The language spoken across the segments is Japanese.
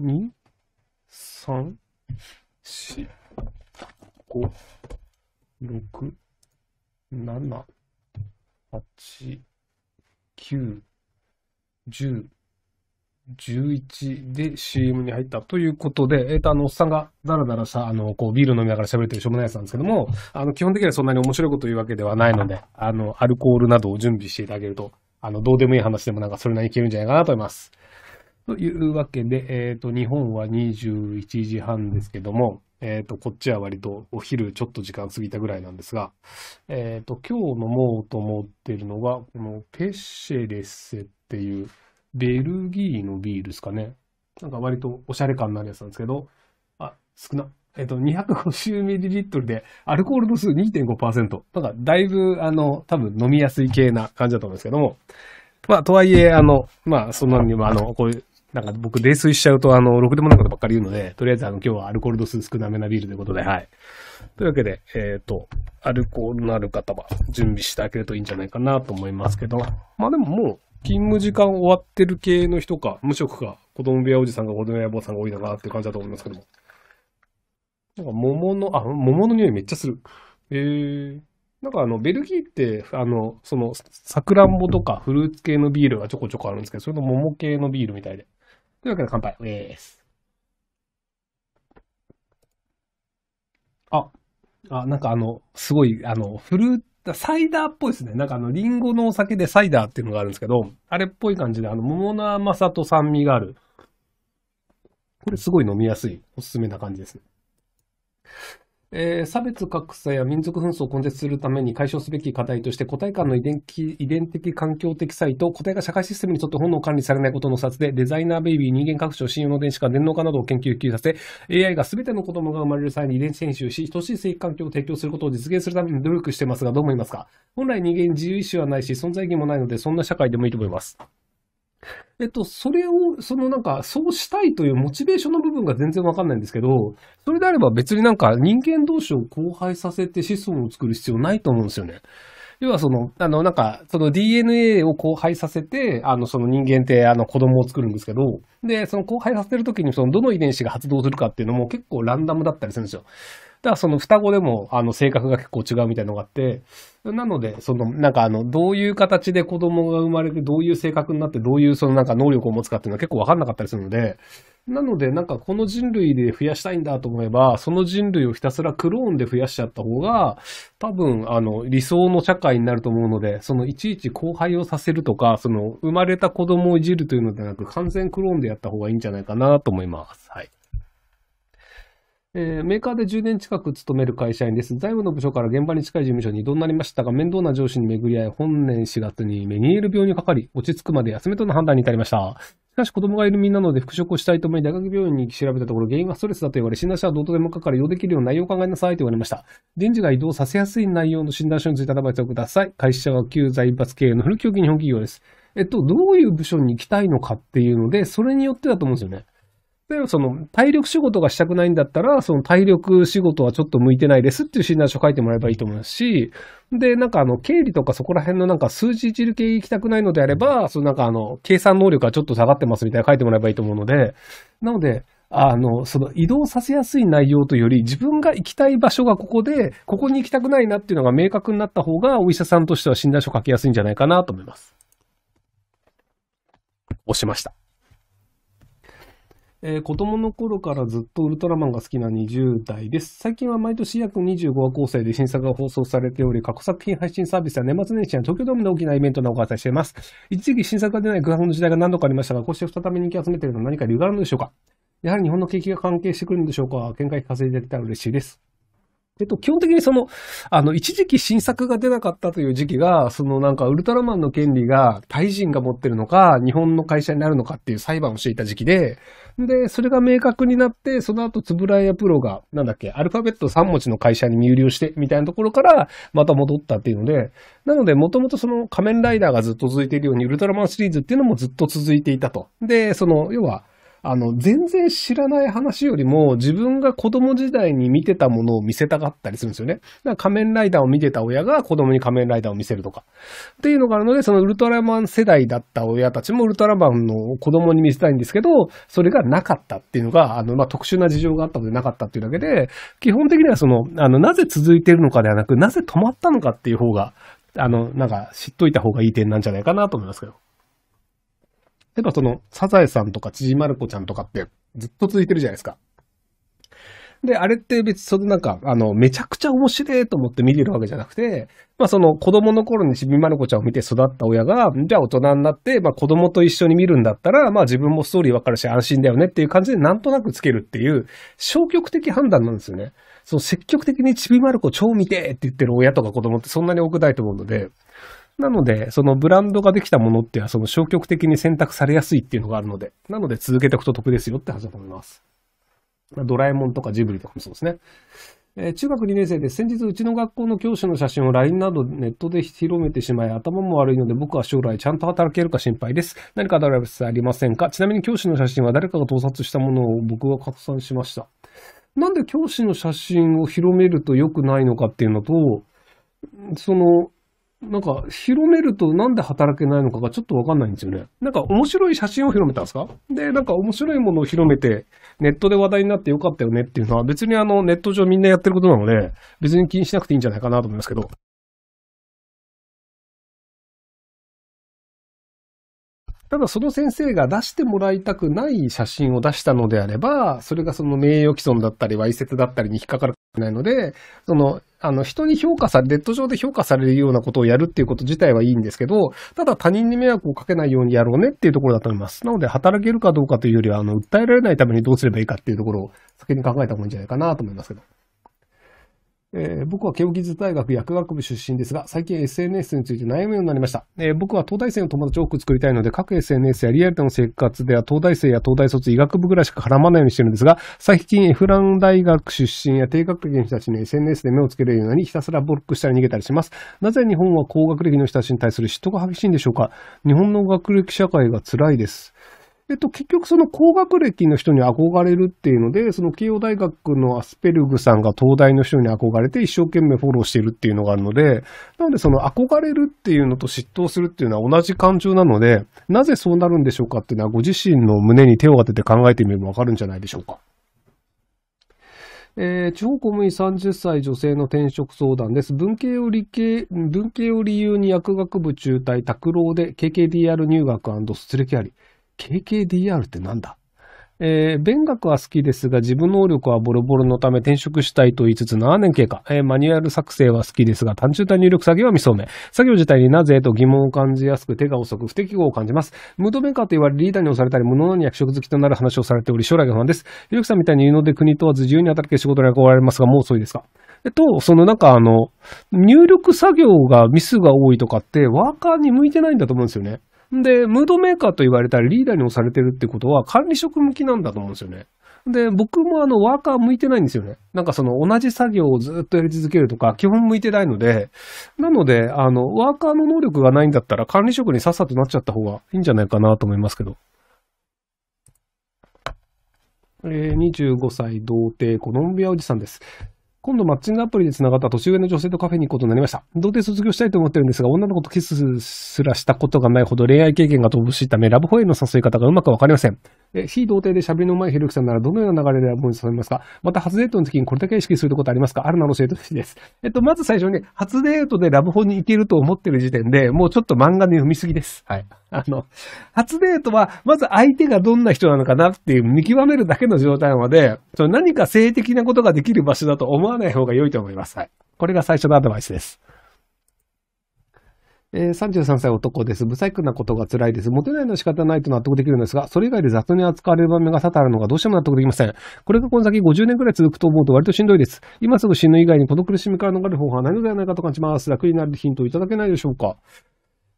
2、3、4、5、6、7、8、9、10、11で CM に入った。ということで、えっ、ー、と、あの、おっさんがだらだらさ、あの、こう、ビール飲みながら喋ってるしょうもないやつなんですけども、あの、基本的にはそんなに面白いこと言うわけではないので、あの、アルコールなどを準備していただけると、あの、どうでもいい話でもなんかそれなりにいけるんじゃないかなと思います。というわけで、えっ、ー、と、日本は21時半ですけども、えっ、ー、と、こっちは割とお昼ちょっと時間過ぎたぐらいなんですが、えっ、ー、と、今日飲もうと思ってるのが、このペッシェレッセっていうベルギーのビールですかね。なんか割とおしゃれ感のあるやつなんですけど、あ、少な。えっ、ー、と、250ml で、アルコール度数2.5%。なんか、だいぶ、あの、多分飲みやすい系な感じだと思うんですけども。まあ、とはいえ、あの、まあ、そんなにも、あの、こういうなんか僕泥酔しちゃうと、あの、ろくでもないことばっかり言うので、とりあえずあの、今日はアルコール度数少なめなビールということで、はい。というわけで、えっ、ー、と、アルコールのある方は準備してあげるといいんじゃないかなと思いますけど、まあでももう、勤務時間終わってる系の人か、無職か、子供部屋おじさんか子供部屋坊さんが多いのかなって感じだと思いますけども。なんか桃の、あ、桃の匂いめっちゃする。えー、なんかあの、ベルギーって、あの、その、さくらんぼとかフルーツ系のビールがちょこちょこあるんですけど、それの桃系のビールみたいで。というわけで乾杯です。あ、あ、なんかあの、すごい、あの、フルーサイダーっぽいですね。なんかあの、リンゴのお酒でサイダーっていうのがあるんですけど、あれっぽい感じで、あの、桃の甘さと酸味がある。これすごい飲みやすい。おすすめな感じですね。えー、差別格差や民族紛争を根絶するために解消すべき課題として、個体間の遺伝遺伝的環境的差異と、個体が社会システムにとって本能を管理されないことの2で、デザイナーベイビー、人間各所、信用の電子化、電脳化などを研究普及させ、AI が全ての子供が生まれる際に遺伝子編集し、等しい生育環境を提供することを実現するために努力してますが、どう思いますか本来人間自由意志はないし、存在意義もないので、そんな社会でもいいと思います。えっと、それを、そのなんか、そうしたいというモチベーションの部分が全然わかんないんですけど、それであれば別になんか人間同士を交配させて子孫を作る必要ないと思うんですよね。要はその、あの、なんか、その DNA を交配させて、あの、その人間って、あの、子供を作るんですけど、で、その交配させるときに、その、どの遺伝子が発動するかっていうのも結構ランダムだったりするんですよ。からその双子でも、あの、性格が結構違うみたいのがあって、なので、その、なんかあの、どういう形で子供が生まれて、どういう性格になって、どういうそのなんか能力を持つかっていうのは結構わかんなかったりするので、なので、なんかこの人類で増やしたいんだと思えば、その人類をひたすらクローンで増やしちゃった方が、多分、あの、理想の社会になると思うので、そのいちいち後輩をさせるとか、その生まれた子供をいじるというのではなく、完全クローンでやった方がいいんじゃないかなと思います。はい。えー、メーカーで10年近く勤める会社員です。財務の部署から現場に近い事務所に異動になりましたが、面倒な上司に巡り合い、本年4月にメニエール病にかかり、落ち着くまで休めとの判断に至りました。しかし子供がいる身なので復職をしたいと思い、大学病院に調べたところ原因はストレスだと言われ、診断書はどうとでもかかれ、用できるような内容を考えなさいと言われました。人事が移動させやすい内容の診断書についてアドバイスをください。会社は旧財閥経営の古き良き日本企業です。えっと、どういう部署に行きたいのかっていうので、それによってだと思うんですよね。例えばその体力仕事がしたくないんだったら、その体力仕事はちょっと向いてないですっていう診断書書いてもらえばいいと思いますし、で、なんかあの、経理とかそこら辺のなんか数字一る系行きたくないのであれば、そのなんかあの、計算能力がちょっと下がってますみたいな書いてもらえばいいと思うので、なので、あの、その移動させやすい内容というより、自分が行きたい場所がここで、ここに行きたくないなっていうのが明確になった方が、お医者さんとしては診断書書きやすいんじゃないかなと思います。押しました。えー、子供の頃からずっとウルトラマンが好きな20代です。最近は毎年約25話構成で新作が放送されており、過去作品配信サービスや年末年始や東京ドームの大きなイベントなどを開催しています。一時期新作が出ないグラフの時代が何度かありましたが、こうして再び人気を集めているのは何か理由があるのでしょうかやはり日本の景気が関係してくるんでしょうか見解稼いでいたたら嬉しいです。えっと、基本的にその、あの、一時期新作が出なかったという時期が、そのなんかウルトラマンの権利がタイ人が持ってるのか、日本の会社になるのかっていう裁判をしていた時期で、で、それが明確になって、その後、つぶらやプロが、なんだっけ、アルファベット3文字の会社に入流して、みたいなところから、また戻ったっていうので、なので、もともとその仮面ライダーがずっと続いているように、ウルトラマンシリーズっていうのもずっと続いていたと。で、その、要は、あの、全然知らない話よりも、自分が子供時代に見てたものを見せたかったりするんですよね。だから仮面ライダーを見てた親が子供に仮面ライダーを見せるとか。っていうのがあるので、そのウルトラマン世代だった親たちもウルトラマンの子供に見せたいんですけど、それがなかったっていうのが、あの、まあ、特殊な事情があったのでなかったっていうだけで、基本的にはその、あの、なぜ続いてるのかではなく、なぜ止まったのかっていう方が、あの、なんか知っといた方がいい点なんじゃないかなと思いますけど。例えばその、サザエさんとかちじまる子ちゃんとかってずっと続いてるじゃないですか。で、あれって別にそのなんか、あの、めちゃくちゃ面白いと思って見てるわけじゃなくて、まあその子供の頃にちびまる子ちゃんを見て育った親が、じゃあ大人になって、まあ子供と一緒に見るんだったら、まあ自分もストーリーわかるし安心だよねっていう感じでなんとなくつけるっていう消極的判断なんですよね。その積極的にちびまる子超見てって言ってる親とか子供ってそんなに多くないと思うので、なので、そのブランドができたものっていうのは、その消極的に選択されやすいっていうのがあるので、なので続けておくと得ですよって話だと思います。ドラえもんとかジブリとかもそうですね。えー、中学2年生で先日うちの学校の教師の写真を LINE などネットで広めてしまい頭も悪いので僕は将来ちゃんと働けるか心配です。何かアドバイスありませんかちなみに教師の写真は誰かが盗撮したものを僕は拡散しました。なんで教師の写真を広めると良くないのかっていうのと、その、なんか広めるとなんで働けないのかがちょっとわかんないんですよね。なんか面白い写真を広めたんですかで、なんか面白いものを広めて、ネットで話題になってよかったよねっていうのは別にあのネット上みんなやってることなので、別に気にしなくていいんじゃないかなと思いますけど。ただその先生が出してもらいたくない写真を出したのであれば、それがその名誉毀損だったり、わいせつだったりに引っかかるないので、そのあの、人に評価され、ネット上で評価されるようなことをやるっていうこと自体はいいんですけど、ただ他人に迷惑をかけないようにやろうねっていうところだと思います。なので、働けるかどうかというよりは、あの、訴えられないためにどうすればいいかっていうところを先に考えた方がいいんじゃないかなと思いますけど。えー、僕は慶應義塾大学薬学部出身ですが、最近 SNS について悩むようになりました。えー、僕は東大生の友達を多く作りたいので、各 SNS やリアルでの生活では東大生や東大卒医学部ぐらいしか絡まないようにしてるんですが、最近エフラン大学出身や低学歴の人たちに SNS で目をつけるようになひたすらブロックしたり逃げたりします。なぜ日本は高学歴の人たちに対する嫉妬が激しいんでしょうか日本の学歴社会が辛いです。えっと、結局その高学歴の人に憧れるっていうので、その慶応大学のアスペルグさんが東大の人に憧れて一生懸命フォローしてるっていうのがあるので、なのでその憧れるっていうのと嫉妬するっていうのは同じ感情なので、なぜそうなるんでしょうかっていうのはご自身の胸に手を当てて考えてみればわかるんじゃないでしょうか。えー、地方公務員30歳女性の転職相談です。文系を理系、文系を理由に薬学部中退、拓郎で KKDR 入学すれきあり。KKDR ってなんだえー、勉学は好きですが、自分能力はボロボロのため転職したいと言いつつ7年経過。えー、マニュアル作成は好きですが、単純な入力作業は未そう作業自体になぜと疑問を感じやすく、手が遅く、不適合を感じます。ムードメーカーと言われ、リーダーに押されたり、物のに役職好きとなる話をされており、将来が不安です。ひろきさんみたいに言うので、国問わず自由に働ける仕事に憧れますが、もう遅いですかえっと、そのなんかあの、入力作業がミスが多いとかって、ワーカーに向いてないんだと思うんですよね。で、ムードメーカーと言われたりリーダーに押されてるってことは管理職向きなんだと思うんですよね。で、僕もあの、ワーカー向いてないんですよね。なんかその、同じ作業をずっとやり続けるとか、基本向いてないので、なので、あの、ワーカーの能力がないんだったら、管理職にさっさとなっちゃった方がいいんじゃないかなと思いますけど。えー、25歳童貞、コロンビアおじさんです。今度マッチングアプリで繋がった年上の女性とカフェに行くことになりました。童貞卒業したいと思ってるんですが、女の子とキスすらしたことがないほど恋愛経験が乏しいため、ラブホへの誘い方がうまくわかりません。え、非童貞で喋りの上手いひろきさんならどのような流れでラブホに誘いますかまた初デートの時にこれだけ意識することありますかあるなら教えてほしいです。えっと、まず最初に、初デートでラブホに行けると思ってる時点で、もうちょっと漫画で読みすぎです。はい。あの、初デートは、まず相手がどんな人なのかなっていう見極めるだけの状態まで、その何か性的なことができる場所だと思わない方が良いと思います。はい。これが最初のアドバイスです。えー、33歳男です。不細工なことが辛いです。モテないのは仕方ないと納得できるんですが、それ以外で雑に扱われる場面が多々あるのがどうしても納得できません。これがこの先50年くらい続くと思うと割としんどいです。今すぐ死ぬ以外にこの苦しみから逃れる方法はないのではないかと感じます。楽になるヒントをいただけないでしょうか。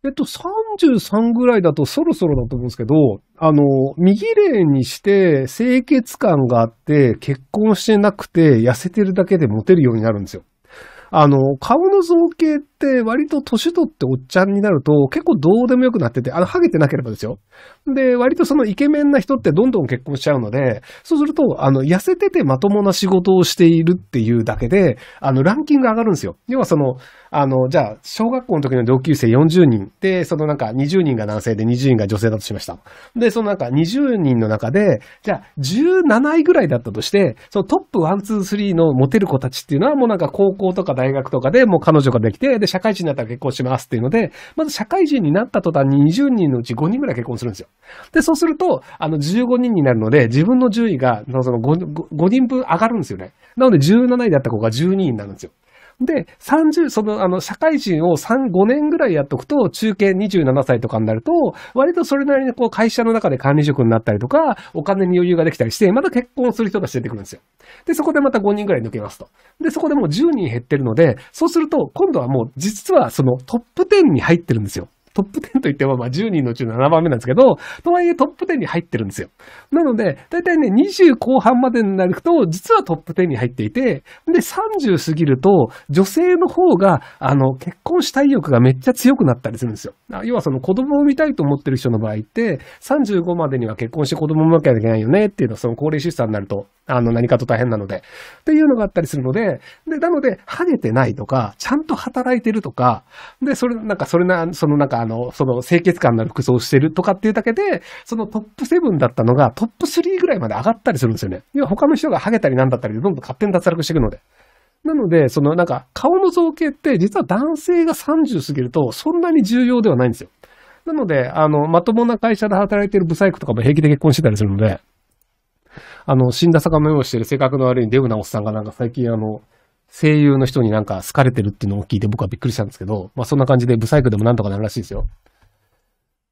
えっと、33ぐらいだとそろそろだと思うんですけど、あの、右例にして清潔感があって、結婚してなくて痩せてるだけでモテるようになるんですよ。あの、顔の造形って割と年取っておっちゃんになると結構どうでもよくなってて、あの、ハゲてなければですよ。で、割とそのイケメンな人ってどんどん結婚しちゃうので、そうすると、あの、痩せててまともな仕事をしているっていうだけで、あの、ランキング上がるんですよ。要はその、あの、じゃあ、小学校の時の同級生40人で、そのなんか20人が男性で20人が女性だとしました。で、そのなんか20人の中で、じゃあ17位ぐらいだったとして、そのトップ1、2、3のモテる子たちっていうのはもうなんか高校とか大学とかでもう彼女ができて、で、社会人になったら結婚しますっていうので、まず社会人になった途端に20人のうち5人ぐらい結婚するんですよ。で、そうすると、あの15人になるので、自分の順位が、その 5, 5人分上がるんですよね。なので17位だった子が12位になるんですよ。で、30、その、あの、社会人を3、5年ぐらいやっとくと、中堅27歳とかになると、割とそれなりにこう、会社の中で管理職になったりとか、お金に余裕ができたりして、また結婚する人たち出てくるんですよ。で、そこでまた5人ぐらい抜けますと。で、そこでもう10人減ってるので、そうすると、今度はもう、実はそのトップ10に入ってるんですよ。トップ10といっても、まあ10人のうち7番目なんですけど、とはいえトップ10に入ってるんですよ。なので、だいたいね、20後半までになると、実はトップ10に入っていて、で、30過ぎると、女性の方が、あの、結婚したい欲がめっちゃ強くなったりするんですよ。要はその子供を産みたいと思ってる人の場合って、35までには結婚して子供を産まなきゃいけないよねっていうのは、その高齢出産になると、あの、何かと大変なので、っていうのがあったりするので、で、なので、ハゲてないとか、ちゃんと働いてるとか、で、それ、なんか、それな、そのなんか、あの、その清潔感のある服装をしてるとかっていうだけで、そのトップ7だったのがトップ3ぐらいまで上がったりするんですよね。要は他の人がハゲたりなんだったりでどんどん勝手に脱落していくので。なので、そのなんか顔の造形って実は男性が30過ぎるとそんなに重要ではないんですよ。なので、あの、まともな会社で働いてるブサイクとかも平気で結婚してたりするので、あの、死んだ坂目をしてる性格の悪いデブなおっさんがなんか最近あの、声優の人になんか好かれてるっていうのを聞いて僕はびっくりしたんですけど、まあそんな感じでブサイクでもなんとかなるらしいですよ。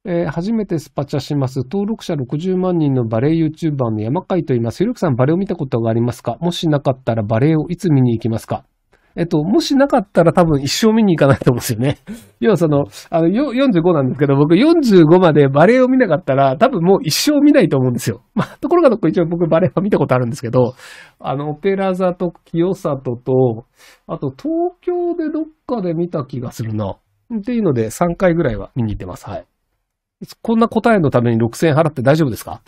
えー、初めてスパチャします。登録者60万人のバレエ YouTuber の山海と言います。ひろきさん、バレエを見たことがありますかもしなかったらバレエをいつ見に行きますかえっと、もしなかったら多分一生見に行かないと思うんですよね。要はその、あの、45なんですけど、僕45までバレエを見なかったら、多分もう一生見ないと思うんですよ。まあ、ところがどこ一応僕バレエは見たことあるんですけど、あの、オペラ座と清里と、あと東京でどっかで見た気がするな。っていうので、3回ぐらいは見に行ってます。はい。こんな答えのために6000円払って大丈夫ですか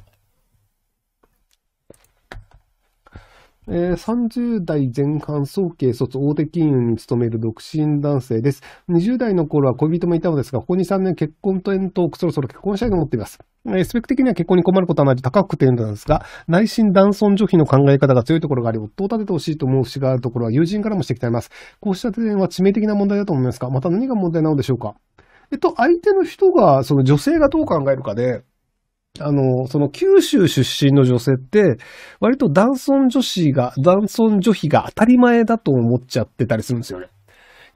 えー、30代前半、総計卒、大手金融に勤める独身男性です。20代の頃は恋人もいたのですが、ここ2、3年結婚と遠投、そろそろ結婚したいと思っています。スペック的には結婚に困ることはない高くてんですが、内心男尊女卑の考え方が強いところがあり、夫を立ててほしいと思う節があるところは友人からも指摘されます。こうした点は致命的な問題だと思いますが、また何が問題なのでしょうか。えっと、相手の人が、その女性がどう考えるかで、あの、その九州出身の女性って、割と男尊女子が、男尊女卑が当たり前だと思っちゃってたりするんですよね。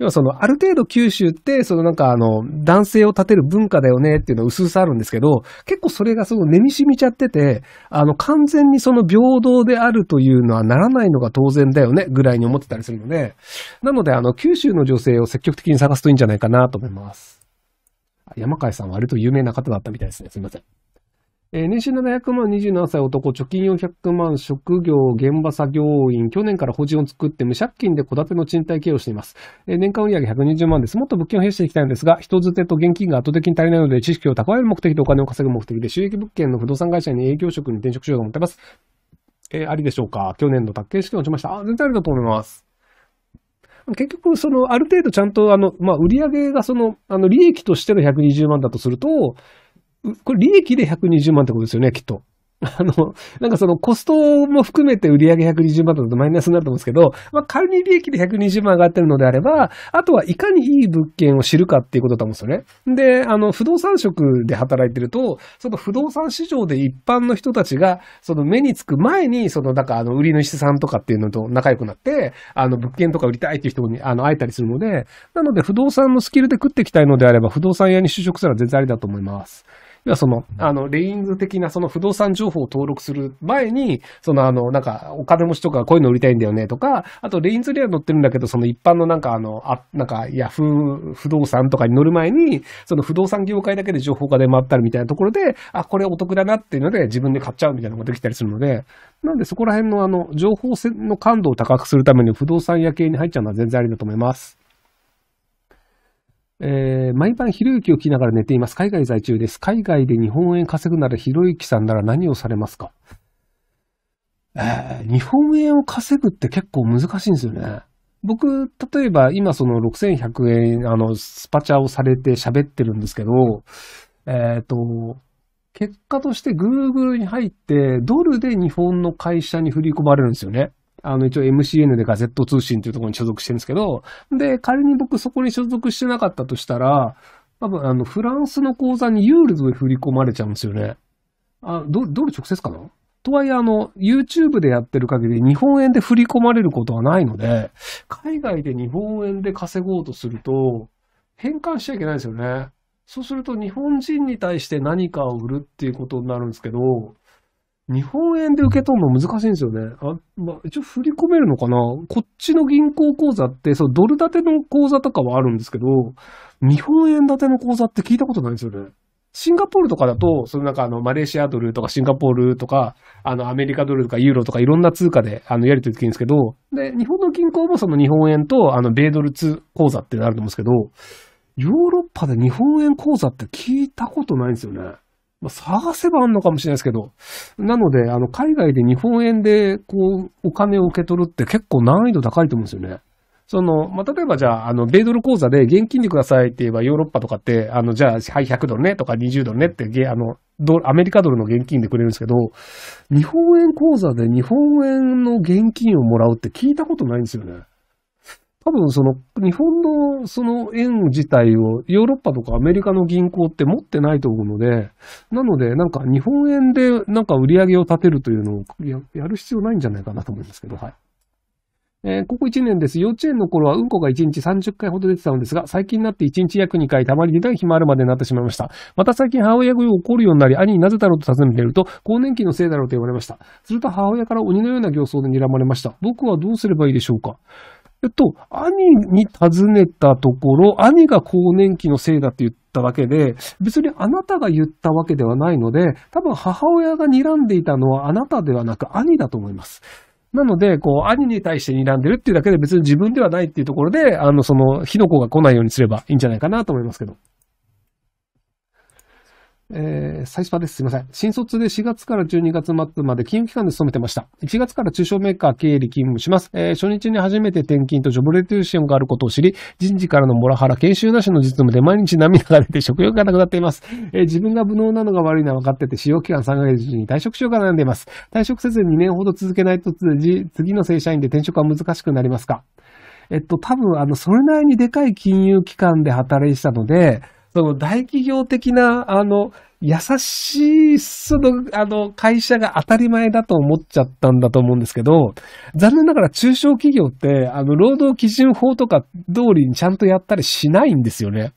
要はその、ある程度九州って、そのなんかあの、男性を立てる文化だよねっていうのは薄々あるんですけど、結構それがすごいみしみちゃってて、あの、完全にその平等であるというのはならないのが当然だよね、ぐらいに思ってたりするので、なのであの、九州の女性を積極的に探すといいんじゃないかなと思います。山海さんは割と有名な方だったみたいですね。すいません。えー、年収700万、27歳男、貯金400万、職業、現場作業員、去年から法人を作って無借金で戸建ての賃貸経営をしています。えー、年間売上120万です。もっと物件を増やしていきたいんですが、人づてと現金が圧倒的に足りないので、知識を蓄える目的でお金を稼ぐ目的で、収益物件の不動産会社に営業職に転職しようと思っています。えー、ありでしょうか去年の宅建試験を落ちました。あ、全然ありだと思います。結局、その、ある程度ちゃんと、あの、まあ、売上がその、あの、利益としての120万だとすると、これ利益で120万ってことですよね、きっと。あの、なんかそのコストも含めて売上120万だとマイナスになると思うんですけど、まあ仮に利益で120万上がってるのであれば、あとはいかにいい物件を知るかっていうことだと思うんですよね。で、あの、不動産職で働いてると、その不動産市場で一般の人たちが、その目につく前に、そのなんかあの、売り主さんとかっていうのと仲良くなって、あの、物件とか売りたいっていう人にあの、会えたりするので、なので不動産のスキルで食っていきたいのであれば、不動産屋に就職するのは全然ありだと思います。要はその、あの、レインズ的なその不動産情報を登録する前に、そのあの、なんか、お金持ちとかこういうの売りたいんだよねとか、あとレインズには載ってるんだけど、その一般のなんかあの、あ、なんか、ヤフー不動産とかに乗る前に、その不動産業界だけで情報が出回ったりみたいなところで、あ、これお得だなっていうので自分で買っちゃうみたいなのができたりするので、なんでそこら辺のあの、情報の感度を高くするために不動産屋系に入っちゃうのは全然ありだと思います。えー、毎晩ひろゆきを聞きながら寝ています。海外在中です。海外で日本円稼ぐならひろゆきさんなら何をされますかえー、日本円を稼ぐって結構難しいんですよね。僕、例えば今その6100円、あの、スパチャをされて喋ってるんですけど、えっ、ー、と、結果として Google に入ってドルで日本の会社に振り込まれるんですよね。あの、一応 MCN でガゼット通信というところに所属してるんですけど、で、仮に僕そこに所属してなかったとしたら、多分あの、フランスの口座にユールズで振り込まれちゃうんですよね。あ、ど、どれ直接かなとはいえ、あの、YouTube でやってる限り日本円で振り込まれることはないので、海外で日本円で稼ごうとすると、変換しちゃいけないですよね。そうすると日本人に対して何かを売るっていうことになるんですけど、日本円で受け取るの難しいんですよね。あ、まあ、一応振り込めるのかなこっちの銀行口座って、そう、ドル建ての口座とかはあるんですけど、日本円建ての口座って聞いたことないんですよね。シンガポールとかだと、そのなんかあの、マレーシアドルとかシンガポールとか、あの、アメリカドルとかユーロとかいろんな通貨で、あの、やりとりできるんですけど、で、日本の銀行もその日本円と、あの、米ドル通口座ってなると思うんですけど、ヨーロッパで日本円口座って聞いたことないんですよね。まあ、探せばあんのかもしれないですけど、なので、あの、海外で日本円で、こう、お金を受け取るって結構難易度高いと思うんですよね。その、まあ、例えばじゃあ、あの、米ドル口座で現金でくださいって言えば、ヨーロッパとかって、あの、じゃあ、はい、100ドルねとか20ドルねって、あの、ドアメリカドルの現金でくれるんですけど、日本円口座で日本円の現金をもらうって聞いたことないんですよね。多分その日本のその円自体をヨーロッパとかアメリカの銀行って持ってないと思うので、なのでなんか日本円でなんか売り上げを立てるというのをやる必要ないんじゃないかなと思うんですけど、はい。えー、ここ1年です。幼稚園の頃はうんこが1日30回ほど出てたのですが、最近になって1日約2回、たまに出たい暇あるまでになってしまいました。また最近母親が怒るようになり、兄になぜだろうと尋ねていると、更年期のせいだろうと言われました。すると母親から鬼のような形相で睨まれました。僕はどうすればいいでしょうかえっと、兄に尋ねたところ、兄が更年期のせいだって言っただけで、別にあなたが言ったわけではないので、多分母親が睨んでいたのはあなたではなく兄だと思います。なので、こう、兄に対して睨んでるっていうだけで別に自分ではないっていうところで、あの、その、火の粉が来ないようにすればいいんじゃないかなと思いますけど。えー、最初はです。すいません。新卒で4月から12月末まで金融機関で勤めてました。1月から中小メーカー経理勤務します。えー、初日に初めて転勤とジョブレテューションがあることを知り、人事からのモラハラ、研修なしの実務で毎日涙が出て食欲がなくなっています。えー、自分が無能なのが悪いのは分かってて、使用期間3ヶ月に退職しようか悩んでいます。退職せず2年ほど続けないと、次の正社員で転職は難しくなりますかえっと、多分、あの、それなりにでかい金融機関で働いてたので、その大企業的な、あの、優しい、その、あの、会社が当たり前だと思っちゃったんだと思うんですけど、残念ながら中小企業って、あの、労働基準法とか通りにちゃんとやったりしないんですよね。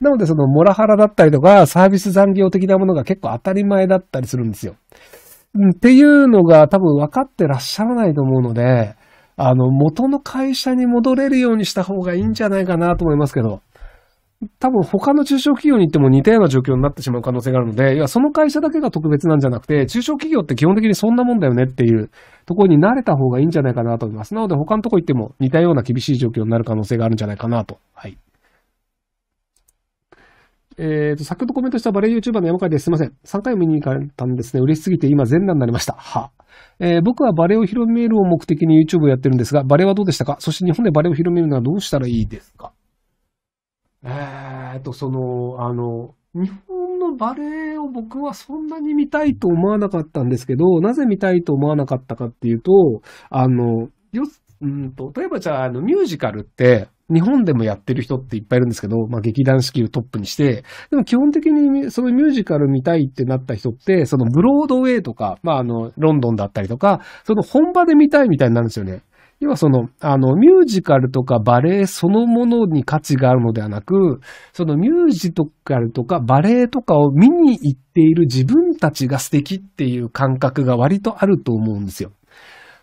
なので、その、モラハラだったりとか、サービス残業的なものが結構当たり前だったりするんですよ。っていうのが多分分かってらっしゃらないと思うので、あの、元の会社に戻れるようにした方がいいんじゃないかなと思いますけど。多分他の中小企業に行っても似たような状況になってしまう可能性があるので、いや、その会社だけが特別なんじゃなくて、中小企業って基本的にそんなもんだよねっていうところに慣れた方がいいんじゃないかなと思います。なので他のとこ行っても似たような厳しい状況になる可能性があるんじゃないかなと。はい。えっ、と、先ほどコメントしたバレエ YouTuber の山川です。すいません。3回見に行かれたんですね。嬉しすぎて今全裸になりました。は。えー、僕はバレエを広めるを目的に YouTube をやってるんですが、バレエはどうでしたかそして日本でバレエを広めるのはどうしたらいいですかえーと、その、あの、日本のバレエを僕はそんなに見たいと思わなかったんですけど、なぜ見たいと思わなかったかっていうと、あの、ようんと、例えばじゃあ、あの、ミュージカルって、日本でもやってる人っていっぱいいるんですけど、まあ劇団四季をトップにして、でも基本的にそのミュージカル見たいってなった人って、そのブロードウェイとか、まああの、ロンドンだったりとか、その本場で見たいみたいになるんですよね。要はその、あの、ミュージカルとかバレエそのものに価値があるのではなく、そのミュージカルとかバレエとかを見に行っている自分たちが素敵っていう感覚が割とあると思うんですよ。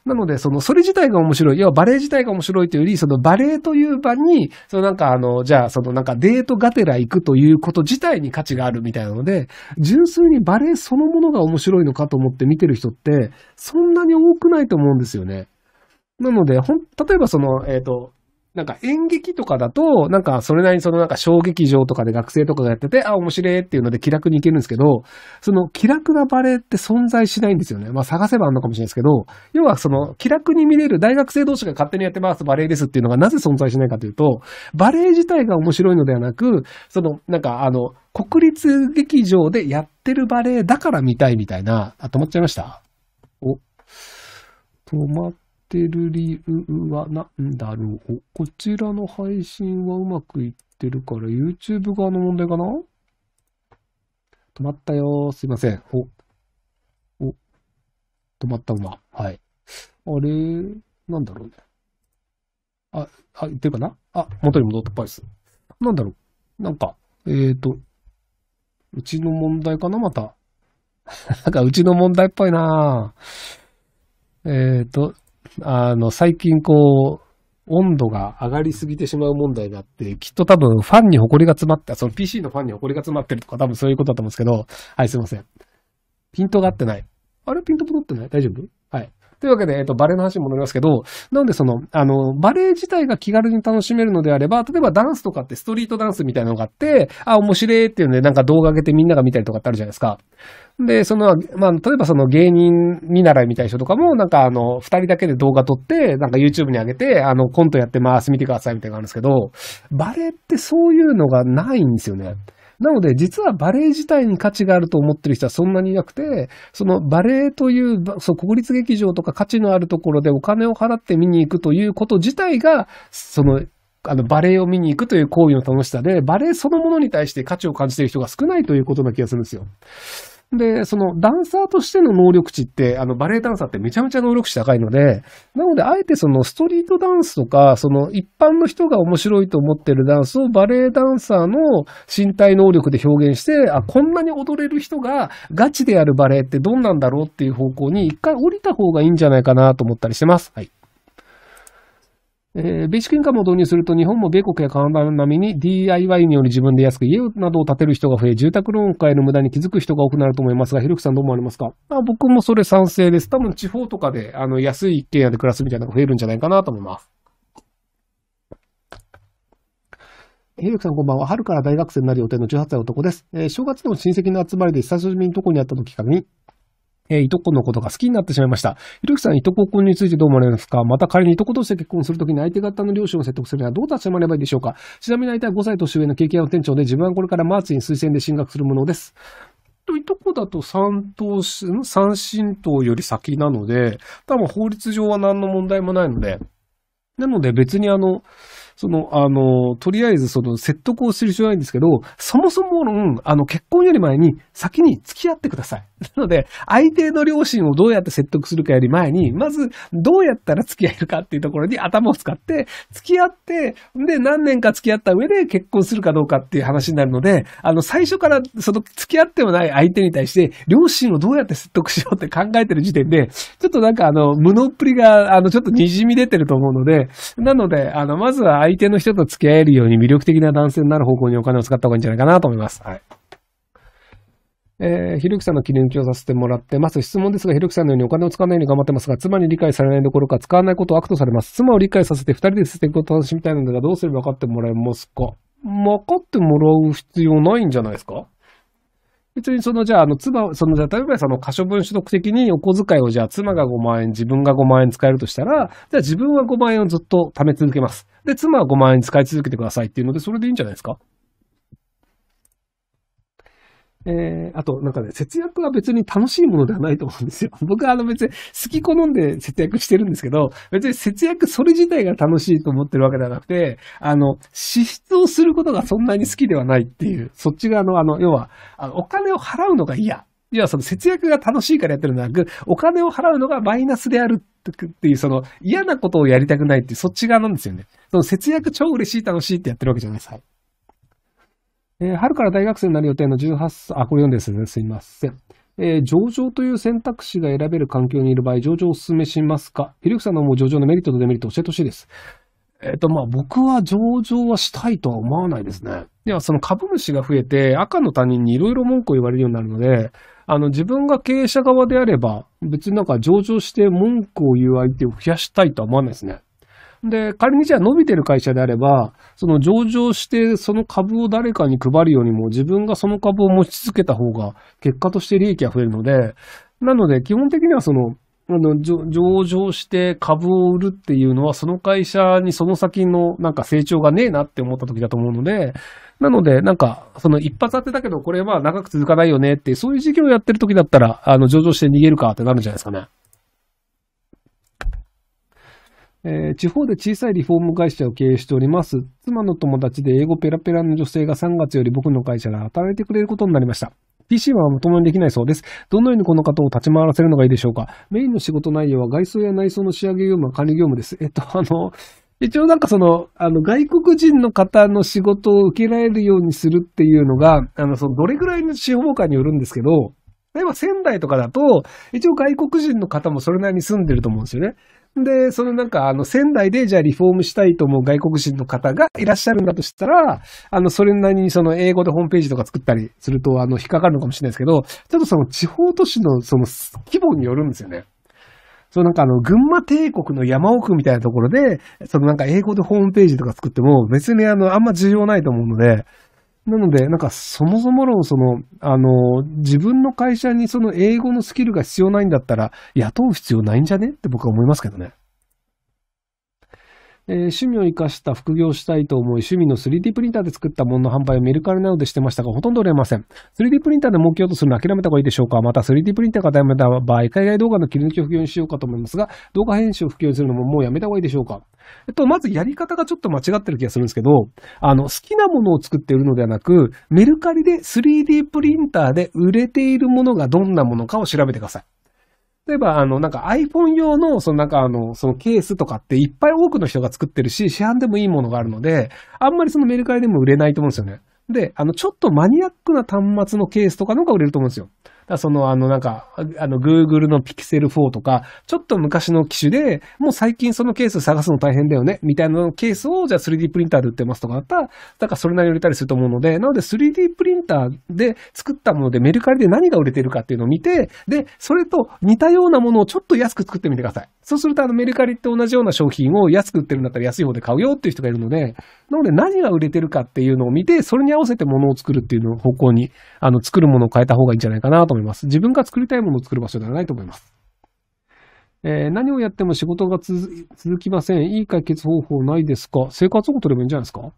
なので、その、それ自体が面白い。要はバレエ自体が面白いというより、そのバレエという場に、そのなんかあの、じゃあそのなんかデートがてら行くということ自体に価値があるみたいなので、純粋にバレエそのものが面白いのかと思って見てる人って、そんなに多くないと思うんですよね。なので、ほん、例えばその、えっ、ー、と、なんか演劇とかだと、なんかそれなりにそのなんか小劇場とかで学生とかがやってて、あ、面白いっていうので気楽に行けるんですけど、その気楽なバレーって存在しないんですよね。まあ探せばあるのかもしれないですけど、要はその気楽に見れる大学生同士が勝手にやってますバレエですっていうのがなぜ存在しないかというと、バレエ自体が面白いのではなく、そのなんかあの、国立劇場でやってるバレエだから見たいみたいな、あ、止まっちゃいましたお、止まってる理由は何だろうこちらの配信はうまくいってるから YouTube 側の問題かな止まったよすいません。お、お、止まったまま。はい。あれ、なんだろうね。あ、い、言ってるかなあ、元に戻ったっぽいです。なんだろう。なんか、えっ、ー、と、うちの問題かなまた。なんか、うちの問題っぽいなえっ、ー、と、あの、最近こう、温度が上がりすぎてしまう問題があって、きっと多分ファンに埃が詰まった、その PC のファンに埃が詰まってるとか多分そういうことだと思うんですけど、はい、すいません。ピントが合ってない。あれピント戻ってない大丈夫はい。というわけで、えっと、バレーの話に戻りますけど、なのでその、あの、バレー自体が気軽に楽しめるのであれば、例えばダンスとかってストリートダンスみたいなのがあって、あ、面白いっていうので、なんか動画上げてみんなが見たりとかってあるじゃないですか。で、その、まあ、例えばその芸人見習いみたいな人とかも、なんかあの、二人だけで動画撮って、なんか YouTube に上げて、あの、コントやってます、見てくださいみたいなのがあるんですけど、バレーってそういうのがないんですよね。なので、実はバレエ自体に価値があると思ってる人はそんなにいなくて、そのバレエという、そう、国立劇場とか価値のあるところでお金を払って見に行くということ自体が、その、あの、バレエを見に行くという行為の楽しさで、バレエそのものに対して価値を感じている人が少ないということな気がするんですよ。で、そのダンサーとしての能力値って、あのバレエダンサーってめちゃめちゃ能力値高いので、なのであえてそのストリートダンスとか、その一般の人が面白いと思ってるダンスをバレエダンサーの身体能力で表現して、あ、こんなに踊れる人がガチでやるバレエってどんなんだろうっていう方向に一回降りた方がいいんじゃないかなと思ったりしてます。はい。えー、ベーシックインカムを導入すると日本も米国やカナダ並みに DIY により自分で安く家などを建てる人が増え、住宅ローン化への無駄に気づく人が多くなると思いますが、ひろきさんどう思われますかあ僕もそれ賛成です。多分地方とかで、あの、安い一軒家で暮らすみたいなのが増えるんじゃないかなと思います。ひろきさんこんばんは。春から大学生になる予定の18歳男です。えー、正月の親戚の集まりで久しぶりにとこにあった時からに、えー、いとこのことが好きになってしまいました。ひろゆきさん、いとこ婚についてどう思われますかまた仮にいとことして結婚するときに相手方の両親を説得するにはどう立ち回ればいいでしょうかちなみに相手は5歳年上の経験の店長で、自分はこれからマーチに推薦で進学するものです。と、いとこだと三等、三神等より先なので、多分法律上は何の問題もないので、なので別にあの、その、あの、とりあえずその説得をする必要ないんですけど、そもそも論、あの、結婚より前に先に付き合ってください。なので、相手の両親をどうやって説得するかより前に、まず、どうやったら付き合えるかっていうところに頭を使って、付き合って、で、何年か付き合った上で結婚するかどうかっていう話になるので、あの、最初から、その、付き合ってもない相手に対して、両親をどうやって説得しようって考えてる時点で、ちょっとなんかあの、無能っぷりが、あの、ちょっと滲み出てると思うので、なので、あの、まずは相手の人と付き合えるように魅力的な男性になる方向にお金を使った方がいいんじゃないかなと思います。はい。えー、ひろゆきさんの記念抜きさせてもらってます。質問ですが、ひろゆきさんのようにお金を使わないように頑張ってますが、妻に理解されないどころか使わないことを悪とされます。妻を理解させて二人で捨て素敵を楽しみたいのだが、どうすれば分かってもらえますか分かってもらう必要ないんじゃないですか別にその、じゃあ、あの、妻、その、じゃ例えばその、可処分取得的にお小遣いを、じゃあ、妻が5万円、自分が5万円使えるとしたら、じゃあ自分は5万円をずっと貯め続けます。で、妻は5万円使い続けてくださいっていうので、それでいいんじゃないですかえー、あと、なんかね、節約は別に楽しいものではないと思うんですよ。僕はあの別に好き好んで節約してるんですけど、別に節約それ自体が楽しいと思ってるわけではなくて、あの、支出をすることがそんなに好きではないっていう、そっち側のあの、要は、あのお金を払うのが嫌。要はその節約が楽しいからやってるんじゃなく、お金を払うのがマイナスであるてくっていう、その嫌なことをやりたくないっていう、そっち側なんですよね。その節約超嬉しい、楽しいってやってるわけじゃないです。はい。えー、春から大学生になる予定の18歳、あ、これ読んでるんですね。すいません。えー、上場という選択肢が選べる環境にいる場合、上場をお勧めしますかひるきさんの思う上場のメリットとデメリットを教えてほしいです。えっ、ー、と、まあ、僕は上場はしたいとは思わないですね。では、その株主が増えて、赤の他人にいろいろ文句を言われるようになるので、あの、自分が経営者側であれば、別になんか上場して文句を言う相手を増やしたいとは思わないですね。で、仮にじゃあ伸びてる会社であれば、その上場してその株を誰かに配るよりも自分がその株を持ち続けた方が結果として利益が増えるので、なので基本的にはその、あの上場して株を売るっていうのは、その会社にその先のなんか成長がねえなって思った時だと思うので、なので、なんか、その一発当てだけど、これは長く続かないよねって、そういう事業をやってる時だったら、あの、上場して逃げるかってなるんじゃないですかね。えー、地方で小さいリフォーム会社を経営しております。妻の友達で英語ペラペラの女性が3月より僕の会社が働いてくれることになりました。PC はまともにできないそうです。どのようにこの方を立ち回らせるのがいいでしょうかメインの仕事内容は外装や内装の仕上げ業務管理業務です。えっと、あの、一応なんかその、あの、外国人の方の仕事を受けられるようにするっていうのが、あの、その、どれぐらいの地方かによるんですけど、例えば仙台とかだと、一応外国人の方もそれなりに住んでると思うんですよね。で、そのなんか、あの、仙台でじゃあリフォームしたいと思う外国人の方がいらっしゃるんだとしたら、あの、それなりにその英語でホームページとか作ったりすると、あの、引っかかるのかもしれないですけど、ちょっとその地方都市のその規模によるんですよね。そうなんかあの、群馬帝国の山奥みたいなところで、そのなんか英語でホームページとか作っても、別にあの、あんま重要ないと思うので、なので、なんかそもそものその、あの、自分の会社にその英語のスキルが必要ないんだったら、雇う必要ないんじゃねって僕は思いますけどね。えー、趣味を活かした副業をしたいと思い、趣味の 3D プリンターで作ったものの販売をメルカリなどでしてましたが、ほとんど売れません。3D プリンターで儲けようとするのは諦めた方がいいでしょうかまた 3D プリンターがダめだ場合、海外動画の切り抜きを副業にしようかと思いますが、動画編集を副業にするのももうやめた方がいいでしょうかえっと、まずやり方がちょっと間違ってる気がするんですけど、あの、好きなものを作って売るのではなく、メルカリで 3D プリンターで売れているものがどんなものかを調べてください。例えば、あの、なんか iPhone 用の、そのなんかあの、そのケースとかっていっぱい多くの人が作ってるし、市販でもいいものがあるので、あんまりそのメルカリでも売れないと思うんですよね。で、あの、ちょっとマニアックな端末のケースとかの方が売れると思うんですよ。だその、あの、なんか、あの、Google の Pixel 4とか、ちょっと昔の機種で、もう最近そのケース探すの大変だよね、みたいなケースを、じゃあ 3D プリンターで売ってますとかだったら、だからそれなりに売れたりすると思うので、なので 3D プリンターで作ったもので、メルカリで何が売れてるかっていうのを見て、で、それと似たようなものをちょっと安く作ってみてください。そうすると、あの、メルカリって同じような商品を安く売ってるんだったら安い方で買うよっていう人がいるので、なので何が売れてるかっていうのを見て、それに合わせてものを作るっていうの方向に、あの、作るものを変えた方がいいんじゃないかなと思います。います。自分が作りたいものを作る場所ではないと思います。えー、何をやっても仕事が続きません。いい解決方法ないですか生活保護取ればいいんじゃないですか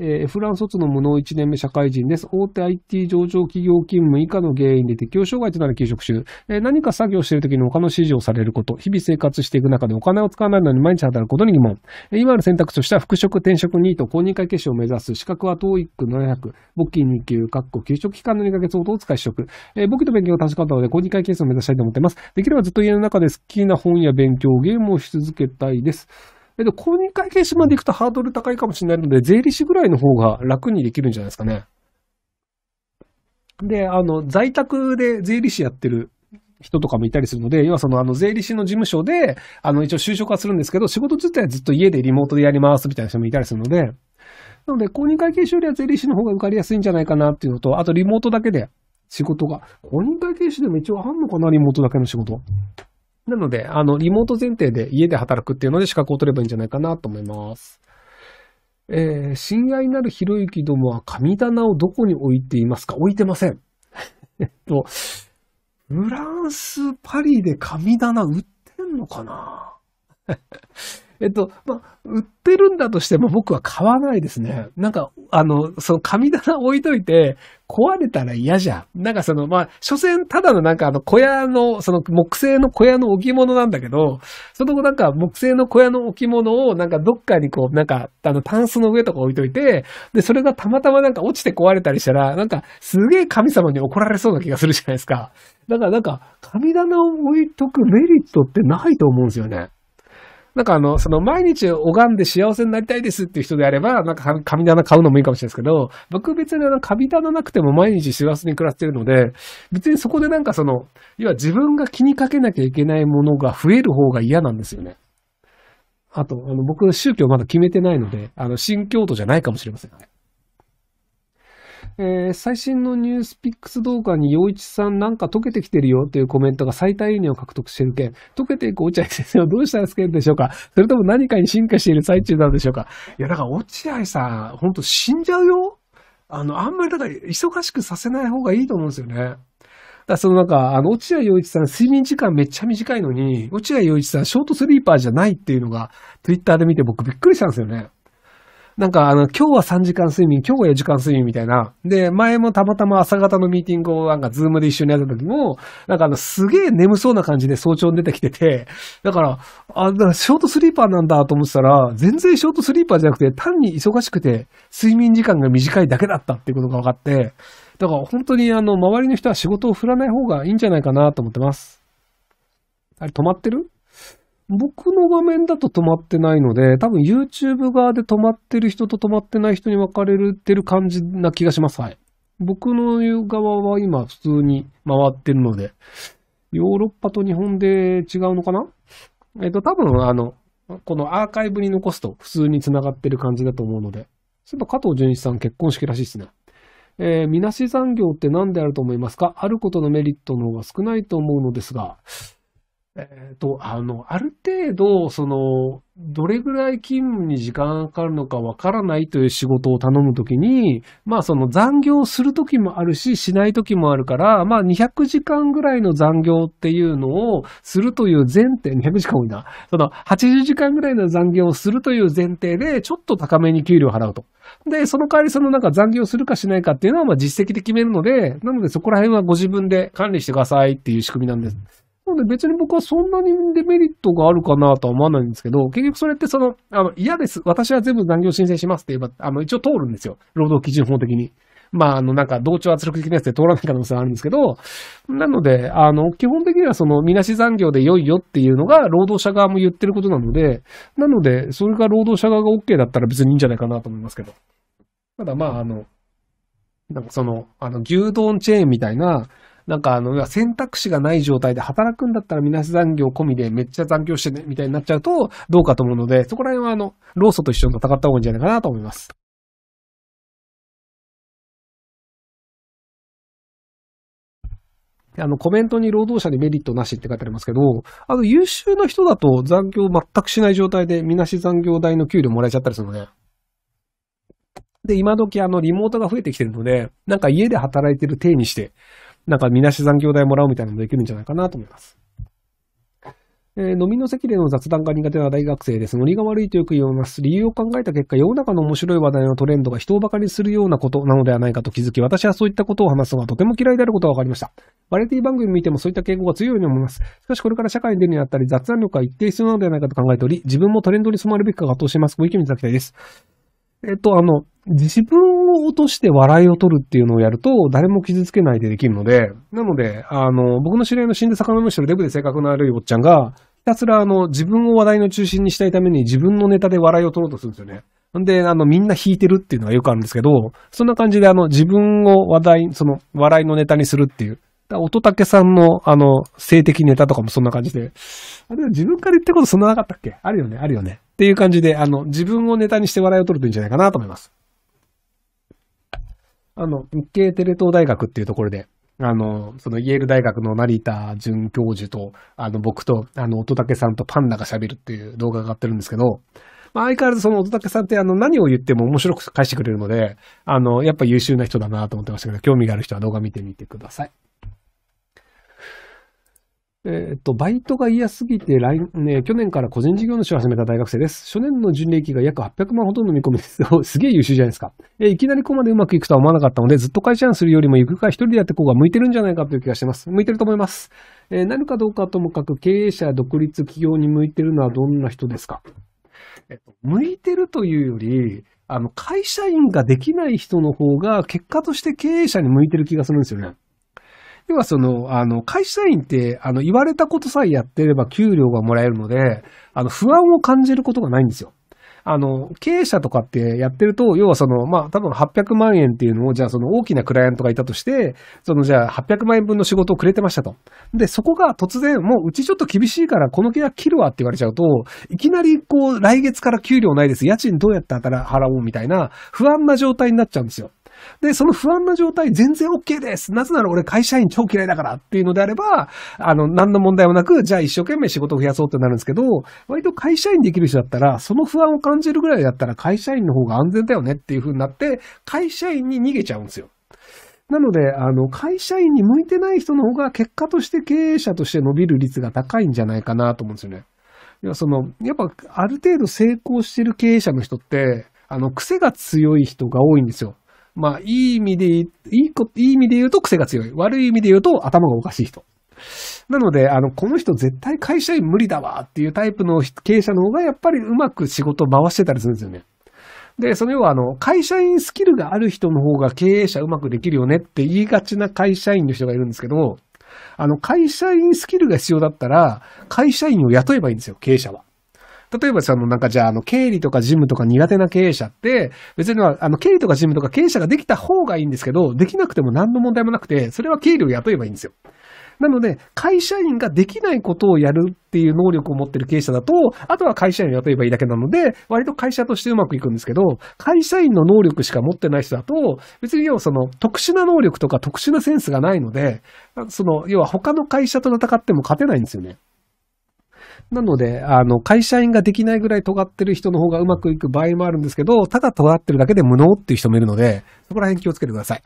えー、フラン卒の無能1年目社会人です。大手 IT 上場企業勤務以下の原因で適応障害となる休職中。えー、何か作業している時に他の指示をされること。日々生活していく中でお金を使わないのに毎日働くことに疑問。えー、今ある選択肢としては、復職、転職2位と公認会計士を目指す。資格は TOEIC700。簿記2級、括弧給食期間の2ヶ月ほどを使い取得。えー、簿記と勉強を確かったので、公認会計士を目指したいと思っています。できればずっと家の中で好きな本や勉強、ゲームをし続けたいです。えっと、公認会計士まで行くとハードル高いかもしれないので、税理士ぐらいの方が楽にできるんじゃないですかね。で、あの、在宅で税理士やってる人とかもいたりするので、要はその、あの、税理士の事務所で、あの、一応就職はするんですけど、仕事自体はずっと家でリモートでやりますみたいな人もいたりするので、なので、公認会計士よりは税理士の方が受かりやすいんじゃないかなっていうのと、あとリモートだけで仕事が、公認会計士でも一応あんのかな、リモートだけの仕事。なので、あの、リモート前提で家で働くっていうので資格を取ればいいんじゃないかなと思います。えー、親愛なるひろゆきどもは神棚をどこに置いていますか置いてません。えっと、フランス、パリで神棚売ってんのかなえっと、ま売ってるんだとしても僕は買わないですね。なんか、あの、その神棚置いといて、壊れたら嫌じゃん。なんかその、まあ、所詮ただのなんかあの小屋の、その木製の小屋の置物なんだけど、その子なんか木製の小屋の置物をなんかどっかにこう、なんかあのタンスの上とか置いといて、で、それがたまたまなんか落ちて壊れたりしたら、なんかすげえ神様に怒られそうな気がするじゃないですか。だからなんか、神棚を置いとくメリットってないと思うんですよね。なんかあの、その毎日拝んで幸せになりたいですっていう人であれば、なんか神棚買うのもいいかもしれないですけど、僕別にあの、神棚なくても毎日幸せに暮らしてるので、別にそこでなんかその、要は自分が気にかけなきゃいけないものが増える方が嫌なんですよね。あと、あの、僕、宗教まだ決めてないので、あの、新教徒じゃないかもしれませんね。えー、最新のニュースピックス動画に陽一さんなんか溶けてきてるよというコメントが最大いいを獲得してる件、溶けていく落合先生はどうしたらつけるでしょうか それとも何かに進化している最中なんでしょうかいや、だから落合さん、ほんと死んじゃうよあの、あんまりだから忙しくさせない方がいいと思うんですよね。だそのなんか、あの、落合陽一さん、睡眠時間めっちゃ短いのに、落合陽一さん、ショートスリーパーじゃないっていうのが、ツイッターで見て僕びっくりしたんですよね。なんかあの、今日は3時間睡眠、今日は4時間睡眠みたいな。で、前もたまたま朝方のミーティングをなんかズームで一緒にやった時も、なんかあの、すげえ眠そうな感じで早朝に出てきてて、だから、あ、だからショートスリーパーなんだと思ってたら、全然ショートスリーパーじゃなくて、単に忙しくて、睡眠時間が短いだけだったっていうことが分かって、だから本当にあの、周りの人は仕事を振らない方がいいんじゃないかなと思ってます。あれ、止まってる僕の画面だと止まってないので、多分 YouTube 側で止まってる人と止まってない人に分かれてる感じな気がします。はい。僕の側は今普通に回ってるので、ヨーロッパと日本で違うのかなえっ、ー、と、多分あの、このアーカイブに残すと普通に繋がってる感じだと思うので、そういえば加藤純一さん結婚式らしいですね。えー、みなし残業って何であると思いますかあることのメリットの方が少ないと思うのですが、えっ、ー、と、あの、ある程度、その、どれぐらい勤務に時間がかかるのかわからないという仕事を頼むときに、まあその残業するときもあるし、しないときもあるから、まあ200時間ぐらいの残業っていうのをするという前提、200時間多いな。その80時間ぐらいの残業をするという前提で、ちょっと高めに給料を払うと。で、その代わりそのなんか残業するかしないかっていうのはまあ実績で決めるので、なのでそこら辺はご自分で管理してくださいっていう仕組みなんです。なので別に僕はそんなにデメリットがあるかなとは思わないんですけど、結局それってその、あの、嫌です。私は全部残業申請しますって言えば、あの、一応通るんですよ。労働基準法的に。まあ、あの、なんか、同調圧力的なやつで通らない可能性はあるんですけど、なので、あの、基本的にはその、みなし残業で良いよっていうのが、労働者側も言ってることなので、なので、それが労働者側が OK だったら別にいいんじゃないかなと思いますけど。ただ、まあ、あの、なんかその、あの、牛丼チェーンみたいな、なんかあの、選択肢がない状態で働くんだったらみなし残業込みでめっちゃ残業してね、みたいになっちゃうとどうかと思うので、そこら辺はあの、労組と一緒に戦った方がいいんじゃないかなと思います。あの、コメントに労働者にメリットなしって書いてありますけど、あの、優秀な人だと残業全くしない状態で、みなし残業代の給料もらえちゃったりするので、ね。で、今時あの、リモートが増えてきてるので、なんか家で働いてる体にして、なんかみなし残業代もらうみたいなのもできるんじゃないかなと思います。えー、飲みの席での雑談が苦手な大学生です。ノリが悪いとよく言います。理由を考えた結果、世の中の面白い話題のトレンドが人を馬鹿にするようなことなのではないかと気づき、私はそういったことを話すのがとても嫌いであることが分かりました。バラエティ番組見てもそういった傾向が強いように思います。しかしこれから社会に出るにあったり、雑談力が一定必要なのではないかと考えており、自分もトレンドに染まるべきかが藤します。ご意見いただきたいです。えっと、あの、自分を落として笑いを取るっていうのをやると、誰も傷つけないでできるので、なので、あの、僕の知り合いの死んで魚虫のデブで性格の悪いおっちゃんが、ひたすらあの、自分を話題の中心にしたいために自分のネタで笑いを取ろうとするんですよね。んで、あの、みんな弾いてるっていうのがよくあるんですけど、そんな感じであの、自分を話題、その、笑いのネタにするっていう。だ音竹さんの、あの、性的ネタとかもそんな感じで。あれは自分から言ったことそんななかったっけあるよね、あるよね。っていう感じで、あの、自分をネタにして笑いを取るといいんじゃないかなと思います。あの、日系テレ東大学っていうところで、あの、そのイェール大学の成田准教授と、あの、僕と、あの、乙武さんとパンダが喋るっていう動画が上がってるんですけど、まあ、相変わらずその乙武さんってあの、何を言っても面白く返してくれるので、あの、やっぱ優秀な人だなと思ってましたけど、興味がある人は動画見てみてください。えっと、バイトが嫌すぎて来、ね、去年から個人事業主を始めた大学生です。初年の純利益が約800万ほどの見込みです。すげえ優秀じゃないですか。え、いきなりここまでうまくいくとは思わなかったので、ずっと会社にするよりも、ゆくか一人でやってこうが向いてるんじゃないかという気がしてます。向いてると思います。えなるかどうかともかく、経営者、独立、企業に向いてるのはどんな人ですかえと、向いてるというより、あの、会社員ができない人の方が、結果として経営者に向いてる気がするんですよね。要 はその、あの、会社員って、あの、言われたことさえやってれば給料がもらえるので、あの、不安を感じることがないんですよ。あの、経営者とかってやってると、要はその、まあ、多分800万円っていうのを、じゃあその大きなクライアントがいたとして、そのじゃあ800万円分の仕事をくれてましたと。で、そこが突然、もううちちょっと厳しいからこの契約切るわって言われちゃうと、いきなりこう、来月から給料ないです、家賃どうやって払おうみたいな不安な状態になっちゃうんですよ。で、その不安な状態全然 OK です。なぜなら俺会社員超嫌いだからっていうのであれば、あの、何の問題もなく、じゃあ一生懸命仕事を増やそうってなるんですけど、割と会社員できる人だったら、その不安を感じるぐらいだったら会社員の方が安全だよねっていう風になって、会社員に逃げちゃうんですよ。なので、あの、会社員に向いてない人の方が結果として経営者として伸びる率が高いんじゃないかなと思うんですよね。いや、その、やっぱある程度成功してる経営者の人って、あの、癖が強い人が多いんですよ。まあ、いい意味で、いいこ、いい意味で言うと癖が強い。悪い意味で言うと頭がおかしい人。なので、あの、この人絶対会社員無理だわっていうタイプの経営者の方がやっぱりうまく仕事を回してたりするんですよね。で、その要はあの、会社員スキルがある人の方が経営者うまくできるよねって言いがちな会社員の人がいるんですけど、あの、会社員スキルが必要だったら、会社員を雇えばいいんですよ、経営者は。例えばそのなんかじゃあ、あの、経理とか事務とか苦手な経営者って、別には、あの、経理とか事務とか経営者ができた方がいいんですけど、できなくても何の問題もなくて、それは経理を雇えばいいんですよ。なので、会社員ができないことをやるっていう能力を持ってる経営者だと、あとは会社員を雇えばいいだけなので、割と会社としてうまくいくんですけど、会社員の能力しか持ってない人だと、別に要はその特殊な能力とか特殊なセンスがないので、その、要は他の会社と戦っても勝てないんですよね。なので、あの、会社員ができないぐらい尖ってる人の方がうまくいく場合もあるんですけど、ただ尖ってるだけで無能っていう人もいるので、そこら辺気をつけてください。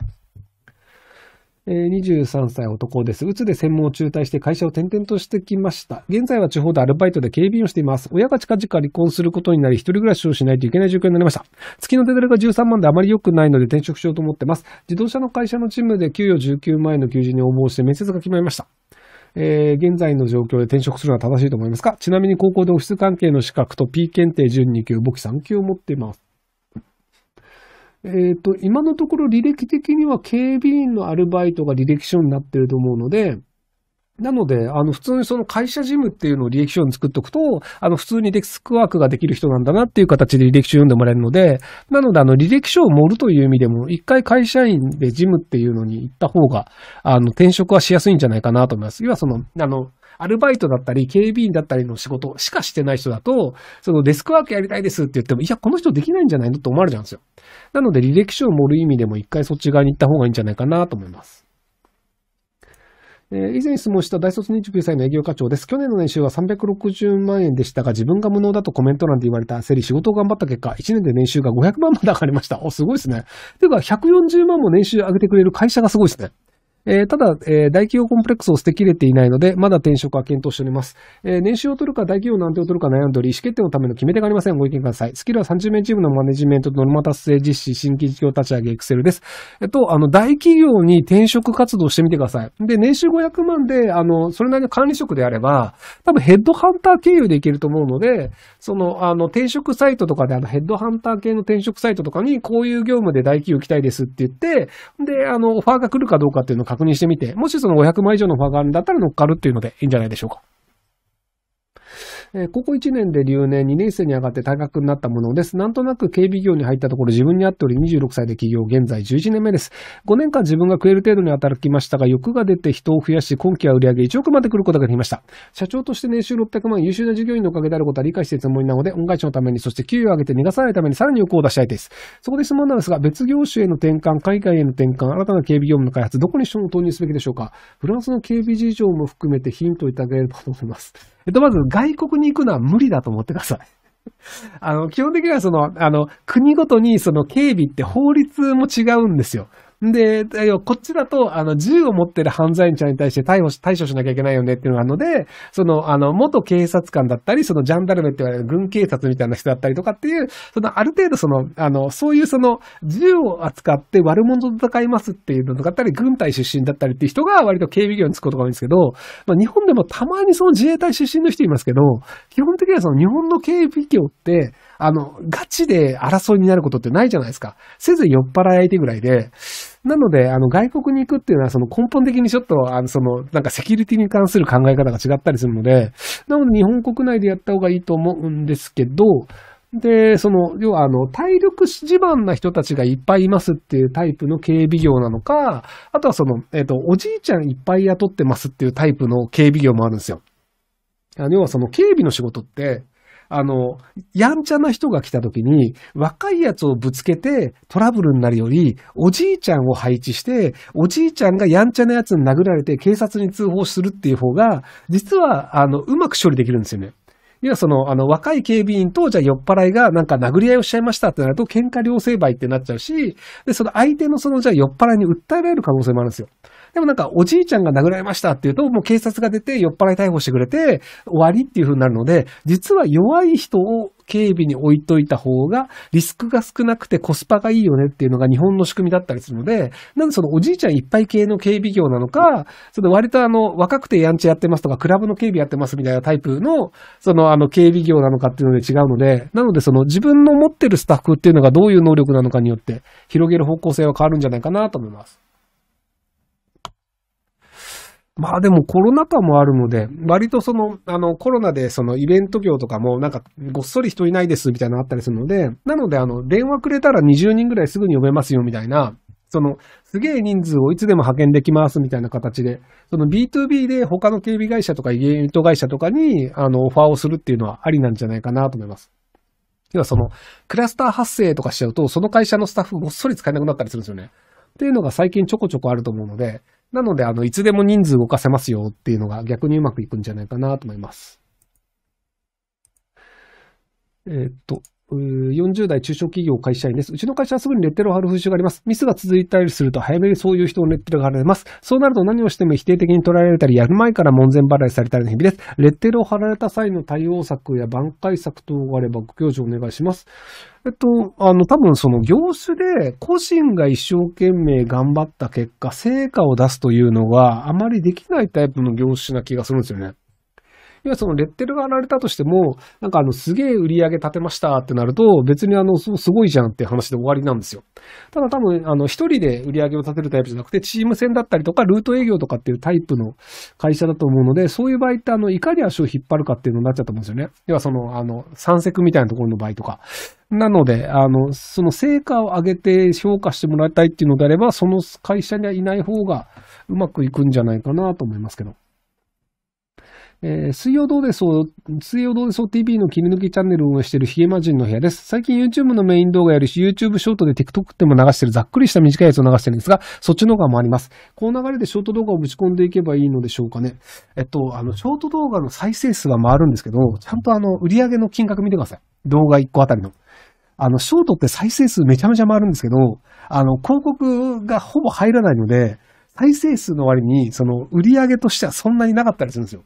え23歳男です。うつで専門を中退して会社を転々としてきました。現在は地方でアルバイトで警備員をしています。親が近々離婚することになり、一人暮らしをしないといけない状況になりました。月の手取りが13万であまり良くないので転職しようと思ってます。自動車の会社のチームで給与19万円の求人に応募して面接が決まりました。えー、現在の状況で転職するのは正しいと思いますかちなみに高校でオフィス関係の資格と P 検定準2級、簿記3級を持っています。えっ、と、今のところ履歴的には警備員のアルバイトが履歴書になってると思うので、なので、あの、普通にその会社事務っていうのを履歴書に作っとくと、あの、普通にデスクワークができる人なんだなっていう形で履歴書読んでもらえるので、なので、あの、履歴書を盛るという意味でも、一回会社員で事務っていうのに行った方が、あの、転職はしやすいんじゃないかなと思います。要はその、あの、アルバイトだったり、警備員だったりの仕事しかしてない人だと、そのデスクワークやりたいですって言っても、いや、この人できないんじゃないのって思われちゃうんですよ。なので、履歴書を盛る意味でも一回そっち側に行った方がいいんじゃないかなと思います。え以前質問した大卒29歳の営業課長です。去年の年収は360万円でしたが、自分が無能だとコメント欄で言われた焦り、仕事を頑張った結果、1年で年収が500万まで上がりました。お、すごいですね。ていうか、140万も年収上げてくれる会社がすごいですね。えー、ただ、えー、大企業コンプレックスを捨てきれていないので、まだ転職は検討しております。えー、年収を取るか大企業の安定を取るか悩んでおり、意思決定のための決め手がありません。ご意見ください。スキルは30名チームのマネジメント、ノルマ達成実施、新規事業立ち上げ、エクセルです。えっと、あの、大企業に転職活動してみてください。で、年収500万で、あの、それなりの管理職であれば、多分ヘッドハンター経由でいけると思うので、その、あの、転職サイトとかで、あの、ヘッドハンター系の転職サイトとかに、こういう業務で大企業行きたいですって言って、で、あの、オファーが来るかどうかっていうの確認してみて、もしその500枚以上のファがあるんだったら乗っかるっていうのでいいんじゃないでしょうか。えー、ここ1年で留年、2年生に上がって退学になったものです。なんとなく警備業に入ったところ、自分に合っており、26歳で起業、現在11年目です。5年間自分が食える程度に働きましたが、欲が出て人を増やし、今期は売上1億まで来ることができました。社長として年収600万、優秀な従業員のおかげであることは理解しているつもりなので、恩返しのために、そして給与を上げて逃がさないために、さらに欲を出したいです。そこで質問なんですが、別業種への転換、海外への転換、新たな警備業務の開発、どこに資本を投入すべきでしょうかフランスの警備事情も含めてヒントをいただければと思います。っとまず外国に行くのは無理だと思ってください。あの、基本的にはその、あの、国ごとにその警備って法律も違うんですよ。で、こっちだと、あの、銃を持ってる犯罪者に対して逮捕し、対処しなきゃいけないよねっていうのがあるので、その、あの、元警察官だったり、そのジャンダルメって言われる軍警察みたいな人だったりとかっていう、その、ある程度その、あの、そういうその、銃を扱って悪者と戦いますっていうのとかったり、軍隊出身だったりっていう人が割と警備業に就くことが多いんですけど、まあ、日本でもたまにその自衛隊出身の人いますけど、基本的にはその日本の警備業って、あの、ガチで争いになることってないじゃないですか。せず酔っ払い相手ぐらいで、なので、あの、外国に行くっていうのは、その根本的にちょっと、あの、その、なんかセキュリティに関する考え方が違ったりするので、なので日本国内でやった方がいいと思うんですけど、で、その、要は、あの、体力自慢な人たちがいっぱいいますっていうタイプの警備業なのか、あとはその、えっ、ー、と、おじいちゃんいっぱい雇ってますっていうタイプの警備業もあるんですよ。要はその警備の仕事って、あの、やんちゃな人が来た時に、若いやつをぶつけてトラブルになるより、おじいちゃんを配置して、おじいちゃんがやんちゃなやつに殴られて警察に通報するっていう方が、実は、あの、うまく処理できるんですよね。要はその、あの、若い警備員と、じゃあ酔っ払いがなんか殴り合いをしちゃいましたってなると、喧嘩両成敗ってなっちゃうし、で、その相手のその、じゃあ酔っ払いに訴えられる可能性もあるんですよ。でもなんか、おじいちゃんが殴られましたっていうと、もう警察が出て酔っ払い逮捕してくれて、終わりっていう風になるので、実は弱い人を警備に置いといた方がリスクが少なくてコスパがいいよねっていうのが日本の仕組みだったりするので、なんでそのおじいちゃんいっぱい系の警備業なのか、その割とあの若くてんちゃやってますとかクラブの警備やってますみたいなタイプの、そのあの警備業なのかっていうので違うので、なのでその自分の持ってるスタッフっていうのがどういう能力なのかによって広げる方向性は変わるんじゃないかなと思います。まあでもコロナ禍もあるので、割とその、あの、コロナでそのイベント業とかもなんかごっそり人いないですみたいなのあったりするので、なのであの、電話くれたら20人ぐらいすぐに呼べますよみたいな、その、すげえ人数をいつでも派遣できますみたいな形で、その B2B で他の警備会社とかイベント会社とかに、あの、オファーをするっていうのはありなんじゃないかなと思います。要はその、クラスター発生とかしちゃうと、その会社のスタッフごっそり使えなくなったりするんですよね。っていうのが最近ちょこちょこあると思うので、なので、あの、いつでも人数動かせますよっていうのが逆にうまくいくんじゃないかなと思います。えー、っと、40代中小企業会社員です。うちの会社はすぐにレッテルを貼る風習があります。ミスが続いたりすると早めにそういう人をレッテルが貼られます。そうなると何をしても否定的に捉えられたり、やる前から門前払いされたりの日々です。レッテルを貼られた際の対応策や挽回策等があればご教授お願いします。えっと、あの、多分その業種で個人が一生懸命頑張った結果、成果を出すというのがあまりできないタイプの業種な気がするんですよね。要はそのレッテルが貼られたとしても、なんかあの、すげえ売り上げ立てましたってなると、別にあの、すごいじゃんって話で終わりなんですよ。ただ多分、あの、一人で売り上げを立てるタイプじゃなくて、チーム戦だったりとか、ルート営業とかっていうタイプの会社だと思うので、そういう場合ってあの、いかに足を引っ張るかっていうのになっちゃったと思うんですよね。要はその、あの、三席みたいなところの場合とか。なので、あの、その成果を上げて評価してもらいたいっていうのであれば、その会社にはいない方がうまくいくんじゃないかなと思いますけど。えー、水曜どうでそう、水曜どうでそう TV の切り抜きチャンネルを運営しているヒゲマジンの部屋です。最近 YouTube のメイン動画るし、YouTube ショートで TikTok でも流してるざっくりした短いやつを流してるんですが、そっちの方がもあります。この流れでショート動画をぶち込んでいけばいいのでしょうかね。えっと、あの、ショート動画の再生数は回るんですけど、ちゃんとあの、売上の金額見てください。動画1個あたりの。あの、ショートって再生数めちゃめちゃ回るんですけど、あの、広告がほぼ入らないので、再生数の割に、その、売り上げとしてはそんなになかったりするんですよ。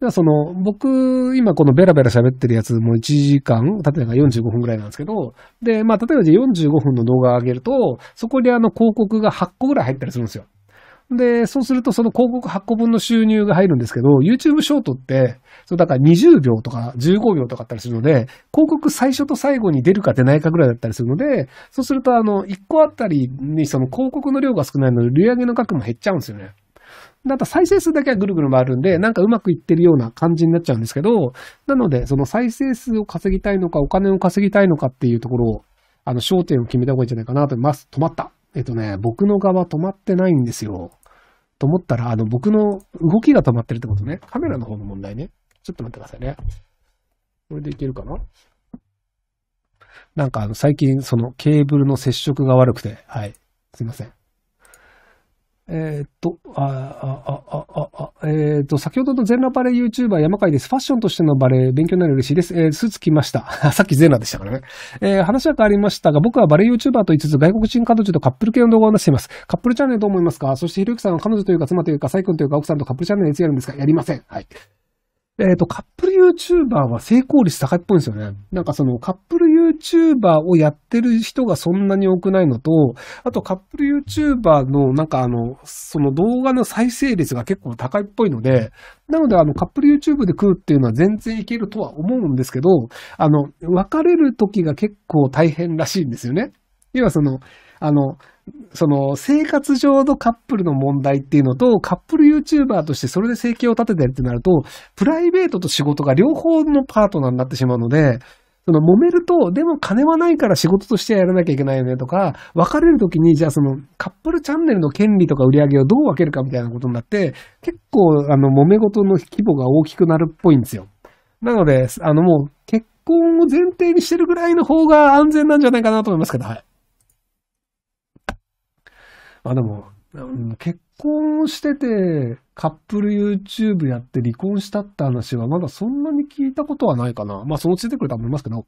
じゃあその、僕、今このベラベラ喋ってるやつも1時間、縦長45分ぐらいなんですけど、で、まあ、例えばじゃあ45分の動画を上げると、そこにあの広告が8個ぐらい入ったりするんですよ。で、そうするとその広告8個分の収入が入るんですけど、YouTube ショートって、そうだから20秒とか15秒とかあったりするので、広告最初と最後に出るか出ないかぐらいだったりするので、そうするとあの、1個あたりにその広告の量が少ないので、売上の額も減っちゃうんですよね。なんか再生数だけはぐるぐる回るんで、なんかうまくいってるような感じになっちゃうんですけど、なので、その再生数を稼ぎたいのか、お金を稼ぎたいのかっていうところを、あの、焦点を決めた方がいいんじゃないかなと思います。止まった。えっとね、僕の側止まってないんですよ。と思ったら、あの、僕の動きが止まってるってことね。カメラの方の問題ね。ちょっと待ってくださいね。これでいけるかななんか、最近、そのケーブルの接触が悪くて、はい。すいません。えー、っと、あ、あ、あ、あ、あ、えー、っと、先ほどの全裸バレー YouTuber 山海です。ファッションとしてのバレー勉強になる嬉しいです。えー、スーツ着ました。さっき全裸でしたからね。えー、話は変わりましたが、僕はバレー YouTuber と言いつつ外国人彼女とカップル系の動画を出しています。カップルチャンネルどう思いますかそしてひろゆきさんは彼女というか妻というかサイ君というか奥さんとカップルチャンネルいつやるんですかやりません。はい。えっ、と、カップル YouTuber は成功率高いっぽいんですよね。なんかそのカップ YouTuber をやってる人がそんなに多くないのと、あとカップル YouTuber のなんかあの、その動画の再生率が結構高いっぽいので、なのであのカップル YouTube で食うっていうのは全然いけるとは思うんですけど、あの、別れる時が結構大変らしいんですよね。要はその、あの、その生活上のカップルの問題っていうのと、カップル YouTuber としてそれで生計を立ててるってなると、プライベートと仕事が両方のパートナーになってしまうので、その揉めると、でも金はないから仕事としてやらなきゃいけないよねとか、別れるときに、じゃあそのカップルチャンネルの権利とか売り上げをどう分けるかみたいなことになって、結構あの揉め事の規模が大きくなるっぽいんですよ。なので、あのもう結婚を前提にしてるぐらいの方が安全なんじゃないかなと思いますけど、はい。まあでも、結婚してて、カップル YouTube やって離婚したって話はまだそんなに聞いたことはないかな。まあそのうち出てくると思いますけど。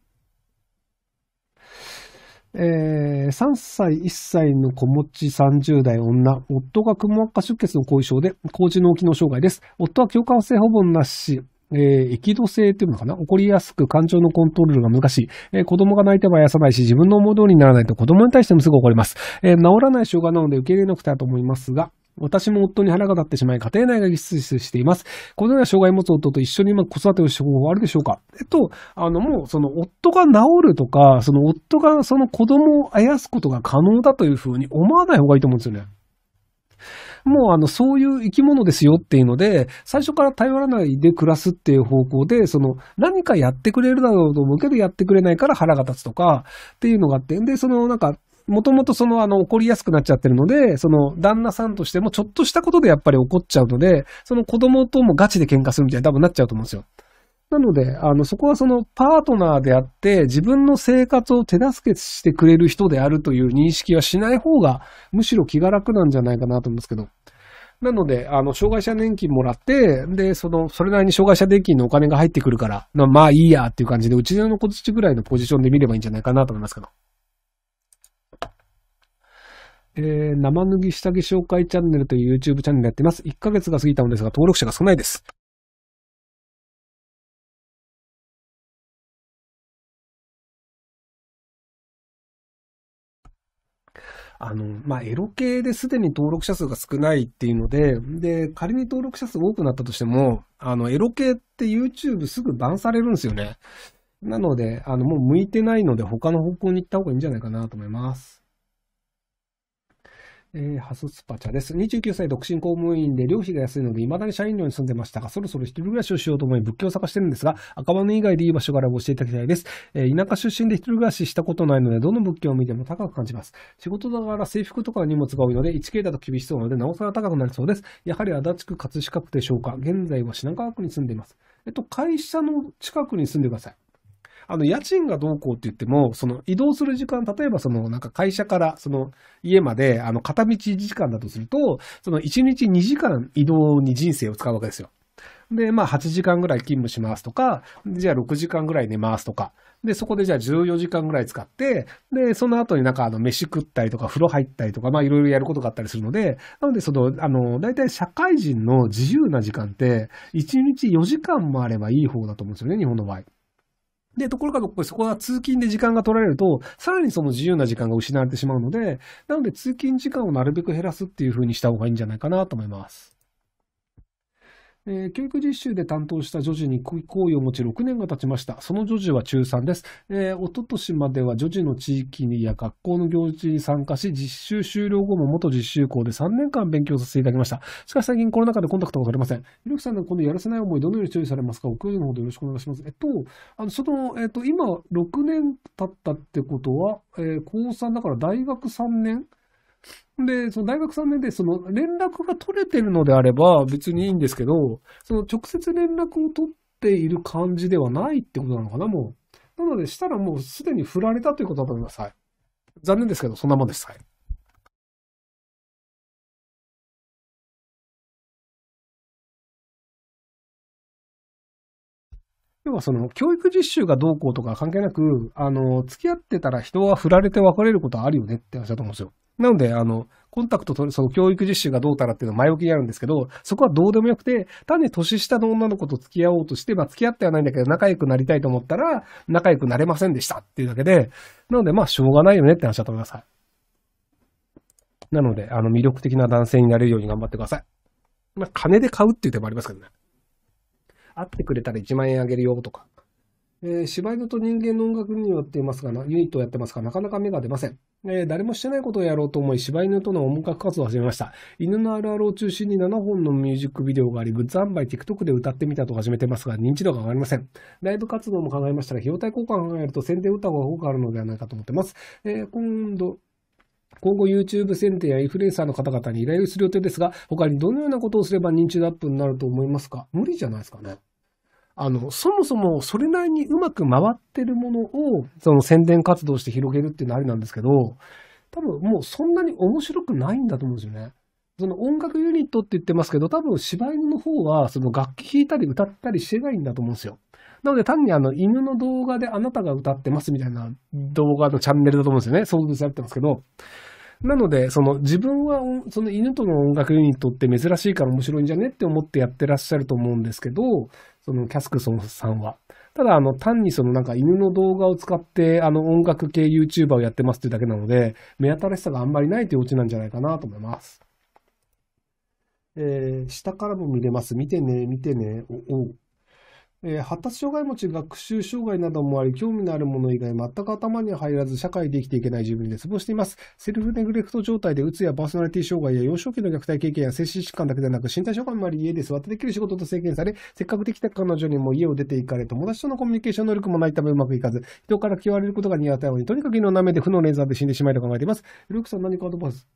えー、3歳、1歳の子持ち30代女。夫がくも膜下出血の後遺症で、高知脳機能障害です。夫は共感性ほぼなし。えー、易度性っていうのかな起こりやすく感情のコントロールが難しい。えー、子供が泣いても癒やさないし、自分の思う通りにならないと子供に対してもすぐ怒ります。えー、治らない障害なので受け入れなくてはと思いますが、私も夫に腹が立ってしまい、家庭内がギスギスしています。このような障害を持つ夫と一緒に今子育てをした方法はあるでしょうかえっと、あの、もう、その、夫が治るとか、その、夫がその子供をあやすことが可能だというふうに思わない方がいいと思うんですよね。もうあの、そういう生き物ですよっていうので、最初から頼らないで暮らすっていう方向で、その、何かやってくれるだろうと思うけど、やってくれないから腹が立つとか、っていうのがあって、んで、その、なんか、もともとそのあの怒りやすくなっちゃってるので、その旦那さんとしてもちょっとしたことでやっぱり怒っちゃうので、その子供ともガチで喧嘩するみたいな多分なっちゃうと思うんですよ。なので、あの、そこはそのパートナーであって、自分の生活を手助けしてくれる人であるという認識はしない方が、むしろ気が楽なんじゃないかなと思うんですけど。なので、あの、障害者年金もらって、で、その、それなりに障害者年金のお金が入ってくるから、まあいいやっていう感じで、うちの子土ぐらいのポジションで見ればいいんじゃないかなと思いますけど。えー、生脱ぎ下着紹介チャンネルという YouTube チャンネルやっています。1ヶ月が過ぎたのですが、登録者が少ないです。あの、まあ、エロ系ですでに登録者数が少ないっていうので、で、仮に登録者数多くなったとしても、あの、エロ系って YouTube すぐバンされるんですよね。なので、あの、もう向いてないので他の方向に行った方がいいんじゃないかなと思います。えー、ハススパチャです。29歳独身公務員で、寮費が安いので、未だに社員寮に住んでましたが、そろそろ一人暮らしをしようと思い、物件を探してるんですが、赤羽以外でいい場所から教えていただきたいです。えー、田舎出身で一人暮らししたことないので、どの物件を見ても高く感じます。仕事だから制服とか荷物が多いので、1K だと厳しそうなので、なおさら高くなりそうです。やはり足立区葛飾区でしょうか。現在は品川区に住んでいます。えっと、会社の近くに住んでください。あの、家賃がどうこうって言っても、その移動する時間、例えばそのなんか会社からその家まで、あの、片道1時間だとすると、その1日2時間移動に人生を使うわけですよ。で、まあ8時間ぐらい勤務しますとか、じゃあ6時間ぐらい寝ますとか。で、そこでじゃあ14時間ぐらい使って、で、その後になんかあの飯食ったりとか風呂入ったりとか、まあいろいろやることがあったりするので、なのでその、あの、大体社会人の自由な時間って、1日4時間もあればいい方だと思うんですよね、日本の場合。で、ところがこそこは通勤で時間が取られると、さらにその自由な時間が失われてしまうので、なので通勤時間をなるべく減らすっていう風にした方がいいんじゃないかなと思います。えー、教育実習で担当した女児に好意を持ち6年が経ちました。その女児は中3です。えー、おととしまでは女児の地域や学校の行事に参加し、実習終了後も元実習校で3年間勉強させていただきました。しかし最近コロナ禍でコンタクトが取れません。ひろきさんのこのやらせない思い、どのように注意されますかお教授の方でよろしくお願いします。えっと、あの、その、えっと、今、6年経ったってことは、えー、高3だから大学3年で、その大学3年で、その連絡が取れてるのであれば別にいいんですけど、その直接連絡を取っている感じではないってことなのかな、もう。なので、したらもうすでに振られたということだと思います。はい。残念ですけど、そんなもんです。はい。要はその教育実習がどうこうとか関係なく、あの、付き合ってたら人は振られて別れることはあるよねって話だと思うんですよ。なので、あの、コンタクト取る、その教育実習がどうたらっていうのは前置きにあるんですけど、そこはどうでもよくて、単に年下の女の子と付き合おうとして、まあ付き合ってはないんだけど、仲良くなりたいと思ったら、仲良くなれませんでしたっていうだけで、なので、まあしょうがないよねって話だと思います。なので、あの、魅力的な男性になれるように頑張ってください。まあ金で買うっていう手もありますけどね。会ってくれたら1万円あげるよとか。えー、柴犬と人間の音楽によっていますが、ユニットをやってますが、なかなか芽が出ません。えー、誰もしてないことをやろうと思い、柴犬との音楽活動を始めました。犬のあるあるを中心に7本のミュージックビデオがあり、グッズ販売、TikTok で歌ってみたと始めてますが、認知度が上がりません。ライブ活動も考えましたら、費用対効果を考えると宣伝歌が多くあるのではないかと思ってます。えー、今度、今後 YouTube 選定やインフルエンサーの方々に依頼をする予定ですが、他にどのようなことをすれば認知度アップになると思いますか無理じゃないですかね。あの、そもそもそれなりにうまく回ってるものを、その宣伝活動して広げるっていうのはありなんですけど、多分もうそんなに面白くないんだと思うんですよね。その音楽ユニットって言ってますけど、多分柴犬の方はその楽器弾いたり歌ったりしてないんだと思うんですよ。なので単にあの犬の動画であなたが歌ってますみたいな動画のチャンネルだと思うんですよね。想像されてますけど。なので、その自分は、その犬との音楽ユニットって珍しいから面白いんじゃねって思ってやってらっしゃると思うんですけど、そのキャスクソンさんは。ただ、あの、単にそのなんか犬の動画を使って、あの、音楽系 YouTuber をやってますっていうだけなので、目新しさがあんまりないというオチなんじゃないかなと思います。えー、下からも見れます。見てね、見てね、お、おえー、発達障害持ち、学習障害などもあり、興味のあるもの以外、全く頭に入らず、社会で生きていけない自分で過ごしています。セルフネグレクト状態で、うつやパーソナリティ障害や幼少期の虐待経験や精神疾患だけでなく、身体障害もあり、家で座ってできる仕事と制限され、せっかくできた彼女にも家を出て行かれ、友達とのコミュニケーション能力もないためうまくいかず、人から嫌われることが苦手なのに、とにかく胃の舐めで負の連鎖で死んでしまいと考えています。ルークさん、何かアドバイス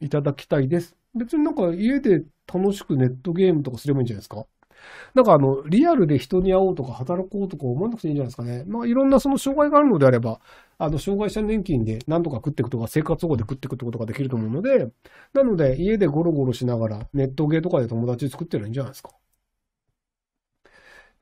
いただきたいです。別になんか家で楽しくネットゲームとかすればいいんじゃないですかなんかあの、リアルで人に会おうとか働こうとか思わなくていいんじゃないですかね。まあいろんなその障害があるのであれば、あの、障害者年金で何とか食っていくとか、生活保護で食っていくってことができると思うので、なので家でゴロゴロしながらネットゲーとかで友達作ってるんじゃないですか。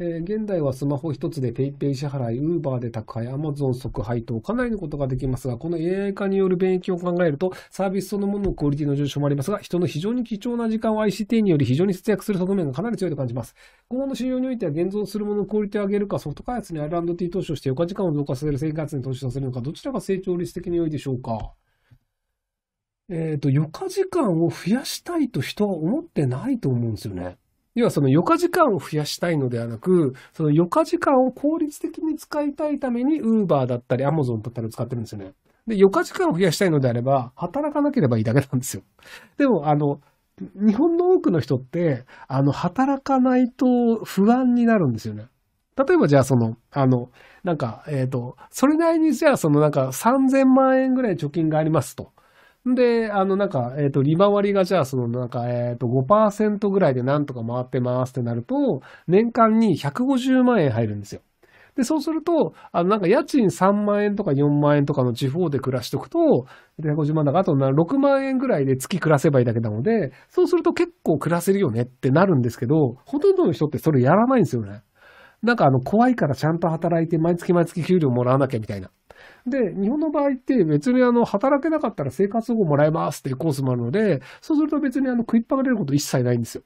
えー、現代はスマホ一つで PayPay 支払い、Uber で宅配、Amazon 即配当、かなりのことができますが、この AI 化による便益を考えると、サービスそのもののクオリティの上昇もありますが、人の非常に貴重な時間を ICT により非常に節約する側面がかなり強いと感じます。今後の信用においては、現像するもののクオリティを上げるか、ソフト開発に R&T 投資をして、余暇時間を増加させる生活に投資させるのか、どちらが成長率的に良いでしょうか。えっ、ー、と、余暇時間を増やしたいと人は思ってないと思うんですよね。要はその余暇時間を増やしたいのではなく、その余暇時間を効率的に使いたいために、ウーバーだったり、アマゾンだったりを使ってるんですよね。で、余暇時間を増やしたいのであれば、働かなければいいだけなんですよ。でも、あの、日本の多くの人って、あの、働かないと不安になるんですよね。例えばじゃあその、あの、なんか、えっ、ー、と、それなりにじゃあそのなんか3000万円ぐらい貯金がありますと。で、あの、なんか、えっ、ー、と、利回りがじゃあ、その、なんか、えっ、ー、と、5%ぐらいでなんとか回ってますってなると、年間に150万円入るんですよ。で、そうすると、あの、なんか家賃3万円とか4万円とかの地方で暮らしとくと、150万だからあと6万円ぐらいで月暮らせばいいだけなので、そうすると結構暮らせるよねってなるんですけど、ほとんどの人ってそれやらないんですよね。なんかあの、怖いからちゃんと働いて毎月毎月給料もらわなきゃみたいな。で、日本の場合って別にあの、働けなかったら生活保護もらえますっていうコースもあるので、そうすると別にあの、食いっぱがれること一切ないんですよ。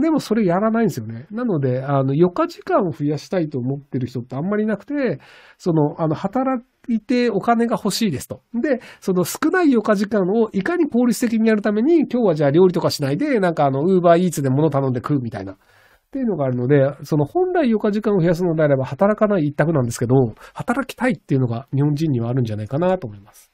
でもそれやらないんですよね。なので、あの、余暇時間を増やしたいと思ってる人ってあんまりいなくて、その、あの、働いてお金が欲しいですと。で、その少ない余暇時間をいかに効率的にやるために、今日はじゃあ料理とかしないで、なんかあの、ウーバーイーツで物頼んで食うみたいな。っていうのがあるので、その本来余暇時間を増やすのであれば働かない一択なんですけど、働きたいっていうのが日本人にはあるんじゃないかなと思います。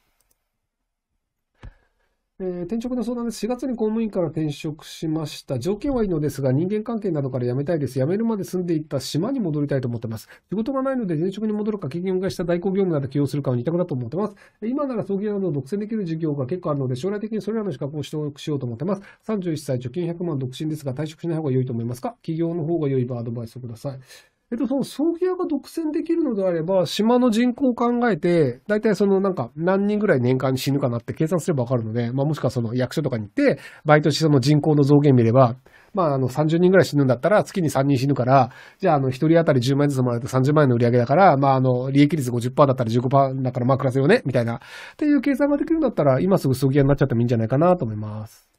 えー、転職の相談です。4月に公務員から転職しました。条件はいいのですが、人間関係などから辞めたいです。辞めるまで住んでいた島に戻りたいと思ってます。仕事がないので転職に戻るか、経験を生かした代行業務など起用するかは二択だと思ってます。今なら送金など独占できる事業が結構あるので、将来的にそれらの資格を取得しようと思ってます。31歳、貯金100万独身ですが、退職しない方が良いと思いますか企業の方が良い場合アドバイスをください。えっと、その葬儀屋が独占できるのであれば、島の人口を考えて、大体そのなんか何人ぐらい年間に死ぬかなって計算すればわかるので、まあもしくはその役所とかに行って、毎年その人口の増減見れば、まああの30人ぐらい死ぬんだったら月に3人死ぬから、じゃああの1人当たり10万円ずつもらえると30万円の売り上げだから、まああの利益率50%だったら15%だからまあ暮らせよね、みたいな。っていう計算ができるんだったら、今すぐ葬儀屋になっちゃってもいいんじゃないかなと思います。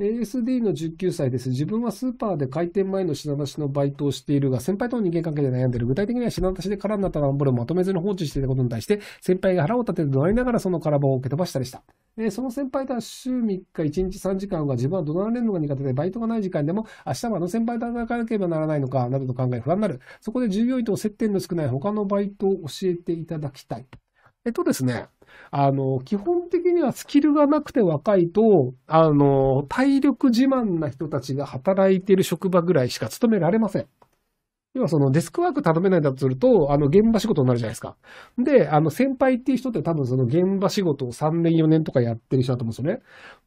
ASD の19歳です。自分はスーパーで開店前の品出しのバイトをしているが、先輩との人間関係で悩んでいる。具体的には品出しで空になった段ボールをまとめずに放置していたことに対して、先輩が腹を立てて怒鳴りながらその空棒を蹴飛ばしたりした。えー、その先輩とは週3日1日3時間が自分は怒鳴られるのが苦手で、バイトがない時間でも、明日はあの先輩と働かなければならないのか、などと考え不安になる。そこで従業員と接点の少ない他のバイトを教えていただきたい。えっとですね、あの、基本的にはスキルがなくて若いと、あの、体力自慢な人たちが働いている職場ぐらいしか勤められません。要はそのデスクワーク頼めないんだとすると、あの現場仕事になるじゃないですか。で、あの先輩っていう人って多分その現場仕事を3年4年とかやってる人だと思うんですよ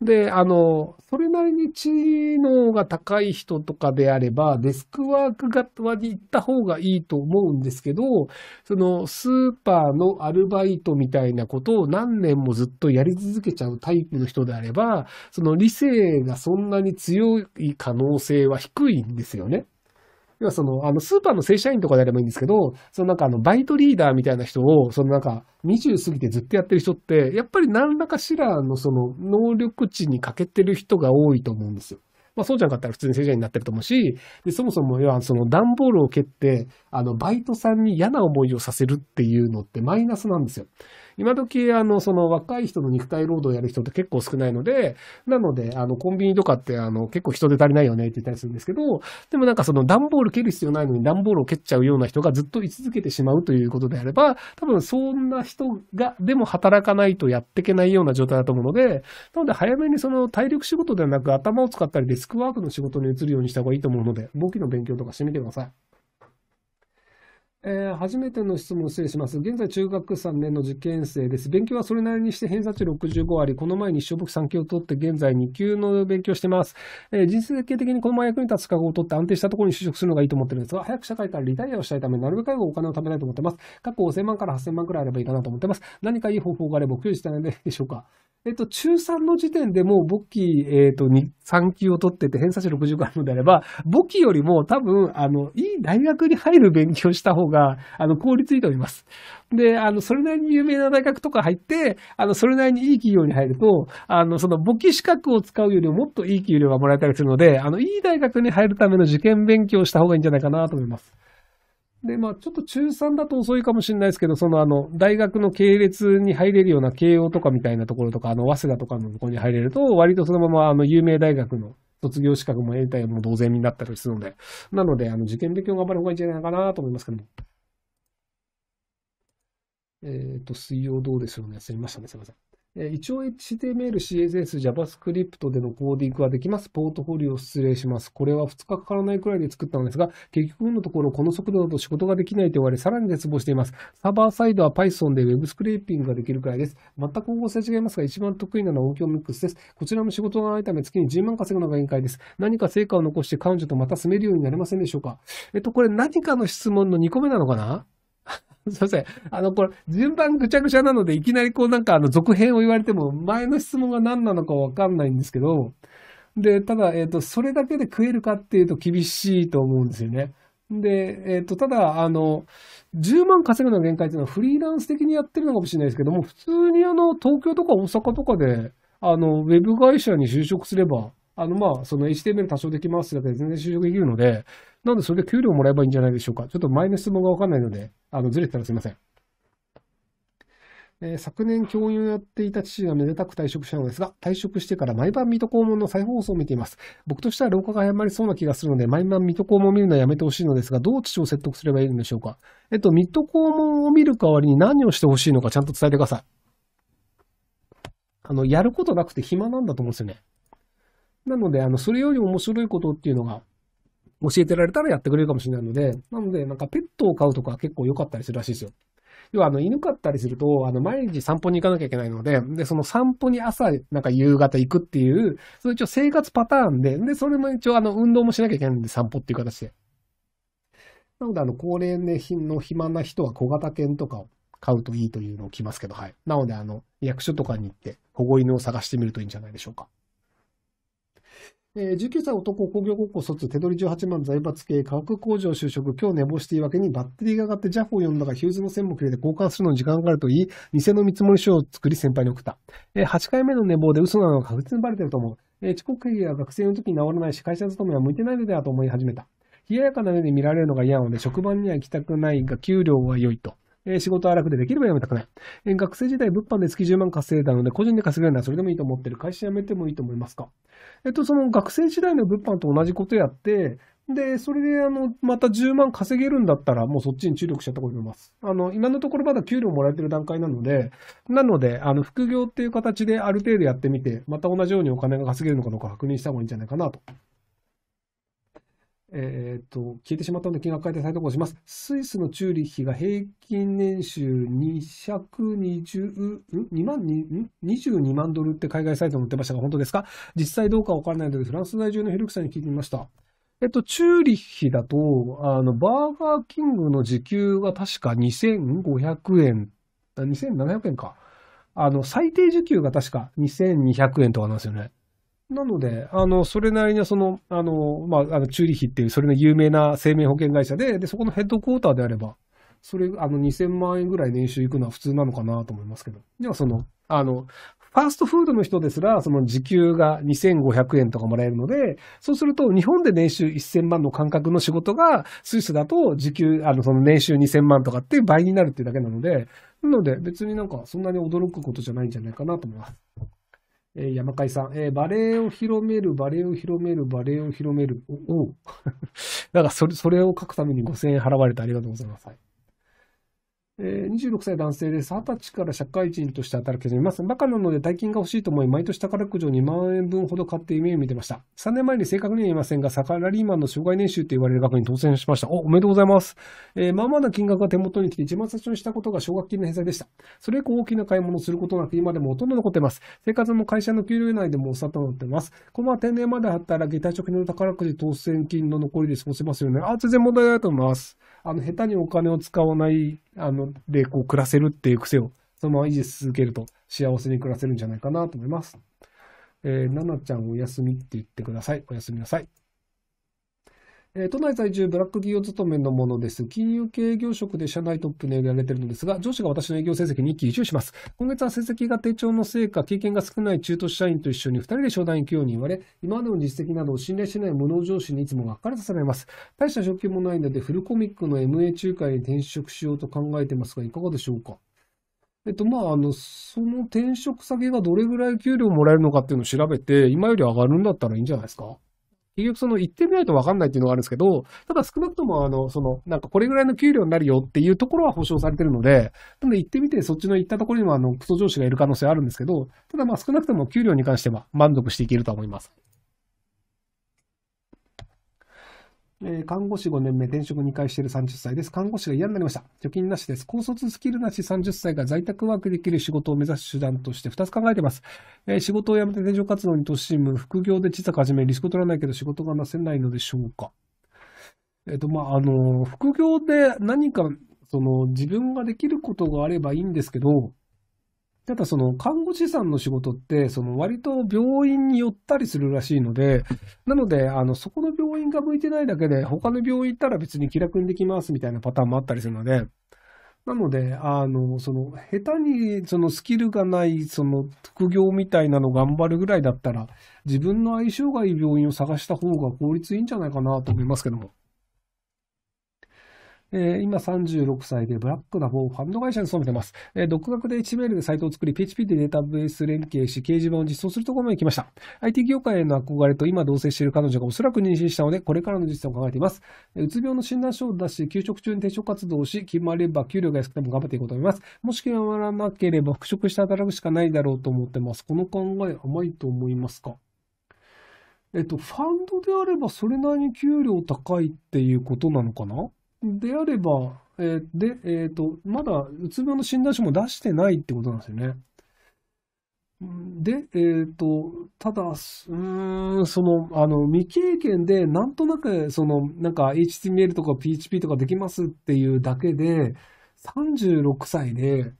ね。で、あの、それなりに知能が高い人とかであれば、デスクワーク側に行った方がいいと思うんですけど、そのスーパーのアルバイトみたいなことを何年もずっとやり続けちゃうタイプの人であれば、その理性がそんなに強い可能性は低いんですよね。要はその、あの、スーパーの正社員とかであればいいんですけど、そのなんかあの、バイトリーダーみたいな人を、そのなんか、20過ぎてずっとやってる人って、やっぱり何らかしらのその、能力値に欠けてる人が多いと思うんですよ。まあそうじゃなかったら普通に正社員になってると思うし、で、そもそも要はその段ボールを蹴って、あの、バイトさんに嫌な思いをさせるっていうのってマイナスなんですよ。今時、あの、その若い人の肉体労働をやる人って結構少ないので、なので、あの、コンビニとかって、あの、結構人手足りないよねって言ったりするんですけど、でもなんかその段ボール蹴る必要ないのに段ボールを蹴っちゃうような人がずっと居続けてしまうということであれば、多分そんな人が、でも働かないとやっていけないような状態だと思うので、なので早めにその体力仕事ではなく頭を使ったりデスクワークの仕事に移るようにした方がいいと思うので、簿記の勉強とかしてみてください。えー、初めての質問失礼します。現在中学3年の受験生です。勉強はそれなりにして偏差値65あり、この前に一生僕3級を取って現在2級の勉強してます。えー、人生的にこのまま役に立つ資格を取って安定したところに就職するのがいいと思ってるんですが、早く社会からリタイアをしたいため、なるべくお金を貯めたいと思ってます。過去5000万から8000万くらいあればいいかなと思ってます。何かいい方法があれば教授してないでしょうか。えっと、中3の時点でもう簿記、えっ、ー、と、3級を取ってて偏差値6 5があるのであれば、簿記よりも多分、あの、いい大学に入る勉強した方がが、あの、効率いいと思います。で、あの、それなりに有名な大学とか入って、あの、それなりにいい企業に入ると、あの、その簿記資格を使うよりももっといい給料がもらえたりするので、あの、いい大学に入るための受験勉強をした方がいいんじゃないかなと思います。で、まあ、ちょっと中3だと遅いかもしれないですけど、その、あの、大学の系列に入れるような慶応とかみたいなところとか、あの、早稲田とかのところに入れると、割とそのまま、あの、有名大学の卒業資格も得たいも同然になったりするので、なので、あの受験勉強頑張る方がいいんじゃないかなと思いますけども。えっ、ー、と、水曜どうでしょうね。すみましたね。すみません。一応 HTML、CSS、JavaScript でのコーディングはできます。ポートフォリオ失礼します。これは2日かからないくらいで作ったのですが、結局のところこの速度だと仕事ができないと言われ、さらに絶望しています。サーバーサイドは Python で Web スクレーピングができるくらいです。全く方向性違いますが、一番得意なのは音響ミックスです。こちらも仕事がないため月に10万稼ぐのが限界です。何か成果を残して彼女とまた住めるようになりませんでしょうかえっと、これ何かの質問の2個目なのかな すいません。あの、これ、順番ぐちゃぐちゃなので、いきなりこうなんかあの、続編を言われても、前の質問が何なのかわかんないんですけど、で、ただ、えっ、ー、と、それだけで食えるかっていうと厳しいと思うんですよね。で、えっ、ー、と、ただ、あの、10万稼ぐの限界っていうのはフリーランス的にやってるのかもしれないですけども、普通にあの、東京とか大阪とかで、あの、ウェブ会社に就職すれば、あの、まあ、その HTML 多少できますだけで全然就職できるので、なんでそれで給料もらえばいいんじゃないでしょうか。ちょっと前の質問がわかんないので、あの、ずれてたらすいません。えー、昨年教員をやっていた父がめでたく退職したのですが、退職してから毎晩水戸黄門の再放送を見ています。僕としては老化が謝りそうな気がするので、毎晩水戸黄門を見るのはやめてほしいのですが、どう父を説得すればいいんでしょうか。えっと、水戸黄門を見る代わりに何をしてほしいのかちゃんと伝えてください。あの、やることなくて暇なんだと思うんですよね。なので、あの、それより面白いことっていうのが、教えてられたらやってくれるかもしれないので、なので、なんかペットを飼うとか結構良かったりするらしいですよ。要は、あの、犬飼ったりすると、あの、毎日散歩に行かなきゃいけないので、で、その散歩に朝、なんか夕方行くっていう、それ一応生活パターンで、で、それも一応、あの、運動もしなきゃいけないんで、散歩っていう形で。なので、あの、高齢の暇な人は小型犬とかを買うといいというのを聞きますけど、はい。なので、あの、役所とかに行って、保護犬を探してみるといいんじゃないでしょうか。え19歳男、工業高校卒、手取り18万、財閥系、化学工場就職、今日寝坊していいわけにバッテリーが上がってジャフを読んだが、ヒューズの線も切れて交換するのに時間がかかると言い、偽の見積書を作り先輩に送った。え8回目の寝坊で嘘なのが確実にバレてると思う。え遅刻経議は学生の時に治らないし、会社勤めは向いてないのではと思い始めた。冷ややかな目で見られるのが嫌なので、職場には行きたくないが、給料は良いと。え仕事は楽でできれば辞めたくない。え学生時代、物販で月10万稼いだので、個人で稼げるならそれでもいいと思ってる。会社辞めてもいいと思いますかえっと、その学生時代の物販と同じことやって、で、それで、あの、また10万稼げるんだったら、もうそっちに注力しちゃった方がいいと思います。あの、今のところまだ給料もらえてる段階なので、なので、あの、副業っていう形である程度やってみて、また同じようにお金が稼げるのかどうか確認した方がいいんじゃないかなとえー、っと、消えてしまったので金額変えて再投稿します。スイスのチューリッヒが平均年収220、2万2、2万ドルって海外サイトに載ってましたが、本当ですか実際どうかわからないので、フランス在住のヘルクさんに聞いてみました。えっと、チューリッヒだと、あの、バーガーキングの時給が確か2500円、2700円か。あの、最低時給が確か2200円とかなんですよね。なので、あの、それなりにその、あの、まあ、あの、チューリヒっていう、それの有名な生命保険会社で、で、そこのヘッドクォーターであれば、それ、あの、2000万円ぐらい年収いくのは普通なのかなと思いますけど。では、その、あの、ファーストフードの人ですら、その時給が2500円とかもらえるので、そうすると、日本で年収1000万の感覚の仕事が、スイスだと時給、あの、その年収2000万とかっていう倍になるっていうだけなので、なので、別になんか、そんなに驚くことじゃないんじゃないかなと思います。え山海さん、えー、バレエを広める、バレエを広める、バレエを広める。おおだ からそれ、それを書くために5000円払われてありがとうございます。はいえ26歳男性です。20歳から社会人として働き始めます。バカなので大金が欲しいと思い、毎年宝くじを2万円分ほど買って夢を見てました。3年前に正確には言いませんが、サラリーマンの障害年収と言われる額に当選しました。お、おめでとうございます。えー、まあまあな金額が手元に来て、一番最初にしたことが奨学金の返済でした。それ以降大きな買い物をすることなく、今でもほとんど残っています。生活も会社の給料内でもおさとなっています。このまま定年まで働き、直金の宝くじ当選金の残りで過ごせますよね。あ、全然問題ないと思います。あの、下手にお金を使わないあの、で、こう、暮らせるっていう癖を、そのまま維持し続けると、幸せに暮らせるんじゃないかなと思います。えー、ななちゃんおやすみって言ってください。おやすみなさい。え都内在住、ブラック企業勤めのものです。金融系営業職で社内トップに挙げられているのですが、上司が私の営業成績に一喜一憂します。今月は成績が低調のせいか、経験が少ない中途社員と一緒に2人で商談行くように言われ、今までの実績などを信頼しない無能上司にいつもがっかりさせられます。大した条件もないので、フルコミックの MA 仲介に転職しようと考えてますが、いかがでしょうかえっと、まあ、あの、その転職先がどれぐらい給料もらえるのかっていうのを調べて、今より上がるんだったらいいんじゃないですか結局その行ってみないと分かんないっていうのがあるんですけど、ただ少なくともあの、その、なんかこれぐらいの給料になるよっていうところは保証されてるので、なので行ってみて、そっちの行ったところにもあの、クソ上司がいる可能性はあるんですけど、ただまあ少なくとも給料に関しては満足していけると思います。えー、看護師5年目、転職2回している30歳です。看護師が嫌になりました。貯金なしです。高卒スキルなし30歳が在宅ワークできる仕事を目指す手段として2つ考えています。えー、仕事を辞めて転職活動に突しむ、副業で小さく始め、リスク取らないけど仕事がなせないのでしょうか。えっ、ー、と、まあ、あの、副業で何か、その、自分ができることがあればいいんですけど、ただその看護師さんの仕事って、その割と病院に寄ったりするらしいので、なので、あの、そこの病院が向いてないだけで、他の病院行ったら別に気楽にできますみたいなパターンもあったりするので、なので、あの、その、下手に、そのスキルがない、その、副業みたいなの頑張るぐらいだったら、自分の相性がいい病院を探した方が効率いいんじゃないかなと思いますけども。えー、今36歳でブラックな某ファンド会社に勤めてます。えー、独学で h m l でサイトを作り、PHP でデータベース連携し、掲示板を実装するところまで来ました。IT 業界への憧れと今同棲している彼女がおそらく妊娠したので、これからの実践を考えています。えうつ病の診断書を出し、休職中に転職活動をし、決まれば給料が安くても頑張っていこうと思います。もし決まらなければ復職して働くしかないだろうと思ってます。この考え甘いと思いますかえっと、ファンドであればそれなりに給料高いっていうことなのかなであれば、えー、で、えっ、ー、と、まだうつ病の診断書も出してないってことなんですよね。で、えっ、ー、と、ただ、うん、その、あの、未経験で、なんとなく、その、なんか HTML とか PHP とかできますっていうだけで、36歳で、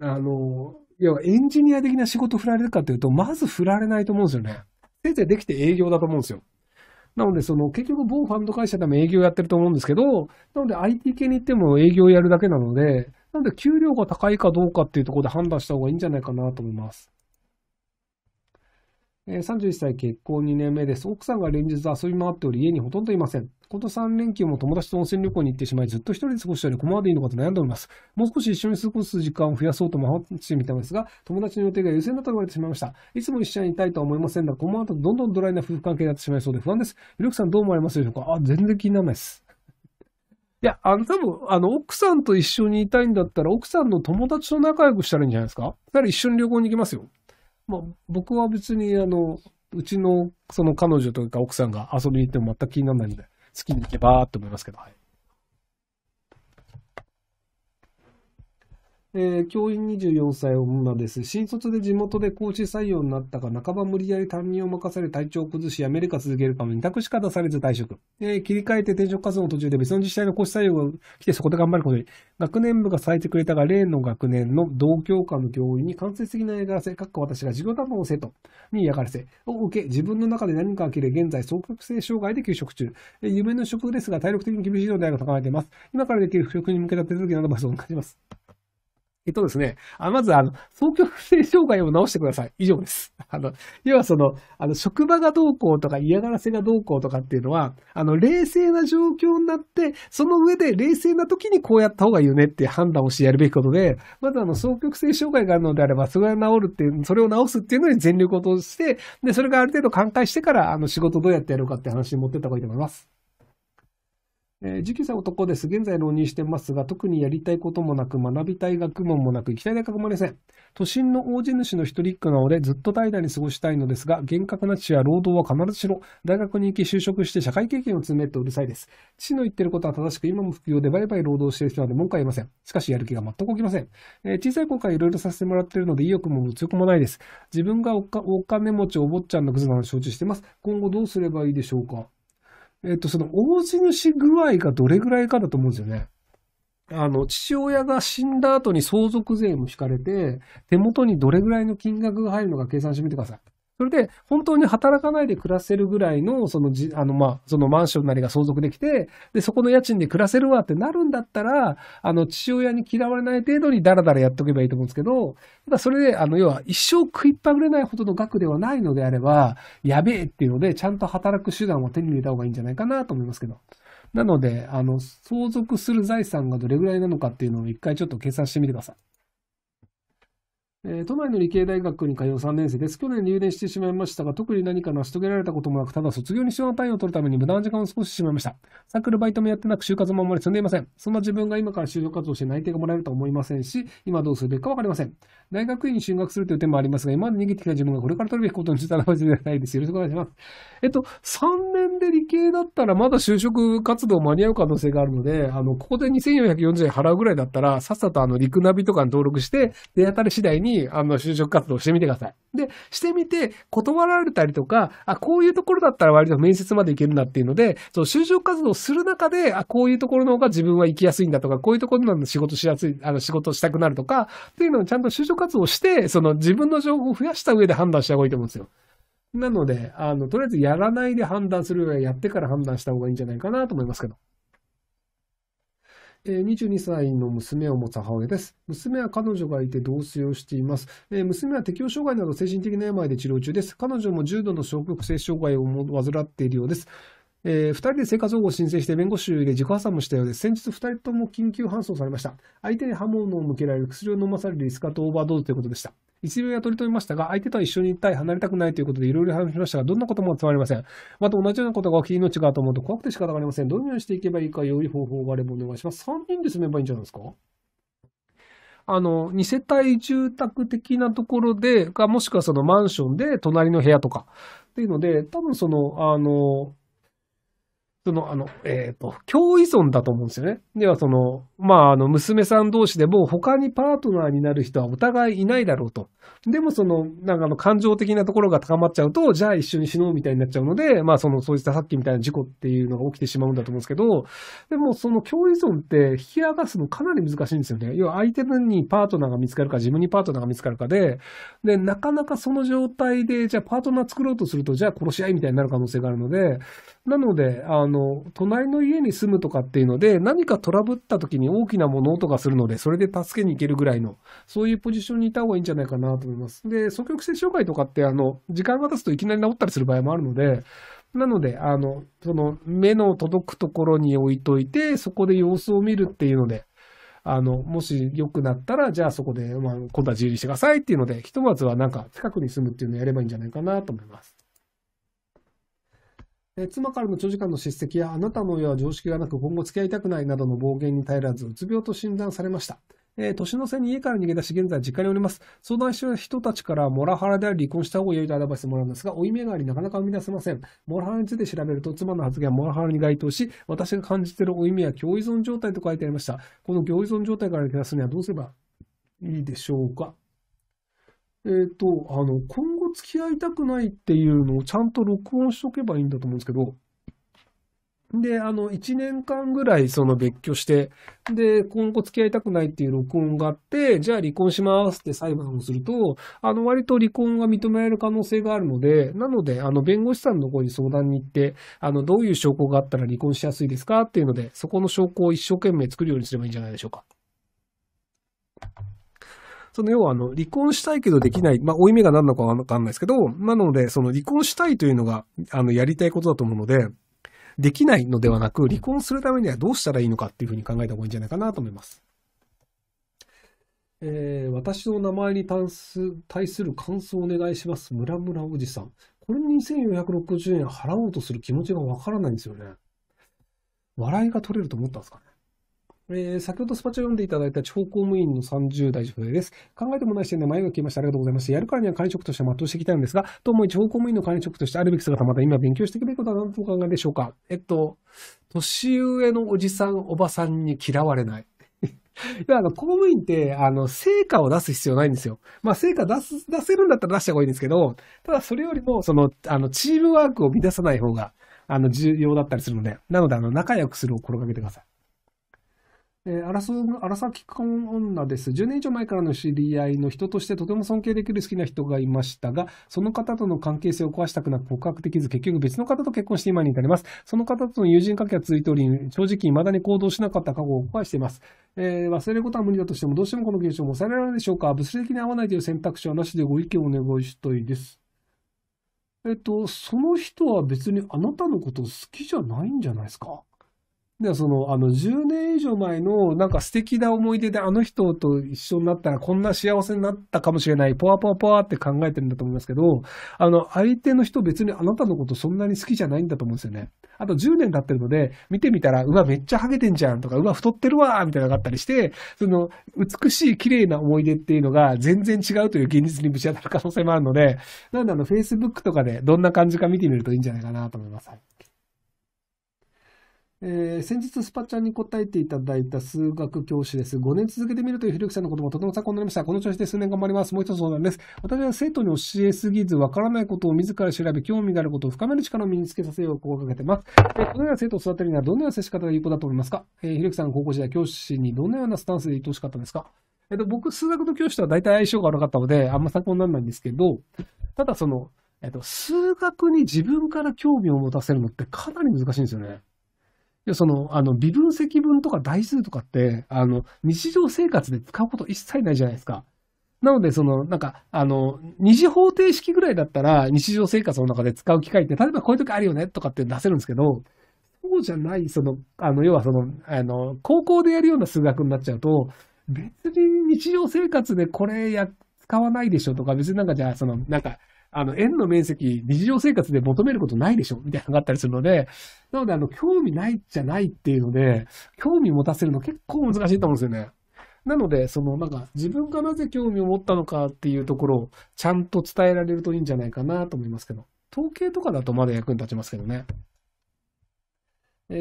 あの、いや、エンジニア的な仕事振られるかっていうと、まず振られないと思うんですよね。せいぜいできて営業だと思うんですよ。なので、その、結局某ファンド会社でも営業やってると思うんですけど、なので IT 系に行っても営業やるだけなので、なので給料が高いかどうかっていうところで判断した方がいいんじゃないかなと思います。31歳結婚2年目です。奥さんが連日遊び回っており、家にほとんどいません。こと3連休も友達と温泉旅行に行ってしまい、ずっと一人で過ごしたよりこのまでいいのかと悩んでおります。もう少し一緒に過ごす時間を増やそうと回してみたのですが、友達の予定が優先だと言われてしまいました。いつも一緒にいたいとは思いませんが、このまとどんどんドライな夫婦関係になってしまいそうで不安です。ゆるくさんどう思われますでしょうかあ、全然気にならないです。いや、あの、多分、あの、奥さんと一緒にいたいんだったら、奥さんの友達と仲良くしたらいいんじゃないですかだから一緒に旅行に行きますよ。まあ、僕は別に、あの、うちの、その彼女というか奥さんが遊びに行っても全く気にならないんで。きに行けばと思いますけど、はい。えー、教員24歳女です。新卒で地元で講師採用になったが、半ば無理やり担任を任され体調を崩し、アメリカ続けるために、託しか出されず退職。えー、切り替えて転職活動の途中で別の自治体の講師採用が来てそこで頑張ることに。学年部が咲いてくれたが、例の学年の同教科の教員に間接的な嫌がらせ、かっこ私が授業担当の生徒に嫌がらせを受け、自分の中で何かが切れ、現在、双極性障害で休職中。えー、夢の職ですが、体力的に厳しい状態が高めています。今からできる復職に向けた手続きなども存感じます。えっとですね、あまず、あの、双極性障害を治してください。以上です。あの、要はその、あの、職場がどうこうとか嫌がらせがどうこうとかっていうのは、あの、冷静な状況になって、その上で冷静な時にこうやった方がいいよねって判断をしてやるべきことで、まずあの、双極性障害があるのであれば、それが治るっていう、それを治すっていうのに全力を通して、で、それがある程度寛解してから、あの、仕事どうやってやるかって話に持ってった方がいいと思います。えー、19歳男です。現在浪人してますが、特にやりたいこともなく、学びたい学問もなく、行きたい大学もありません。都心の大地主の一人っ子なので、ずっと代々に過ごしたいのですが、厳格な父や労働は必ずしろ、大学に行き就職して社会経験を積めとうるさいです。父の言ってることは正しく、今も副業でバイバイ労働している人なので文句は言いません。しかし、やる気が全く起きません。えー、小さい頃からいろいろさせてもらっているので、意欲も物欲もないです。自分がお金持ちお坊ちゃんのクズなのを承知しています。今後どうすればいいでしょうかえっと、その大地主具合がどれぐらいかだと思うんですよね。あの、父親が死んだ後に相続税も引かれて、手元にどれぐらいの金額が入るのか計算してみてください。それで、本当に働かないで暮らせるぐらいの、そのあの、まそのマンションなりが相続できて、で、そこの家賃で暮らせるわってなるんだったら、あの、父親に嫌われない程度にダラダラやっとけばいいと思うんですけど、ただそれで、あの、要は一生食いっぱぐれないほどの額ではないのであれば、やべえっていうので、ちゃんと働く手段を手に入れた方がいいんじゃないかなと思いますけど。なので、あの、相続する財産がどれぐらいなのかっていうのを一回ちょっと計算してみてください。えー、都内の理系大学に通う3年生です。去年入念してしまいましたが、特に何か成し遂げられたこともなく、ただ卒業に必要な単位を取るために無駄な時間を過ごしてしまいました。サークルバイトもやってなく、就活もあんまり積んでいません。そんな自分が今から就職活動して内定がもらえるとは思いませんし、今どうするべきかわかりません。大学院に進学するという点もありますが、今まで逃げてきた自分がこれから取るべきことについて表しではないです。よろしくお願いします。えっと、3年で理系だったらまだ就職活動間に合う可能性があるので、あの、ここで2440円払うぐらいだったら、さっさとあの、陸ナビとかに登録して、出当たり次第に、あの、就職活動してみてください。で、してみて、断られたりとか、あ、こういうところだったら割と面接までいけるなっていうので、その就職活動する中で、あ、こういうところの方が自分は行きやすいんだとか、こういうところの仕事しやすい、あの、仕事したくなるとか、っていうのをちゃんと就職活をして、その自分の情報を増やした上で判断した方がいいと思うんですよ。なので、あの、とりあえずやらないで判断するよりはやってから判断した方がいいんじゃないかなと思いますけど。え22歳の娘を持つ母親です。娘は彼女がいて同棲をしています。娘は適応障害など精神的な病で治療中です。彼女も重度の消極性障害を患っているようです。えー、2人で生活保護を申請して弁護士で自己破産もしたようです。先日2人とも緊急搬送されました。相手に刃物を向けられる薬を飲まされるリスカとオーバードーズということでした。一命は取り留めましたが、相手とは一緒にいたい、離れたくないということでいろいろ話しましたが、どんなことも伝わりません。また同じようなことが起き、命がと思うと怖くて仕方がありません。どのようにしていけばいいか、良い方法があればお願いします。3人で住めばいいんじゃないですかあの、二世帯住宅的なところで、かもしくはそのマンションで隣の部屋とかっていうので、多分その、あの、その、あの、えっ、ー、と、共依存だと思うんですよね。では、その、まあ、あの、娘さん同士でも他にパートナーになる人はお互いいないだろうと。でも、その、なんかあの、感情的なところが高まっちゃうと、じゃあ一緒に死のうみたいになっちゃうので、まあ、その、そういったさっきみたいな事故っていうのが起きてしまうんだと思うんですけど、でも、その共依存って引き剥がすのかなり難しいんですよね。要は、相手分にパートナーが見つかるか、自分にパートナーが見つかるかで、で、なかなかその状態で、じゃあパートナー作ろうとすると、じゃあ殺し合いみたいになる可能性があるので、なので、あの、隣の家に住むとかっていうので、何かトラブった時に大きな物音がするので、それで助けに行けるぐらいの、そういうポジションにいた方がいいんじゃないかなと思います。で、双極性障害とかって、あの、時間が経つといきなり治ったりする場合もあるので、なので、あの、その、目の届くところに置いといて、そこで様子を見るっていうので、あの、もし良くなったら、じゃあそこで、まあ、今度は自由にしてくださいっていうので、ひとまずはなんか近くに住むっていうのをやればいいんじゃないかなと思います。え妻からの長時間の叱責やあなたの親は常識がなく今後付き合いたくないなどの暴言に耐えらずうつ病と診断されました。えー、年の瀬に家から逃げ出し、現在実家におります。相談した人たちから、モラハラであり離婚した方が良いとアドバイスもらうんですが、負い目がありなかなか生み出せません。モラハラについて調べると、妻の発言はモラハラに該当し、私が感じている負い目は共依存状態と書いてありました。この共依存状態から抜け出すにはどうすればいいでしょうかえっ、ー、と、あの、今後付き合いたくないっていうのをちゃんと録音しとけばいいんだと思うんですけど、で、あの、1年間ぐらいその別居して、で、今後付き合いたくないっていう録音があって、じゃあ離婚しますって裁判をすると、あの、割と離婚が認められる可能性があるので、なので、あの、弁護士さんの方に相談に行って、あの、どういう証拠があったら離婚しやすいですかっていうので、そこの証拠を一生懸命作るようにすればいいんじゃないでしょうか。その要はあの、離婚したいけどできない、まあ、負い目が何なのかわかんないですけど、なので、その離婚したいというのが、あの、やりたいことだと思うので、できないのではなく、離婚するためにはどうしたらいいのかっていうふうに考えた方がいいんじゃないかなと思います。えー、私の名前に対す対する感想をお願いします。ムラムラおじさん。これ2460円払おうとする気持ちがわからないんですよね。笑いが取れると思ったんですかね。えー、先ほどスパチャ読んでいただいた地方公務員の30代女性です。考えてもない視点で迷いが消えました。ありがとうございます。やるからには管理職として全うしていきたいんですが、と思い地方公務員の管理職としてあるべき姿、また今勉強していくべきことは何とお考えでしょうか。えっと、年上のおじさん、おばさんに嫌われない。あの、公務員って、あの、成果を出す必要ないんですよ。まあ、成果出す、出せるんだったら出した方がいいんですけど、ただそれよりも、その、あの、チームワークを乱さない方が、あの、重要だったりするので、なので、あの、仲良くするを心がけてください。えー、アラス、アラサキコン女です。10年以上前からの知り合いの人としてとても尊敬できる好きな人がいましたが、その方との関係性を壊したくなく告白できず、結局別の方と結婚して今に至ります。その方との友人関係は続いており、正直未だに行動しなかった過去を後悔しています。えー、忘れることは無理だとしても、どうしてもこの現象を抑えられるでしょうか物理的に合わないという選択肢はなしでご意見をお願いしたいです。えっと、その人は別にあなたのこと好きじゃないんじゃないですかではその、あの、10年以上前の、なんか素敵な思い出であの人と一緒になったらこんな幸せになったかもしれない、ポワポワポワって考えてるんだと思いますけど、あの、相手の人別にあなたのことそんなに好きじゃないんだと思うんですよね。あと10年経ってるので、見てみたら、うわ、めっちゃハゲてんじゃんとか、うわ、太ってるわみたいなのがあったりして、その、美しい綺麗な思い出っていうのが全然違うという現実にぶち当たる可能性もあるので、なんであの、Facebook とかでどんな感じか見てみるといいんじゃないかなと思います。えー、先日スパチャに答えていただいた数学教師です。5年続けてみるというひろゆきさんのこともとても参考になりました。この調子で数年頑張ります。もう一つ相談です。私は生徒に教えすぎず、わからないことを自ら調べ、興味があることを深める力を身につけさせようこ心がけてます。えー、このような生徒を育てるには、どのような接し方が有効だと思いますか、えひろゆきさん高校時代、教師にどのようなスタンスでいてほしかったんですかえっ、ー、と、僕、数学の教師とは大体相性が悪かったので、あんま参考にならないんですけど、ただその、えっ、と、数学に自分から興味を持たせるのってかなり難しいんですよね。でその、あの、微分積分とか代数とかって、あの、日常生活で使うこと一切ないじゃないですか。なので、その、なんか、あの、二次方程式ぐらいだったら、日常生活の中で使う機会って、例えばこういう時あるよねとかって出せるんですけど、そうじゃない、その、あの、要はその、あの、高校でやるような数学になっちゃうと、別に日常生活でこれや、使わないでしょとか、別になんかじゃあ、その、なんか、あの、円の面積、日常生活で求めることないでしょみたいなのがあったりするので、なので、あの、興味ないじゃないっていうので、興味持たせるの結構難しいと思うんですよね。なので、その、なんか、自分がなぜ興味を持ったのかっていうところを、ちゃんと伝えられるといいんじゃないかなと思いますけど、統計とかだとまだ役に立ちますけどね。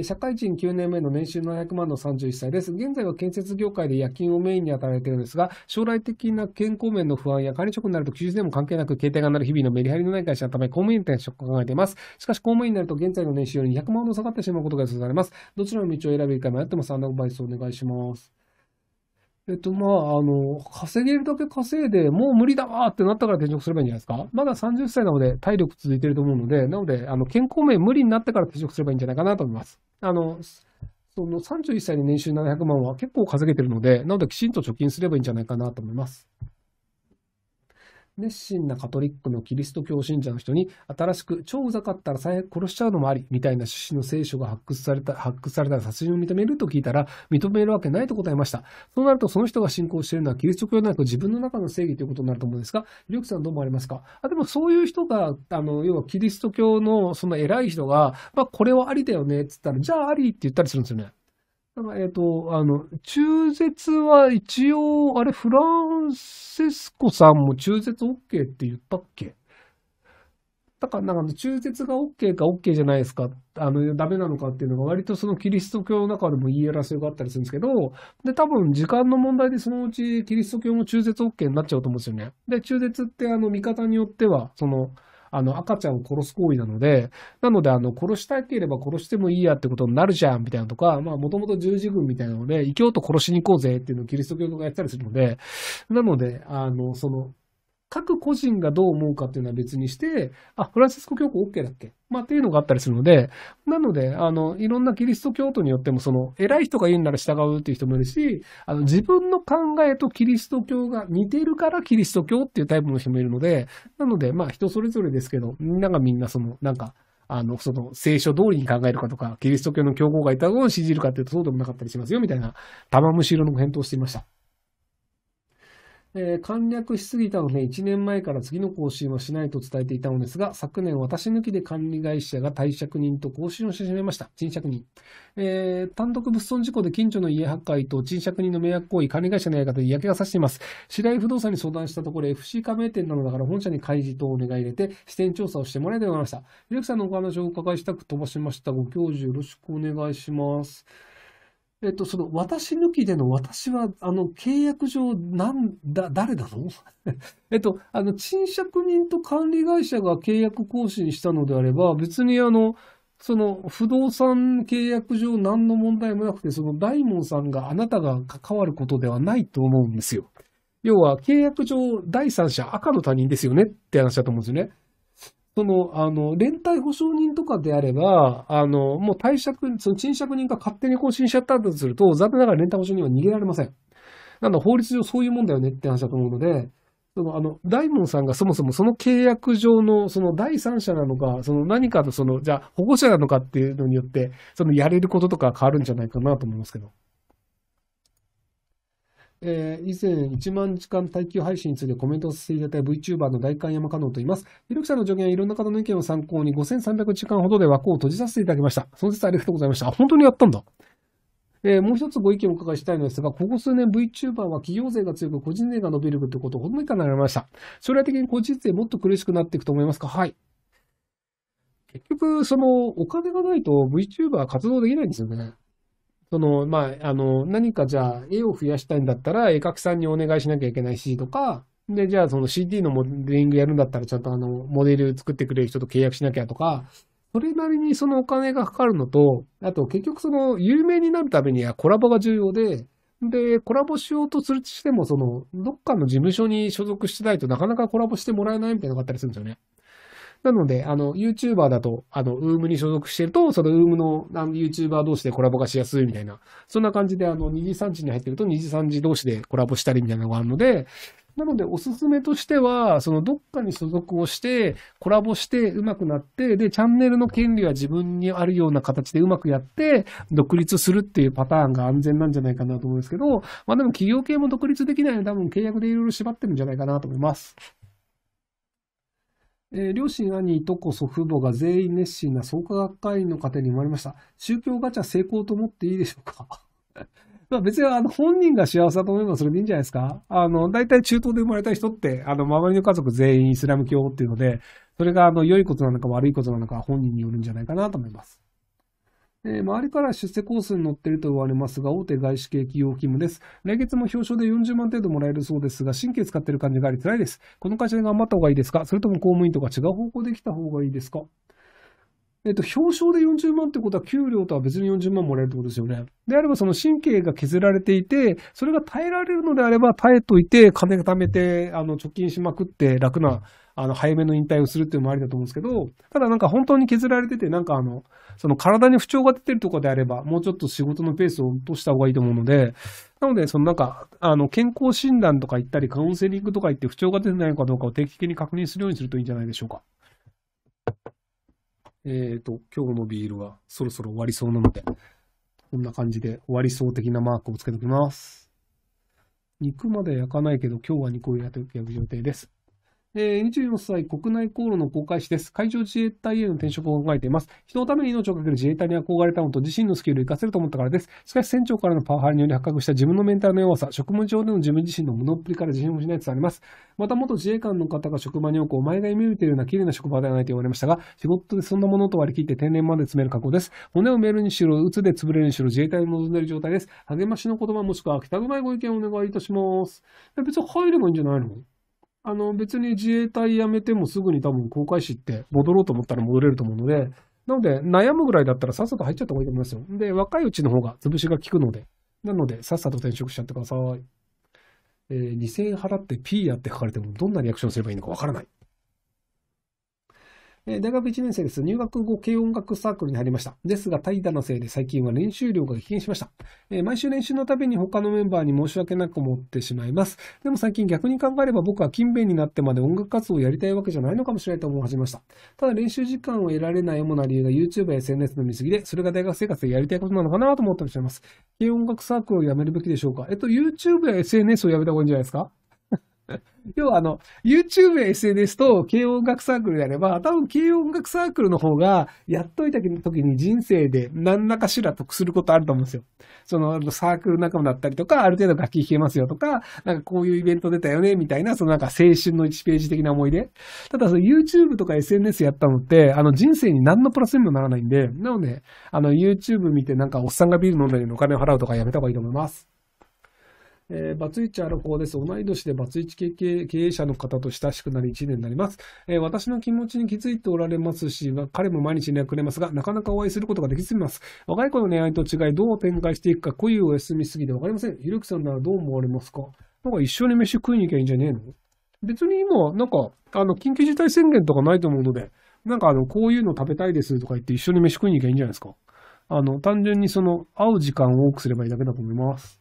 社会人9年目の年収700万の31歳です。現在は建設業界で夜勤をメインに働いているんですが、将来的な健康面の不安や管理職になると休日でも関係なく携帯が鳴る日々のメリハリのない会社のため公務員転職を考えています。しかし公務員になると現在の年収より200万ほど下がってしまうことが予想されます。どちらの道を選べるか迷ってサす。ンドバイスをお願いします。えっと、まあ、あの、稼げるだけ稼いで、もう無理だわってなったから転職すればいいんじゃないですかまだ30歳なので体力続いてると思うので、なので、あの、健康面無理になってから転職すればいいんじゃないかなと思います。あの、その31歳で年収700万は結構稼げてるので、なのできちんと貯金すればいいんじゃないかなと思います。熱心なカトリックのキリスト教信者の人に、新しく超うざかったら殺しちゃうのもあり、みたいな趣旨の聖書が発掘された、発掘された殺人を認めると聞いたら、認めるわけないと答えました。そうなると、その人が信仰しているのはキリスト教でなく自分の中の正義ということになると思うんですが、ひウきさんどう思われますかあ、でもそういう人が、あの、要はキリスト教のその偉い人が、まあこれはありだよね、っつったら、じゃあありって言ったりするんですよね。えっ、ー、と、あの、中絶は一応、あれ、フランセスコさんも中絶 OK って言ったっけだから、なんか、中絶が OK か OK じゃないですか、あの、ダメなのかっていうのが、割とそのキリスト教の中でも言い争いがあったりするんですけど、で、多分、時間の問題でそのうちキリスト教も中絶 OK になっちゃうと思うんですよね。で、中絶って、あの、見方によっては、その、あの、赤ちゃんを殺す行為なので、なので、あの、殺したければ殺してもいいやってことになるじゃん、みたいなとか、まあ、もともと十字軍みたいなので、異教徒殺しに行こうぜっていうのをキリスト教がやったりするので、なので、あの、その、各個人がどう思うかっていうのは別にして、あ、フランシスコ教皇 OK だっけまあっていうのがあったりするので、なので、あの、いろんなキリスト教徒によっても、その、偉い人が言うんなら従うっていう人もいるし、あの、自分の考えとキリスト教が似てるからキリスト教っていうタイプの人もいるので、なので、まあ人それぞれですけど、みんながみんなその、なんか、あの、その、聖書通りに考えるかとか、キリスト教の教皇がいたのを信じるかっていうとそうでもなかったりしますよ、みたいな、玉虫色の返答をしていました。えー、簡略しすぎたので1年前から次の更新はしないと伝えていたのですが、昨年私抜きで管理会社が貸借人と更新をしてしまいました。賃借人。えー、単独物損事故で近所の家破壊と賃借人の迷惑行為、管理会社のやり方で嫌気がさしています。白井不動産に相談したところ、FC 加盟店なのだから本社に開示等をお願い入れて、視点調査をしてもらえたようになりました。ディクさんのお話をお伺いしたく飛ばしました。ご教授よろしくお願いします。えっと、その私抜きでの私は、あの、契約上、なんだ、誰なの えっと、あの、賃借人と管理会社が契約更新したのであれば、別にあの、その不動産契約上何の問題もなくて、その大門さんがあなたが関わることではないと思うんですよ。要は契約上第三者赤の他人ですよねって話だと思うんですよね。その、あの、連帯保証人とかであれば、あの、もう貸借、その賃借人が勝手に更新しちゃったとすると、残念ながら連帯保証人は逃げられません。なので法律上そういうもんだよねって話だと思うので、その、あの、大門さんがそもそもその契約上の、その第三者なのか、その何かの、その、じゃあ保護者なのかっていうのによって、そのやれることとか変わるんじゃないかなと思いますけど。えー、以前1万時間耐久配信についてコメントさせていただいた VTuber の大観山加納と言います。ひろきさんの助言はいろんな方の意見を参考に5300時間ほどで枠を閉じさせていただきました。その説ありがとうございました。本当にやったんだ。えー、もう一つご意見をお伺いしたいのですが、ここ数年 VTuber は企業税が強く個人税が伸びるということをほとんど以かなりました。将来的に個人税もっと苦しくなっていくと思いますかはい。結局、その、お金がないと VTuber 活動できないんですよね。その、まあ、あの、何かじゃあ、絵を増やしたいんだったら、絵描きさんにお願いしなきゃいけないし、とか、で、じゃあ、その CD のモデリングやるんだったら、ちゃんとあの、モデル作ってくれる人と契約しなきゃとか、それなりにそのお金がかかるのと、あと結局その有名になるためにはコラボが重要で、で、コラボしようとするとしても、その、どっかの事務所に所属してないとなかなかコラボしてもらえないみたいなのがあったりするんですよね。なので、あの、YouTuber だと、あの、ウームに所属してると、そのウームのあの YouTuber 同士でコラボがしやすいみたいな、そんな感じで、あの、2次3次に入ってると、2次3次同士でコラボしたりみたいなのがあるので、なので、おすすめとしては、そのどっかに所属をして、コラボしてうまくなって、で、チャンネルの権利は自分にあるような形でうまくやって、独立するっていうパターンが安全なんじゃないかなと思うんですけど、まあでも企業系も独立できないので、多分契約でいろいろ縛ってるんじゃないかなと思います。えー、両親、兄、いとこ、祖父母が全員熱心な創価学会員の家庭に生まれました。宗教ガチャ成功と思っていいでしょうか まあ別にあの本人が幸せだと思えばそれでいいんじゃないですかあの、大体中東で生まれた人って、あの、周りの家族全員イスラム教っていうので、それがあの、良いことなのか悪いことなのか本人によるんじゃないかなと思います。えー、周りから出世コースに乗っていると言われますが、大手外資系企業勤務です。来月も表彰で40万程度もらえるそうですが、神経使ってる感じがありづらいです。この会社で頑張った方がいいですかそれとも公務員とか違う方向で来た方がいいですかえっと、表彰で40万ってことは給料とは別に40万もらえるってことですよね。であればその神経が削られていて、それが耐えられるのであれば耐えといて、金貯めて、あの、貯金しまくって楽なあの、早めの引退をするっていうのもありだと思うんですけど、ただなんか本当に削られてて、なんかあの、その体に不調が出てるとかであれば、もうちょっと仕事のペースを落とした方がいいと思うので、なので、そのなんか、あの、健康診断とか行ったり、カウンセリングとか行って不調が出てないかどうかを定期的に確認するようにするといいんじゃないでしょうか。えっ、ー、と、今日のビールはそろそろ終わりそうなので、こんな感じで終わりそう的なマークをつけておきます。肉まで焼かないけど、今日は肉を焼く予定です。えー、24歳国内航路の公開誌です。海上自衛隊への転職を考えています。人のために命をかける自衛隊に憧れたのと自身のスキルを活かせると思ったからです。しかし船長からのパワハラにより発覚した自分のメンタルの弱さ、職務上での自分自身の物っぷりから自信を失いつつあります。また元自衛官の方が職場に多く、お前が夢見ているような綺麗な職場ではないと言われましたが、仕事でそんなものと割り切って定年まで詰める過去です。骨を埋めるにしろ、鬱で潰れるにしろ、自衛隊を望んでいる状態です。励ましの言葉もしくは、北うまいご意見をお願いいたします。別に入ればいいんじゃないのあの、別に自衛隊辞めてもすぐに多分航海士って戻ろうと思ったら戻れると思うので、なので、悩むぐらいだったらさっさと入っちゃった方がいいと思いますよ。で、若いうちの方が潰しが効くので、なので、さっさと転職しちゃってください。えー、2000円払って P やって書かれても、どんなリアクションすればいいのかわからない。えー、大学1年生です。入学後、軽音楽サークルに入りました。ですが、怠惰のせいで最近は練習量が激減しました。えー、毎週練習のたびに他のメンバーに申し訳なく思ってしまいます。でも最近逆に考えれば僕は勤勉になってまで音楽活動をやりたいわけじゃないのかもしれないと思い始めました。ただ練習時間を得られない主な理由が YouTube や SNS の見過ぎで、それが大学生活でやりたいことなのかなと思ったりします。軽音楽サークルをやめるべきでしょうかえっと、YouTube や SNS をやめた方がいいんじゃないですか 要はあの、YouTube や SNS と軽音楽サークルであれば、多分軽音楽サークルの方が、やっといた時に人生で何らかしら得することあると思うんですよ。そのサークル仲間だったりとか、ある程度楽器弾けますよとか、なんかこういうイベント出たよね、みたいな、そのなんか青春の1ページ的な思い出。ただその YouTube とか SNS やったのって、あの人生に何のプラスにもならないんで、なので、あの YouTube 見てなんかおっさんがビール飲んだりお金を払うとかやめた方がいいと思います。えー、バツイチアラフォーです。同い年でバツイチ経営者の方と親しくなり1年になります。えー、私の気持ちに気づいておられますし、まあ、彼も毎日連絡くれますが、なかなかお会いすることができずにます。若い子の恋愛と違い、どう展開していくか、恋を休みすぎてわかりません。ひろきさんならどう思われますかなんか一緒に飯食いに行けばいいんじゃねえの別に今、なんか、あの、緊急事態宣言とかないと思うので、なんかあの、こういうの食べたいですとか言って一緒に飯食いに行けばいいんじゃないですかあの、単純にその、会う時間を多くすればいいだけだと思います。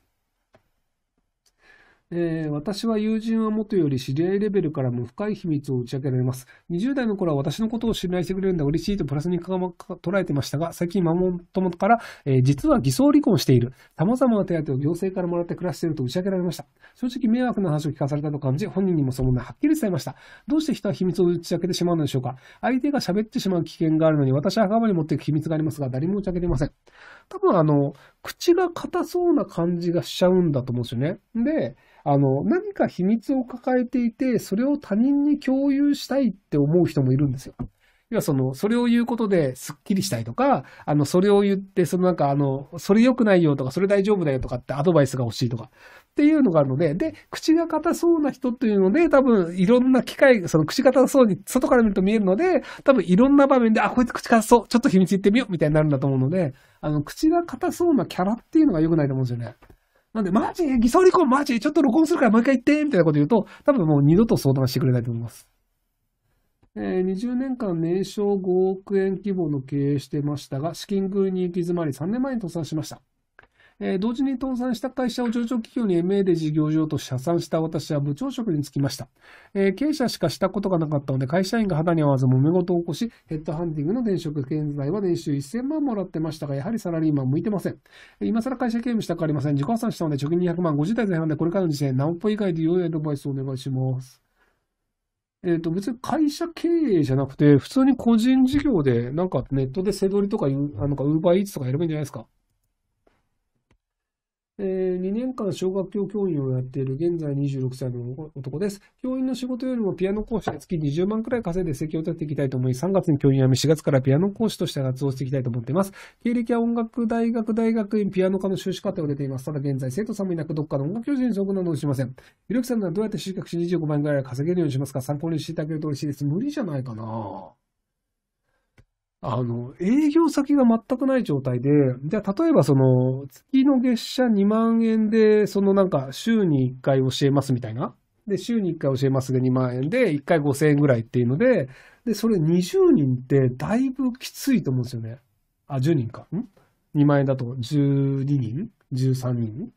えー、私は友人はもとより知り合いレベルからも深い秘密を打ち明けられます。20代の頃は私のことを信頼してくれるんだ、嬉しいとプラスにかま捉えてましたが、最近ママ友から、えー、実は偽装離婚している。様々な手当を行政からもらって暮らしていると打ち明けられました。正直迷惑な話を聞かされたと感じ、本人にもその問題はっきり伝えました。どうして人は秘密を打ち明けてしまうのでしょうか。相手が喋ってしまう危険があるのに、私は墓場に持っていく秘密がありますが、誰も打ち明けていません。多分あの、口が硬そうな感じがしちゃうんだと思うんですよね。で、あの、何か秘密を抱えていて、それを他人に共有したいって思う人もいるんですよ。要はその、それを言うことでスッキリしたいとか、あの、それを言って、そのなんかあの、それ良くないよとか、それ大丈夫だよとかってアドバイスが欲しいとか、っていうのがあるので、で、口が硬そうな人っていうので、多分いろんな機械、その口硬そうに外から見ると見えるので、多分いろんな場面で、あ、こいつ口硬そう、ちょっと秘密言ってみよう、みたいになるんだと思うので、あの、口が硬そうなキャラっていうのが良くないと思うんですよね。なんで、マジ偽装離婚マジちょっと録音するからもう一回言ってみたいなこと言うと、多分もう二度と相談してくれないと思います。えー、20年間年商5億円規模の経営してましたが、資金繰りに行き詰まり3年前に倒産しました。えー、同時に倒産した会社を上場企業に MA で事業上と社産した私は部長職に就きました。えー、経営者しかしたことがなかったので、会社員が肌に合わず揉め事を起こし、ヘッドハンティングの転職、現在は年収1000万もらってましたが、やはりサラリーマン向いてません。今更会社経営したくありません。自己破産したので、貯金200万、50代前半でこれからの時代、何歩以外で良いアドバイスをお願いします。えっ、ー、と、別に会社経営じゃなくて、普通に個人事業で、なんかネットで背取りとか、あのか、ウーバーイーツとかやればいいんじゃないですか。えー、2年間小学校教員をやっている現在26歳の男です。教員の仕事よりもピアノ講師で月20万くらい稼いで席を立てていきたいと思い、3月に教員辞め、4月からピアノ講師として活動していきたいと思っています。経歴は音楽大学大学院ピアノ科の修士課程を出ています。ただ現在生徒さんもいなく、どっかの音楽教師に属などしません。ひろきさんならどうやって収穫し25万円くらい稼げるようにしますか参考にしていただけると嬉しいです。無理じゃないかなあの、営業先が全くない状態で、じゃあ例えばその、月の月謝2万円で、そのなんか週に1回教えますみたいな。で、週に1回教えますで2万円で、1回5000円ぐらいっていうので、で、それ20人ってだいぶきついと思うんですよね。あ、10人か。ん ?2 万円だと12人 ?13 人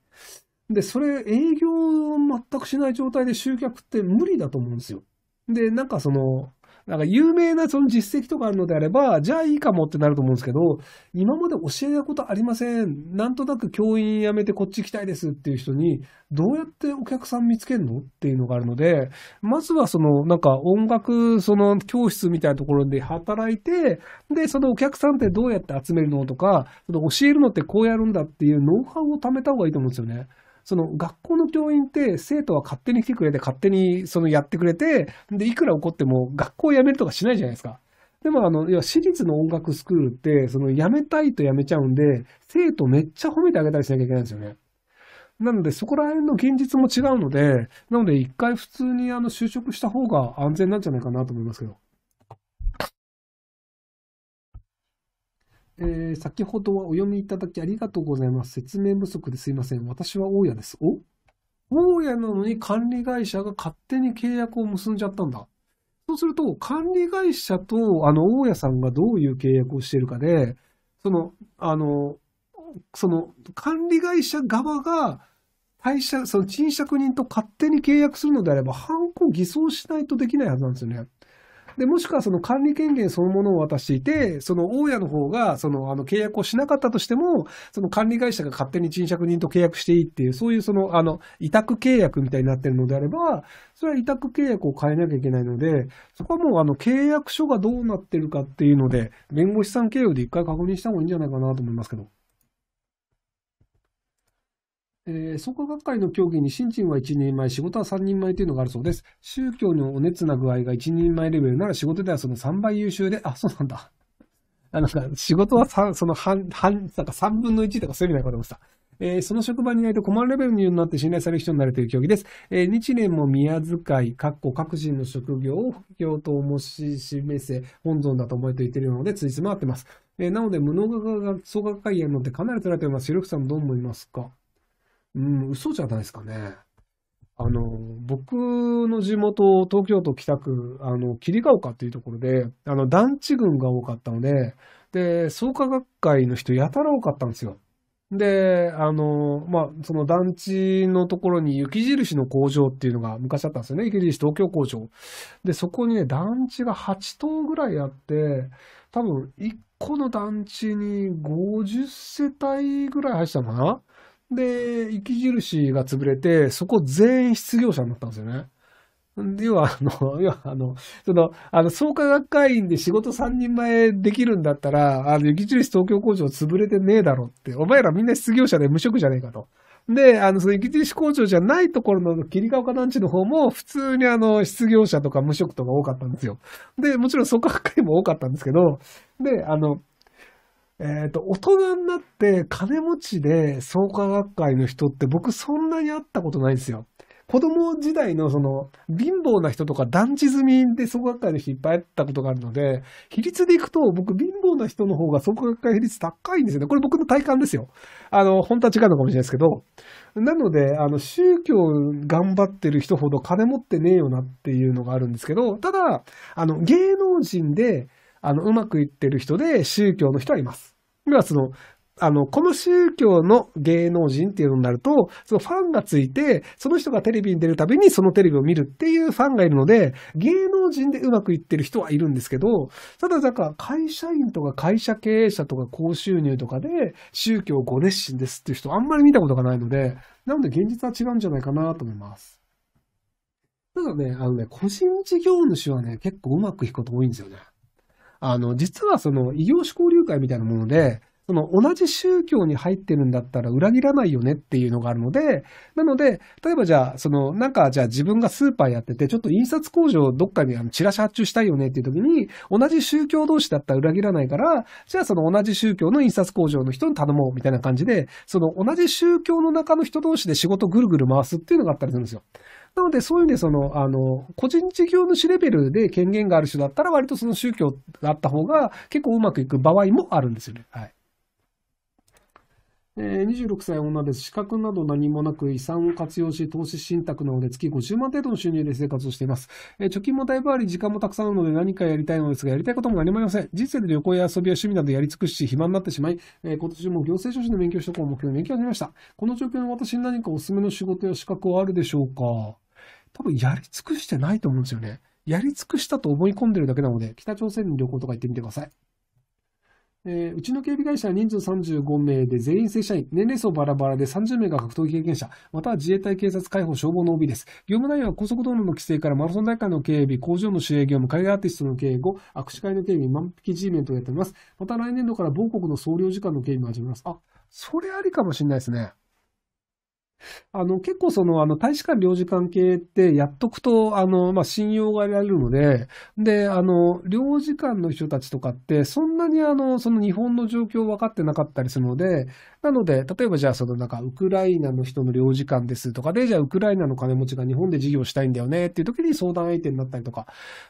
で、それ営業を全くしない状態で集客って無理だと思うんですよ。で、なんかその、なんか有名なその実績とかあるのであれば、じゃあいいかもってなると思うんですけど、今まで教えたことありません。なんとなく教員辞めてこっち行きたいですっていう人に、どうやってお客さん見つけるのっていうのがあるので、まずはその、なんか音楽、その教室みたいなところで働いて、で、そのお客さんってどうやって集めるのとか、教えるのってこうやるんだっていうノウハウを貯めた方がいいと思うんですよね。その学校の教員って生徒は勝手に来てくれて、勝手にそのやってくれて、で、いくら怒っても学校辞めるとかしないじゃないですか。でもあの、要は私立の音楽スクールって、その辞めたいと辞めちゃうんで、生徒めっちゃ褒めてあげたりしなきゃいけないんですよね。なので、そこら辺の現実も違うので、なので、一回普通にあの就職した方が安全なんじゃないかなと思いますけど。えー、先ほどはお読みいただきありがとうございます。説明不足ですいません。私は大家です。お大家なのに管理会社が勝手に契約を結んじゃったんだ。そうすると、管理会社と、あの、大家さんがどういう契約をしているかで、その、あの、その、管理会社側が、会社、その賃借人と勝手に契約するのであれば、犯行偽装しないとできないはずなんですよね。で、もしくはその管理権限そのものを渡していて、その大家の方が、その、あの、契約をしなかったとしても、その管理会社が勝手に賃借人と契約していいっていう、そういうその、あの、委託契約みたいになってるのであれば、それは委託契約を変えなきゃいけないので、そこはもう、あの、契約書がどうなってるかっていうので、弁護士さん経由で一回確認した方がいいんじゃないかなと思いますけど。えー、創価学会の協議に新人は一人前、仕事は三人前というのがあるそうです。宗教のお熱な具合が一人前レベルなら仕事ではその3倍優秀で、あ、そうなんだ。あ、なんか仕事は3、その半、半、なんか3分の1とかそういう意味ないかと思ってた。えー、その職場にいないと困るレベルになって信頼される人になるという競技です。えー、日蓮も宮遣い、各個各人の職業を副業と申し示せ、本尊だと思えと言っているので、ついつま合ってます。えー、なので、無能画が創価会やるのってかなり取られています。シルさんどう思いますかうん、嘘じゃないですかね。あの、僕の地元、東京都北区、あの、霧ヶ丘っていうところで、あの、団地群が多かったので、で、創価学会の人やたら多かったんですよ。で、あの、まあ、その団地のところに雪印の工場っていうのが昔あったんですよね。雪印東京工場。で、そこにね、団地が8棟ぐらいあって、多分1個の団地に50世帯ぐらい入ってたのかなで、雪印が潰れて、そこ全員失業者になったんですよね。要は、あの、要は、あの、その、あの、創価学会員で仕事3人前できるんだったら、あの、雪印東京工場潰れてねえだろって、お前らみんな失業者で無職じゃねえかと。で、あの、その雪印工場じゃないところの霧ヶ丘団地の方も、普通にあの、失業者とか無職とか多かったんですよ。で、もちろん創価学会も多かったんですけど、で、あの、えっ、ー、と、大人になって金持ちで創価学会の人って僕そんなに会ったことないんですよ。子供時代のその貧乏な人とか団地住みで創価学会の人いっぱい会ったことがあるので、比率でいくと僕貧乏な人の方が創価学会比率高いんですよね。これ僕の体感ですよ。あの、本当は違うのかもしれないですけど。なので、あの、宗教頑張ってる人ほど金持ってねえよなっていうのがあるんですけど、ただ、あの、芸能人で、あの、うまくいってる人で宗教の人はいます。要はその、あの、この宗教の芸能人っていうのになると、そのファンがついて、その人がテレビに出るたびにそのテレビを見るっていうファンがいるので、芸能人でうまくいってる人はいるんですけど、ただなんか会社員とか会社経営者とか高収入とかで宗教をご熱心ですっていう人あんまり見たことがないので、なので現実は違うんじゃないかなと思います。ただね、あのね、個人事業主はね、結構うまくいくこと多いんですよね。あの、実はその異業種交流会みたいなもので、その同じ宗教に入ってるんだったら裏切らないよねっていうのがあるので、なので、例えばじゃあ、そのなんかじゃあ自分がスーパーやってて、ちょっと印刷工場どっかにあのチラシ発注したいよねっていう時に、同じ宗教同士だったら裏切らないから、じゃあその同じ宗教の印刷工場の人に頼もうみたいな感じで、その同じ宗教の中の人同士で仕事ぐるぐる回すっていうのがあったりするんですよ。なので、そういう意味で、その、あの、個人事業主レベルで権限がある人だったら、割とその宗教があった方が、結構うまくいく場合もあるんですよね。はい。え26歳女です。資格など何もなく遺産を活用し投資信託なので月50万程度の収入で生活をしています。え貯金もだいぶあり時間もたくさんあるので何かやりたいのですがやりたいことも何もありません。人生で旅行や遊びや趣味などやり尽くし暇になってしまい、え今年も行政書士の勉強しとこう目標に勉強になりました。この状況の私に何かおすすめの仕事や資格はあるでしょうか多分やり尽くしてないと思うんですよね。やり尽くしたと思い込んでるだけなので、北朝鮮に旅行とか行ってみてください。えー、うちの警備会社は人数35名で全員正社員、年齢層バラバラで30名が格闘技経験者、または自衛隊、警察、解放消防の OB です。業務内容は高速道路の規制からマラソン大会の警備、工場の主営業務、海外アーティストの警護、握手会の警備、万引き G メントをやっております。また来年度から某国の総領事館の警備も始めます。あ、それありかもしれないですね。あの、結構その、あの、大使館領事関係ってやっとくと、あの、まあ、信用が得られるので、で、あの、領事館の人たちとかって、そんなにあの、その日本の状況分かってなかったりするので、なので、例えばじゃあそのなんかウクライナの人の領事館ですとかで、じゃあウクライナの金持ちが日本で事業したいんだよねっていう時に相談相手になったりとか、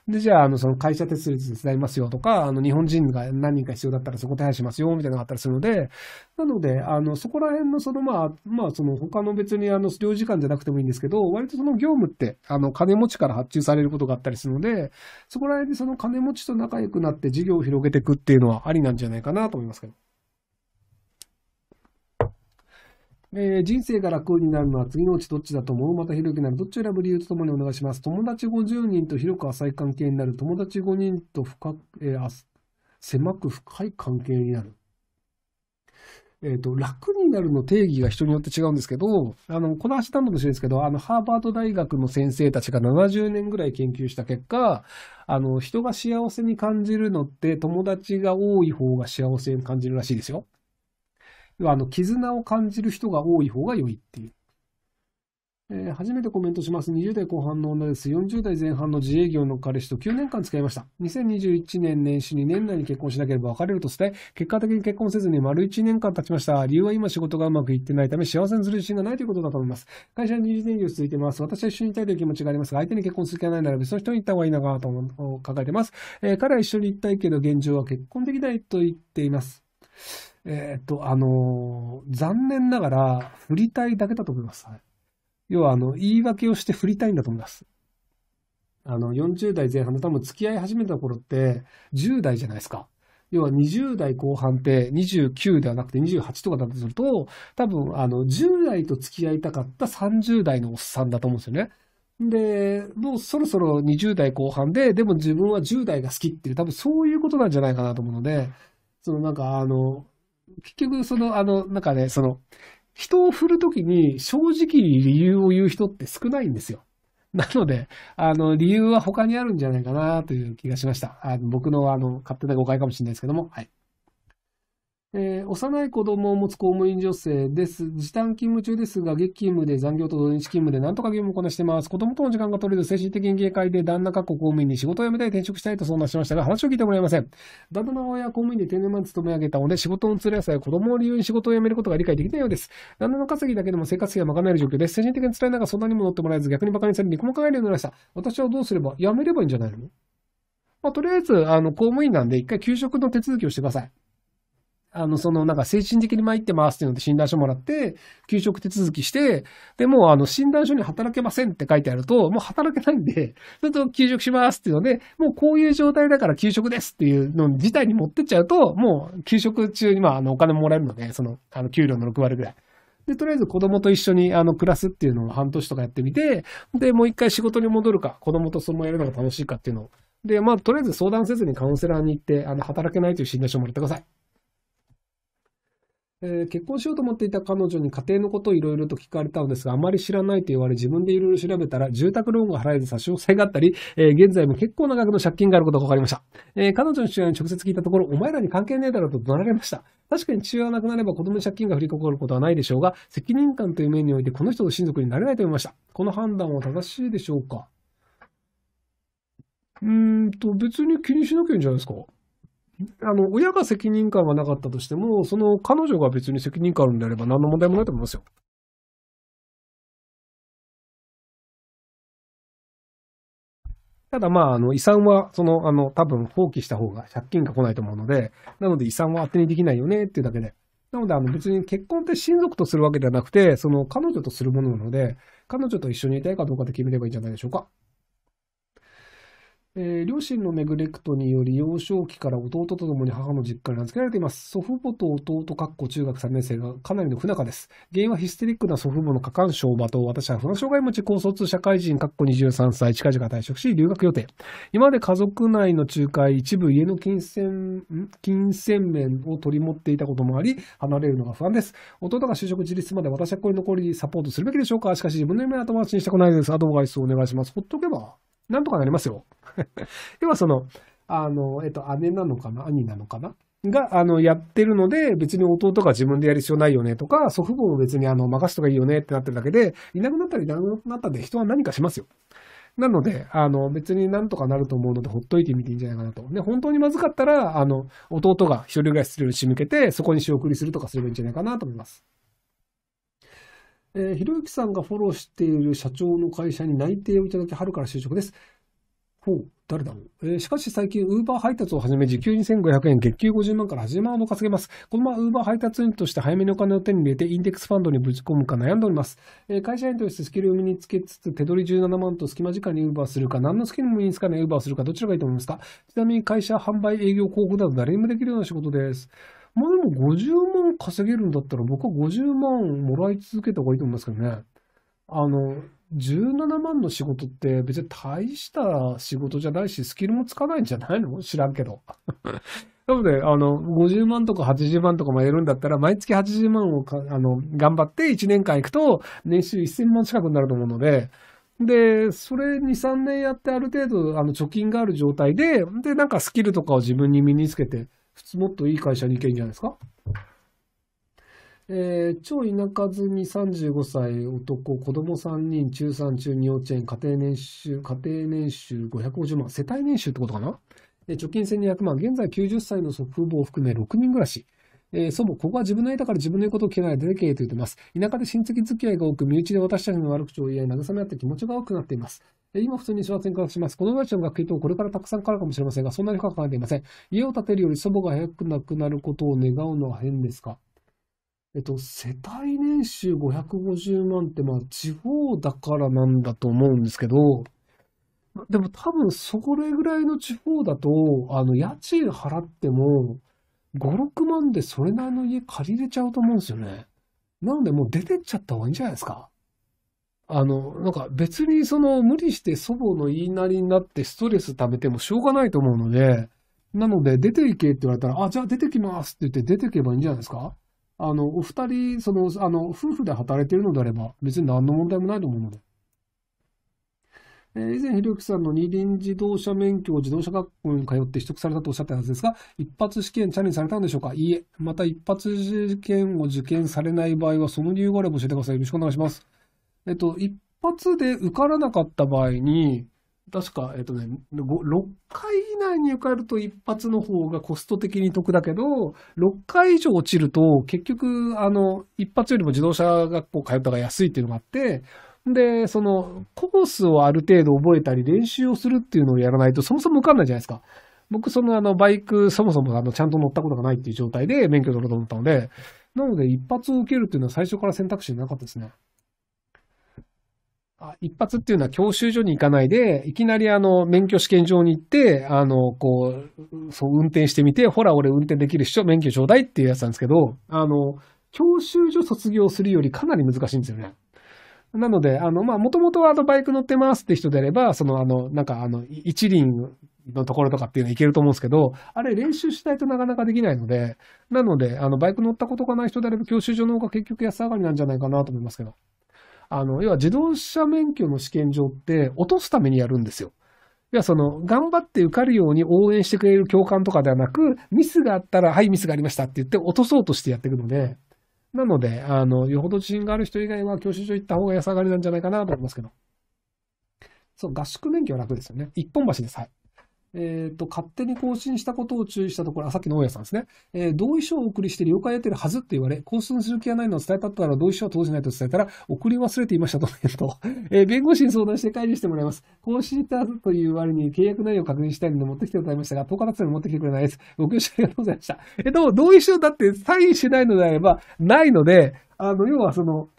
で、じゃああのその会社手数料手伝いますよとか、あの日本人が何人か必要だったらそこ手配しますよみたいなのがあったりするので、なので、あのそこら辺のそのまあ、まあその他の別にあの領事館じゃなくてもいいんですけど、割とその業務ってあの金持ちから発注されることがあったりするので、そこら辺でその金持ちと仲良くなって事業を広げていくっていうのはありなんじゃないかなと思いますけど。えー、人生が楽になるのは次のうちどっちだと思うまたひろゆきならどっちを選ぶ理由とともにお願いします。友達50人と広く浅い関係になる。友達5人と深く、えー、狭く深い関係になる。えっ、ー、と、楽になるの定義が人によって違うんですけど、あの、この話なのかもしれないですけど、あの、ハーバード大学の先生たちが70年ぐらい研究した結果、あの、人が幸せに感じるのって友達が多い方が幸せに感じるらしいですよ。要はあの絆を感じる人が多い方が良いっていう。えー、初めてコメントします。20代後半の女です。40代前半の自営業の彼氏と9年間付き合いました。2021年年始に年内に結婚しなければ別れると伝え、結果的に結婚せずに丸1年間経ちました。理由は今仕事がうまくいってないため幸せにする自信がないということだと思います。会社に20年以上続いてます。私は一緒にいたいという気持ちがありますが、相手に結婚する気がないなら別の人に行った方がいいなと考えてます。えー、彼は一緒に行きたいけど現状は結婚できないと言っています。えー、っと、あのー、残念ながら、振りたいだけだと思います。要は、あの、言い訳をして振りたいんだと思います。あの、40代前半の多分付き合い始めた頃って、10代じゃないですか。要は20代後半って29ではなくて28とかだとすると、多分あの10代と付き合いたかった30代のおっさんだと思うんですよね。で、もうそろそろ20代後半で、でも自分は10代が好きっていう、多分そういうことなんじゃないかなと思うので、そのなんかあの、結局、その、あの、なんかね、その、人を振るときに正直理由を言う人って少ないんですよ。なので、あの、理由は他にあるんじゃないかなという気がしました。あの僕の、あの、勝手な誤解かもしれないですけども、はい。えー、幼い子供を持つ公務員女性です。時短勤務中ですが、月勤務で残業と土日勤務で何とか業務をこなしてます。子供との時間が取れる精神的に警戒で、旦那過去公務員に仕事を辞めたい転職したいと相談しましたが、話を聞いてもらえません。旦那の親公務員で定年まで勤め上げたので、仕事のつらさや子供を理由に仕事を辞めることが理解できないようです。旦那の稼ぎだけでも生活費が賄える状況です。精神的に辛いそ相談にも乗ってもらえず、逆に馬鹿にされ、肉も考えるようになりました。私はどうすれば、辞めればいいんじゃないのまあ、とりあえず、あの、公務員なんで、一回休職の手続きをしてください。あの、その、なんか精神的に参ってますっていうので診断書もらって、給食手続きして、で、もうあの、診断書に働けませんって書いてあると、もう働けないんで、ずっと休職しますっていうので、もうこういう状態だから休職ですっていうの自体に持ってっちゃうと、もう休職中に、まあ、あの、お金もらえるので、その、あの、給料の6割ぐらい。で、とりあえず子供と一緒にあの暮らすっていうのを半年とかやってみて、で、もう一回仕事に戻るか、子供とそのままやるのが楽しいかっていうのを。で、まあ、とりあえず相談せずにカウンセラーに行って、あの、働けないという診断書をもらってください。えー、結婚しようと思っていた彼女に家庭のことをいろいろと聞かれたのですが、あまり知らないと言われ、自分でいろいろ調べたら、住宅ローンが払えず差し押さえがあったり、えー、現在も結構な額の借金があることが分かりました。えー、彼女の父親に直接聞いたところ、お前らに関係ねえだろうと怒鳴られました。確かに父親が亡くなれば子供に借金が降りかかることはないでしょうが、責任感という面においてこの人と親族になれないと思いました。この判断は正しいでしょうかうーんと、別に気にしなきゃいいんじゃないですかあの、親が責任感はなかったとしても、その彼女が別に責任感あるんであれば何の問題もないと思いますよ。ただまあ、あの、遺産は、その、あの、多分放棄した方が借金が来ないと思うので、なので遺産は当てにできないよねっていうだけで。なので、あの、別に結婚って親族とするわけではなくて、その、彼女とするものなので、彼女と一緒にいたいかどうかで決めればいいんじゃないでしょうか。えー、両親のネグレクトにより幼少期から弟と共に母の実家に預けられています。祖父母と弟、かっこ中学3年生がかなりの不仲です。原因はヒステリックな祖父母の過干渉馬と、私は不能障害持ち高卒社会人、かっこ23歳、近々退職し、留学予定。今まで家族内の仲介、一部家の金銭、金銭面を取り持っていたこともあり、離れるのが不安です。弟が就職自立まで私はこれ残りサポートするべきでしょうかしかし自分の夢は友達にしたくないです。アドバイスをお願いします。ほっとけば、なんとかなりますよ。要 はその、あの、えっと、姉なのかな兄なのかなが、あの、やってるので、別に弟が自分でやる必要ないよねとか、祖父母も別にあの、任すとかいいよねってなってるだけで、いなくなったりいなくなったんで人は何かしますよ。なので、あの、別になんとかなると思うので、ほっといてみていいんじゃないかなと。で、本当にまずかったら、あの、弟が一人暮らしするように仕向けて、そこに仕送りするとかすればいいんじゃないかなと思います。えー、ひろゆきさんがフォローしている社長の会社に内定をいただき、春から就職です。ほう、誰だろう。えー、しかし最近、ウーバー配達をはじめ、時給2500円、月給50万から80万ほど稼げます。このままウーバー配達員として早めにお金を手に入れて、インデックスファンドにぶち込むか悩んでおります。えー、会社員としてスキルを身につけつつ、手取り17万と隙間時間にウーバーするか、何のスキルも身につかないウーバーするか、どちらがいいと思いますかちなみに会社、販売、営業、広告など誰にもできるような仕事です。まあでも50万稼げるんだったら、僕は50万もらい続けた方がいいと思いますけどね。あの、17万の仕事って別に大した仕事じゃないし、スキルもつかないんじゃないの知らんけど。な ので、あの、50万とか80万とかもやるんだったら、毎月80万をあの、頑張って1年間行くと、年収1000万近くになると思うので、で、それ2、3年やってある程度、あの、貯金がある状態で、で、なんかスキルとかを自分に身につけて、普通もっといい会社に行けるんじゃないですかえー、超田舎住み35歳男、子供3人、中3、中2幼稚園、家庭年収、家庭年収550万、世帯年収ってことかなで貯金1200万、現在90歳の祖父母を含め6人暮らし。えー、祖母、ここは自分の家だから自分の言うことを聞けないでけえと言ってます。田舎で親戚付き合いが多く、身内で私たちの悪口を言い合い、慰め合って気持ちが悪くなっています。えー、今普通に幸せに暮らします。子供たちの学費等これからたくさんかかるかもしれませんが、そんなに深く考えていません。家を建てるより祖母が早く亡くなることを願うのは変ですかえっと、世帯年収550万って、まあ、地方だからなんだと思うんですけど、でも多分、それぐらいの地方だと、あの、家賃払っても、5、6万でそれなりの家借りれちゃうと思うんですよね。なので、もう出てっちゃった方がいいんじゃないですか。あの、なんか別にその無理して祖母の言いなりになってストレス溜めてもしょうがないと思うので、なので出ていけって言われたら、あ、じゃあ出てきますって言って出てけばいいんじゃないですかあの、お二人、その、あの、夫婦で働いているのであれば、別に何の問題もないと思うので。えー、以前、ひろゆきさんの二輪自動車免許を自動車学校に通って取得されたとおっしゃったはずですが、一発試験チャレンジされたんでしょうかいいえ。また一発試験を受験されない場合は、その理由があれば教えてください。よろしくお願いします。えっと、一発で受からなかった場合に、確か、えっとね、6回以内に受かると一発の方がコスト的に得だけど、6回以上落ちると、結局、あの、一発よりも自動車学校通った方が安いっていうのがあって、で、その、コースをある程度覚えたり、練習をするっていうのをやらないと、そもそも受かんないじゃないですか。僕、その、あの、バイク、そもそも、あの、ちゃんと乗ったことがないっていう状態で免許取ろうと思ったので、なので、一発を受けるっていうのは最初から選択肢なかったですね。あ一発っていうのは教習所に行かないで、いきなりあの、免許試験場に行って、あの、こう、そう運転してみて、ほら、俺運転できる人、免許ちょうだいっていうやつなんですけど、あの、教習所卒業するよりかなり難しいんですよね。なので、あの、まもともとはあの、バイク乗ってますって人であれば、その、あの、なんかあの、一輪のところとかっていうのはいけると思うんですけど、あれ練習しないとなかなかできないので、なので、あの、バイク乗ったことがない人であれば、教習所の方が結局安上がりなんじゃないかなと思いますけど。あの、要は自動車免許の試験場って落とすためにやるんですよ。要はその、頑張って受かるように応援してくれる教官とかではなく、ミスがあったら、はい、ミスがありましたって言って落とそうとしてやっていくので、なので、あの、よほど自信がある人以外は教習所行った方が安上がりなんじゃないかなと思いますけど。そう、合宿免許は楽ですよね。一本橋です。えっ、ー、と、勝手に更新したことを注意したところ、あ、さっきの大家さんですね。えー、同意書をお送りして了解得てるはずって言われ、更新する気がないのを伝えたったら同意書は当時ないと伝えたら、送り忘れていましたと言うと、えー、弁護士に相談して開示してもらいます。更新したという割に契約内容を確認したいので持ってきてもらいましたが、10日経つのに持ってきてくれないです。ご協力ありがとうございました。えっと、同意書だってサインしないのであれば、ないので、あの、要はその、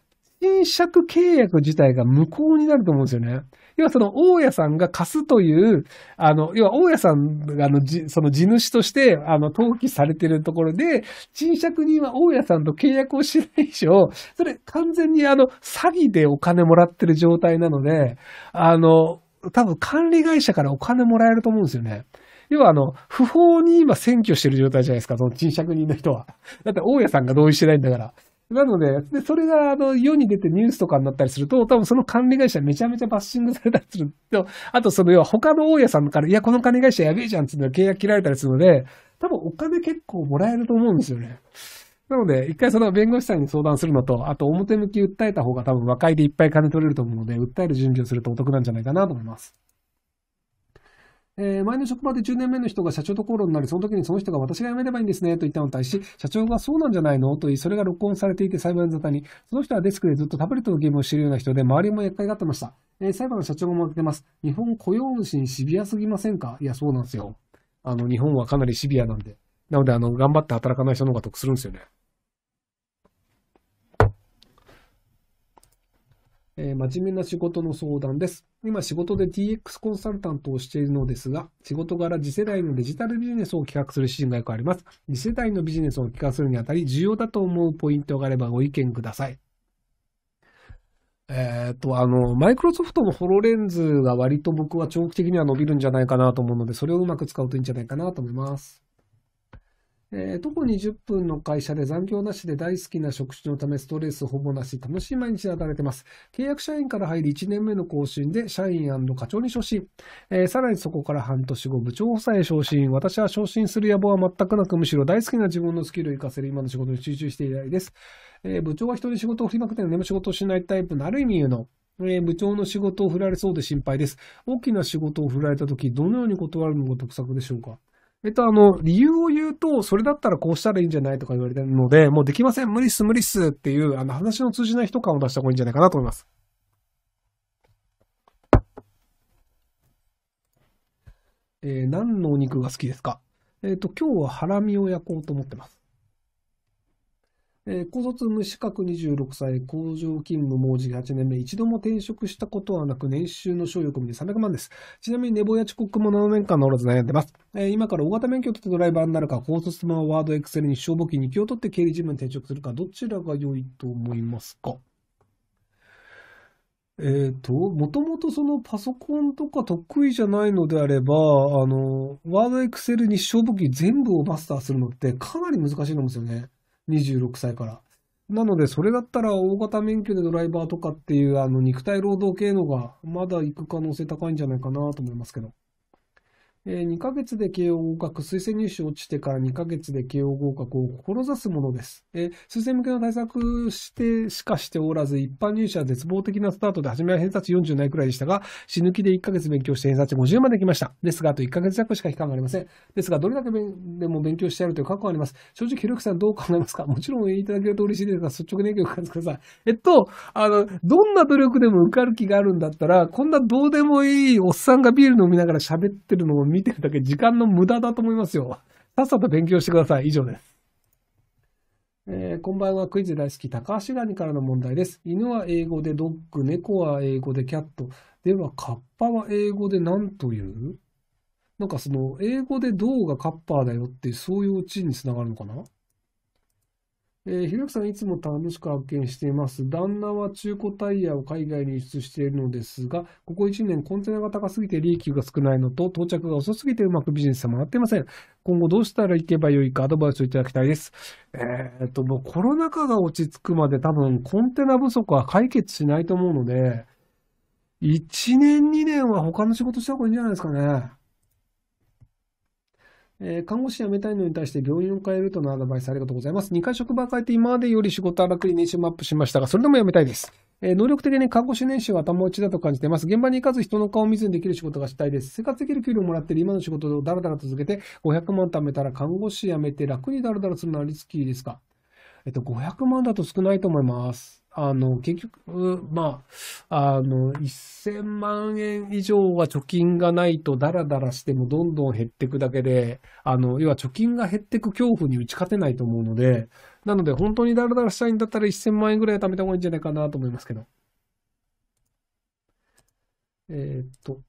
新借契約自体が無効になると思うんですよね。要はその大家さんが貸すという、あの、要は大家さんがあのじ、その地主として、あの、登記されてるところで、賃借人は大家さんと契約をしないでしょ。それ完全にあの、詐欺でお金もらってる状態なので、あの、多分管理会社からお金もらえると思うんですよね。要はあの、不法に今占拠してる状態じゃないですか、その賃借人の人は。だって大家さんが同意してないんだから。なので、で、それが、あの、世に出てニュースとかになったりすると、多分その管理会社めちゃめちゃバッシングされたりすると、あとその、要は他の大家さんから、いや、この管理会社やべえじゃんっていうのは契約切られたりするので、多分お金結構もらえると思うんですよね。なので、一回その弁護士さんに相談するのと、あと表向き訴えた方が多分和解でいっぱい金取れると思うので、訴える準備をするとお得なんじゃないかなと思います。えー、前の職場で10年目の人が社長と口論になり、その時にその人が私が辞めればいいんですねと言ったのに対し、社長がそうなんじゃないのと言い、それが録音されていて裁判沙汰に、その人はデスクでずっとタブレットのゲームをしているような人で、周りも厄介がってました。えー、裁判の社長も負けてます。日本雇用主にシビアすぎませんかいや、そうなんですよ。あの、日本はかなりシビアなんで。なので、あの、頑張って働かない人の方が得するんですよね。えー、真面目な仕事の相談です。今仕事で DX コンサルタントをしているのですが、仕事柄次世代のデジタルビジネスを企画するシーンがよくあります。次世代のビジネスを企画するにあたり重要だと思うポイントがあればご意見ください。えっ、と、あの、マイクロソフトのホロレンズが割と僕は長期的には伸びるんじゃないかなと思うので、それをうまく使うといいんじゃないかなと思います。えー、徒歩20分の会社で残業なしで大好きな職種のためストレスほぼなし、楽しい毎日働てます。契約社員から入り1年目の更新で社員課長に昇進、えー、さらにそこから半年後部長補佐へ昇進、私は昇進する野望は全くなく、むしろ大好きな自分のスキルを活かせる今の仕事に集中して以来です。えー、部長は人に仕事を振りまくって眠仕事をしないタイプのある意味言うの。えー、部長の仕事を振られそうで心配です。大きな仕事を振られた時、どのように断るのが得策でしょうかえっと、あの、理由を言うと、それだったらこうしたらいいんじゃないとか言われてるので、もうできません、無理っす、無理っすっていう、あの、話の通じない人感を出した方がいいんじゃないかなと思います。えー、何のお肉が好きですかえっ、ー、と、今日はハラミを焼こうと思ってます。えー、高卒無資格26歳、工場勤務もう8年目、一度も転職したことはなく、年収の賞与込みで300万です。ちなみに寝坊や遅刻も7年間乗らず悩んでます。えー、今から大型免許を取ってドライバーになるか、高卒のワード、エクセルに消防機2級を取って経理事務に転職するか、どちらが良いと思いますかえっ、と、もともとそのパソコンとか得意じゃないのであれば、あの、ワード、エクセルに消防機全部をマスターするのってかなり難しいと思うんですよね。26歳から。なので、それだったら大型免許でドライバーとかっていう、あの、肉体労働系のが、まだ行く可能性高いんじゃないかなと思いますけど。えー、2ヶ月で慶応合格、推薦入試落ちてから2ヶ月で慶応合格を志すものです。えー、推薦向けの対策してしかしておらず、一般入試は絶望的なスタートで、初めは偏差値40ないくらいでしたが、死ぬ気で1ヶ月勉強して偏差値50まで来ました。ですが、あと1ヶ月弱しか期間がありません。ですが、どれだけでも勉強してやるという過去があります。正直、ひろきさんどう考えますか もちろん言いただけると嬉しいですが、率直に意見をおかせください。えっと、あの、どんな努力でも受かる気があるんだったら、こんなどうでもいいおっさんがビール飲みながら喋ってるのを見てるだけ時間の無駄だと思いますよ。さっさと勉強してください。以上です。えー、こんばんは。クイズ大好き、高橋ニからの問題です。犬は英語でドッグ、猫は英語でキャット。では、カッパは英語で何というなんかその、英語でどうがカッパーだよって、そういうオチに繋がるのかなえー、平きさん、いつも楽しく発見しています。旦那は中古タイヤを海外に輸出しているのですが、ここ1年コンテナが高すぎて利益が少ないのと、到着が遅すぎてうまくビジネスが回っていません。今後どうしたらいけばよいかアドバイスをいただきたいです。えー、っと、もうコロナ禍が落ち着くまで多分コンテナ不足は解決しないと思うので、1年2年は他の仕事した方がいいんじゃないですかね。えー、看護師辞めたいのに対して病院を変えるとのアドバイスありがとうございます。2回職場変えて今までより仕事は楽に年収もアップしましたが、それでも辞めたいです。えー、能力的に看護師年収は頭打ちだと感じています。現場に行かず人の顔を見ずにできる仕事がしたいです。生活できる給料をもらってる今の仕事をダラダラ続けて500万貯めたら看護師辞めて楽にダラダラするのはリスキーですかえっと、500万だと少ないと思います。あの、結局、まあ、あの、1000万円以上は貯金がないとダラダラしてもどんどん減っていくだけで、あの、要は貯金が減っていく恐怖に打ち勝てないと思うので、なので本当にダラダラしたいんだったら1000万円ぐらい貯めた方がいいんじゃないかなと思いますけど。えー、っと。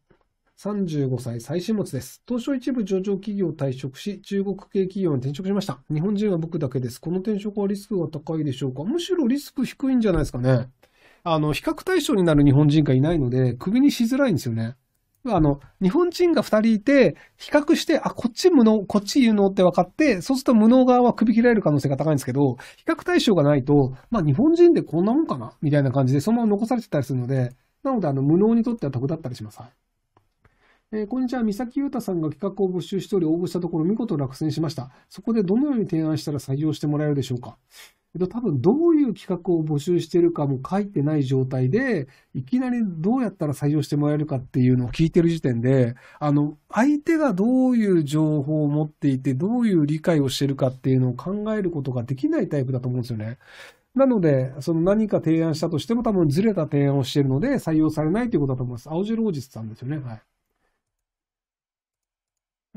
35歳、最新持ちです。東証一部上場企業を退職し、中国系企業に転職しました。日本人は僕だけです。この転職はリスクが高いでしょうかむしろリスク低いんじゃないですかね。あの、比較対象になる日本人がいないので、首にしづらいんですよね。あの、日本人が2人いて、比較して、あ、こっち無能、こっち有能って分かって、そうすると無能側は首切られる可能性が高いんですけど、比較対象がないと、まあ日本人でこんなもんかなみたいな感じで、そのまま残されてたりするので、なので、あの、無能にとっては得だったりします。えー、こんにちは。三崎裕太さんが企画を募集しており、応募したところ見事落選しました。そこでどのように提案したら採用してもらえるでしょうかえっと、多分どういう企画を募集してるかも書いてない状態で、いきなりどうやったら採用してもらえるかっていうのを聞いてる時点で、あの、相手がどういう情報を持っていて、どういう理解をしてるかっていうのを考えることができないタイプだと思うんですよね。なので、その何か提案したとしても多分ずれた提案をしてるので採用されないということだと思います。青汁王子さんですよね。はい。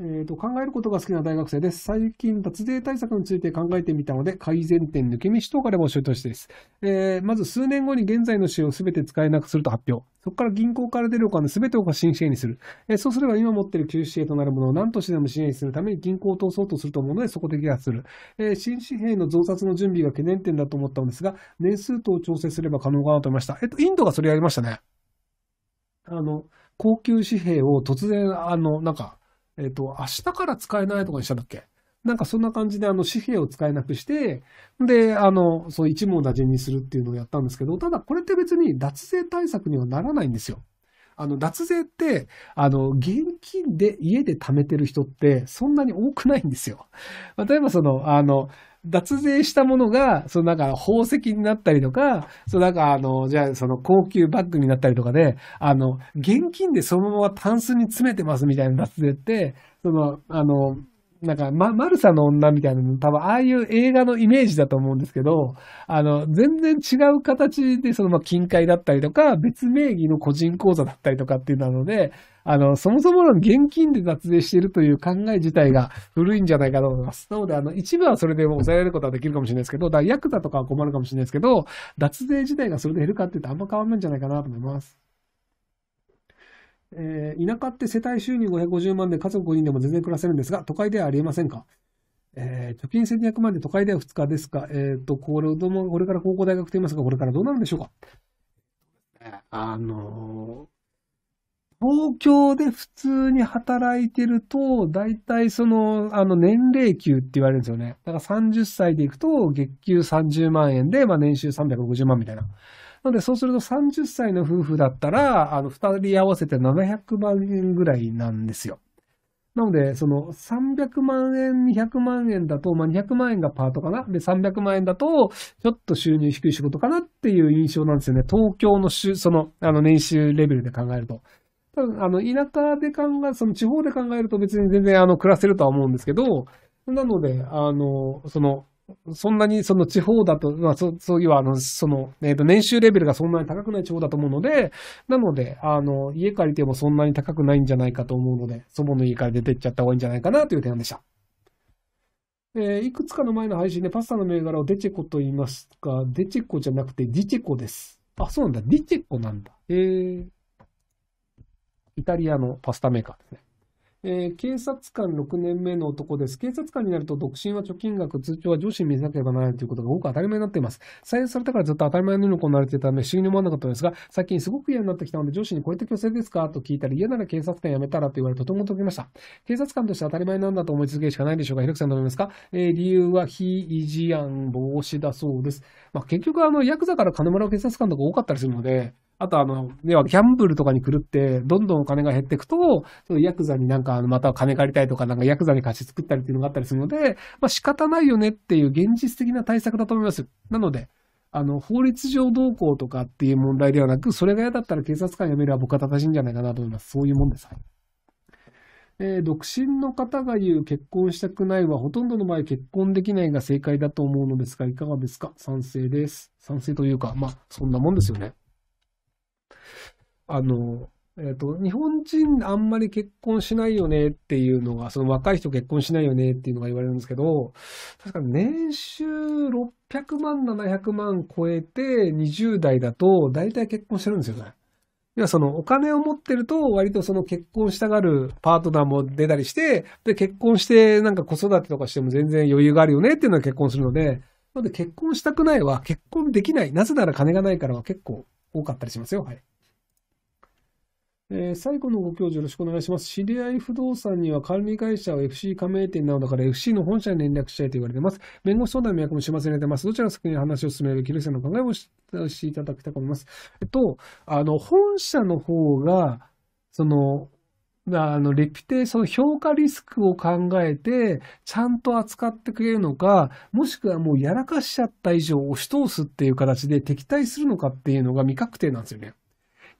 えーと、考えることが好きな大学生です。最近、脱税対策について考えてみたので、改善点、抜け道等から募集としてです。えー、まず、数年後に現在の使用を全て使えなくすると発表。そこから銀行から出るお金全てを新支援にする。えー、そうすれば、今持っている旧紙幣となるものを何としてでも支援するために銀行を通そうとすると思うので、そこで撃破する。えー、新紙幣の増刷の準備が懸念点だと思ったのですが、年数等を調整すれば可能かなと思いました。えっ、と、インドがそれやりましたね。あの、高級紙幣を突然、あの、なんか、えっ、と、明日から使えないとかにしたんだっけなんかそんな感じであの紙幣を使えなくして、で、あの、そう一網打尽にするっていうのをやったんですけど、ただこれって別に脱税対策にはならないんですよ。あの、脱税って、あの、現金で家で貯めてる人ってそんなに多くないんですよ。例えばその、あの、脱税したものが、そのなんか宝石になったりとか、そのなんかあの、じゃあその高級バッグになったりとかで、あの、現金でそのままタンスに詰めてますみたいな脱税って、その、あの、なんか、ま、マルサの女みたいなの、多分、ああいう映画のイメージだと思うんですけど、あの、全然違う形で、その、ま、金塊だったりとか、別名義の個人口座だったりとかっていうので、あの、そもそもの現金で脱税しているという考え自体が古いんじゃないかと思います。なので、あの、一部はそれで抑えられることはできるかもしれないですけど、だヤクザとかは困るかもしれないですけど、脱税自体がそれで減るかっていうとあんま変わんないんじゃないかなと思います。えー、田舎って世帯収入550万で家族5人でも全然暮らせるんですが、都会ではありえませんかえー、貯金1200万で都会では2日ですかえー、と、これ、ども、これから高校大学と言いますが、これからどうなるんでしょうかあの東京で普通に働いてると、大体その、あの、年齢給って言われるんですよね。だから30歳でいくと、月給30万円で、まあ年収360万みたいな。ので、そうすると30歳の夫婦だったら、あの、2人合わせて700万円ぐらいなんですよ。なので、その300万円、200万円だと、まあ、200万円がパートかな。で、300万円だと、ちょっと収入低い仕事かなっていう印象なんですよね。東京の週、その、あの、年収レベルで考えると。多分、あの、田舎で考え、その地方で考えると別に全然、あの、暮らせるとは思うんですけど、なので、あの、その、そんなにその地方だと、まあ、そそういうあの、その、えっ、ー、と、年収レベルがそんなに高くない地方だと思うので、なので、あの、家借りてもそんなに高くないんじゃないかと思うので、祖母の家から出てっちゃった方がいいんじゃないかなという提案でした。えー、いくつかの前の配信でパスタの銘柄をデチェコと言いますが、デチェコじゃなくてディチェコです。あ、そうなんだ。ディチェコなんだ。えー、イタリアのパスタメーカーですね。えー、警察官6年目の男です。警察官になると独身は貯金額、通帳は上司に見せなければならないということが多く当たり前になっています。採用されたからずっと当たり前のように行われていたため不思議に思わなかったのですが、最近すごく嫌になってきたので上司にこうやって強制ですかと聞いたり、嫌なら警察官辞めたらと言われとても驚きました。警察官として当たり前なんだと思い続けるしかないでしょうか。ひろきさんどう思いますか、えー、理由は非維持案防止だそうです。まあ、結局あの、ヤクザから金もらう警察官とか多かったりするので、あとあの、ではギャンブルとかに狂って、どんどんお金が減っていくと、そのヤクザになんかまた金借りたいとか、なんかヤクザに貸し作ったりっていうのがあったりするので、まあ仕方ないよねっていう現実的な対策だと思います。なので、あの、法律上どうこうとかっていう問題ではなく、それが嫌だったら警察官辞めれば僕は正しいんじゃないかなと思います。そういうもんです。はい。えー、独身の方が言う結婚したくないは、ほとんどの場合結婚できないが正解だと思うのですが、いかがですか賛成です。賛成というか、まあ、そんなもんですよね。あの、えっ、ー、と、日本人あんまり結婚しないよねっていうのが、その若い人結婚しないよねっていうのが言われるんですけど、確か年収600万、700万超えて20代だと大体結婚してるんですよね。要はそのお金を持ってると割とその結婚したがるパートナーも出たりして、で結婚してなんか子育てとかしても全然余裕があるよねっていうのは結婚するので、なので結婚したくないは結婚できない。なぜなら金がないからは結構多かったりしますよ。はい。えー、最後のご教授よろしくお願いします。知り合い不動産には管理会社は FC 加盟店などだから FC の本社に連絡したいと言われています。弁護士相談の役も始末されでます。どちらの先に話を進めるキルセの考えをしていただきたいと思います。えっと、あの、本社の方が、その、あの、レピュテーション、評価リスクを考えて、ちゃんと扱ってくれるのか、もしくはもうやらかしちゃった以上押し通すっていう形で敵対するのかっていうのが未確定なんですよね。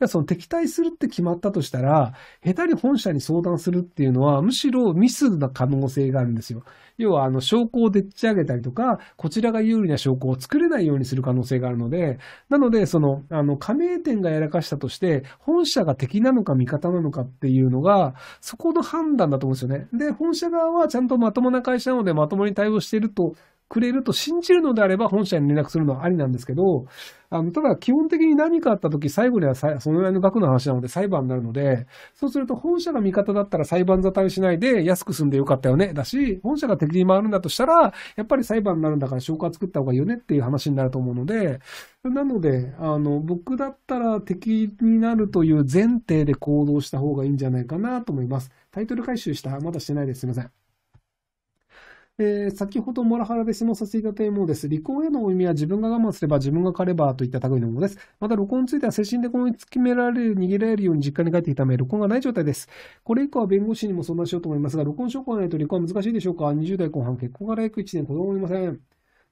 ゃあその敵対するって決まったとしたら、下手に本社に相談するっていうのは、むしろミスな可能性があるんですよ。要は、あの、証拠をでっち上げたりとか、こちらが有利な証拠を作れないようにする可能性があるので、なので、その、あの、加盟店がやらかしたとして、本社が敵なのか味方なのかっていうのが、そこの判断だと思うんですよね。で、本社側はちゃんとまともな会社なのでまともに対応しているとくれると信じるのであれば、本社に連絡するのはありなんですけど、あの、ただ基本的に何かあった時、最後にはそのぐらいの額の話なので裁判になるので、そうすると本社が味方だったら裁判沙汰しないで安く済んでよかったよね。だし、本社が敵に回るんだとしたら、やっぱり裁判になるんだから証拠は作った方がいいよねっていう話になると思うので、なので、あの、僕だったら敵になるという前提で行動した方がいいんじゃないかなと思います。タイトル回収したまだしてないです。すいません。えー、先ほどモラハラで質問させていただいたものです。離婚への意味は自分が我慢すれば自分が狩ればといった類のものです。また、録音については精神でこの突き詰められる、逃げられるように実家に帰ってきたため、録音がない状態です。これ以降は弁護士にも相談しようと思いますが、録音証拠がないと離婚は難しいでしょうか ?20 代後半、結婚から約1年、子供もいません。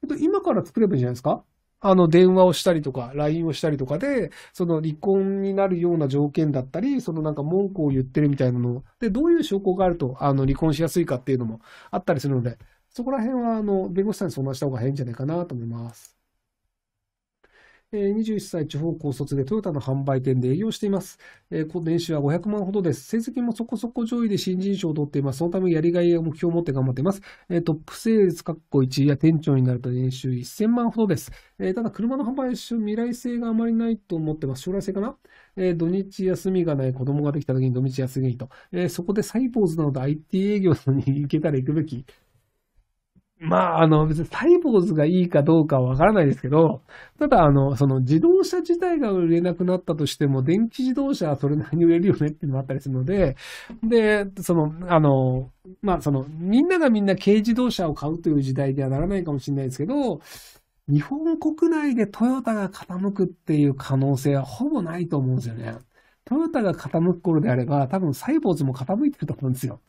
えっと、今から作ればいいじゃないですかあの、電話をしたりとか、LINE をしたりとかで、その離婚になるような条件だったり、そのなんか文句を言ってるみたいなので、どういう証拠があると、あの、離婚しやすいかっていうのもあったりするので、そこら辺は、あの、弁護士さんに相談した方が早いんじゃないかなと思います。21歳地方高卒でトヨタの販売店で営業しています。年収は500万ほどです。成績もそこそこ上位で新人賞を取っています。そのためやりがいや目標を持って頑張っています。トップセールス括弧1位や店長になると年収1000万ほどです。ただ車の販売は未来性があまりないと思ってます。将来性かな土日休みがない子供ができた時に土日休みと。そこでサイボーズなどで IT 営業に行けたら行くべき。まあ、あの、別にサイボーズがいいかどうかはわからないですけど、ただ、あの、その自動車自体が売れなくなったとしても、電気自動車はそれなりに売れるよねっていうのもあったりするので、で、その、あの、まあ、その、みんながみんな軽自動車を買うという時代ではならないかもしれないですけど、日本国内でトヨタが傾くっていう可能性はほぼないと思うんですよね。トヨタが傾く頃であれば、多分サイボーズも傾いてると思うんですよ。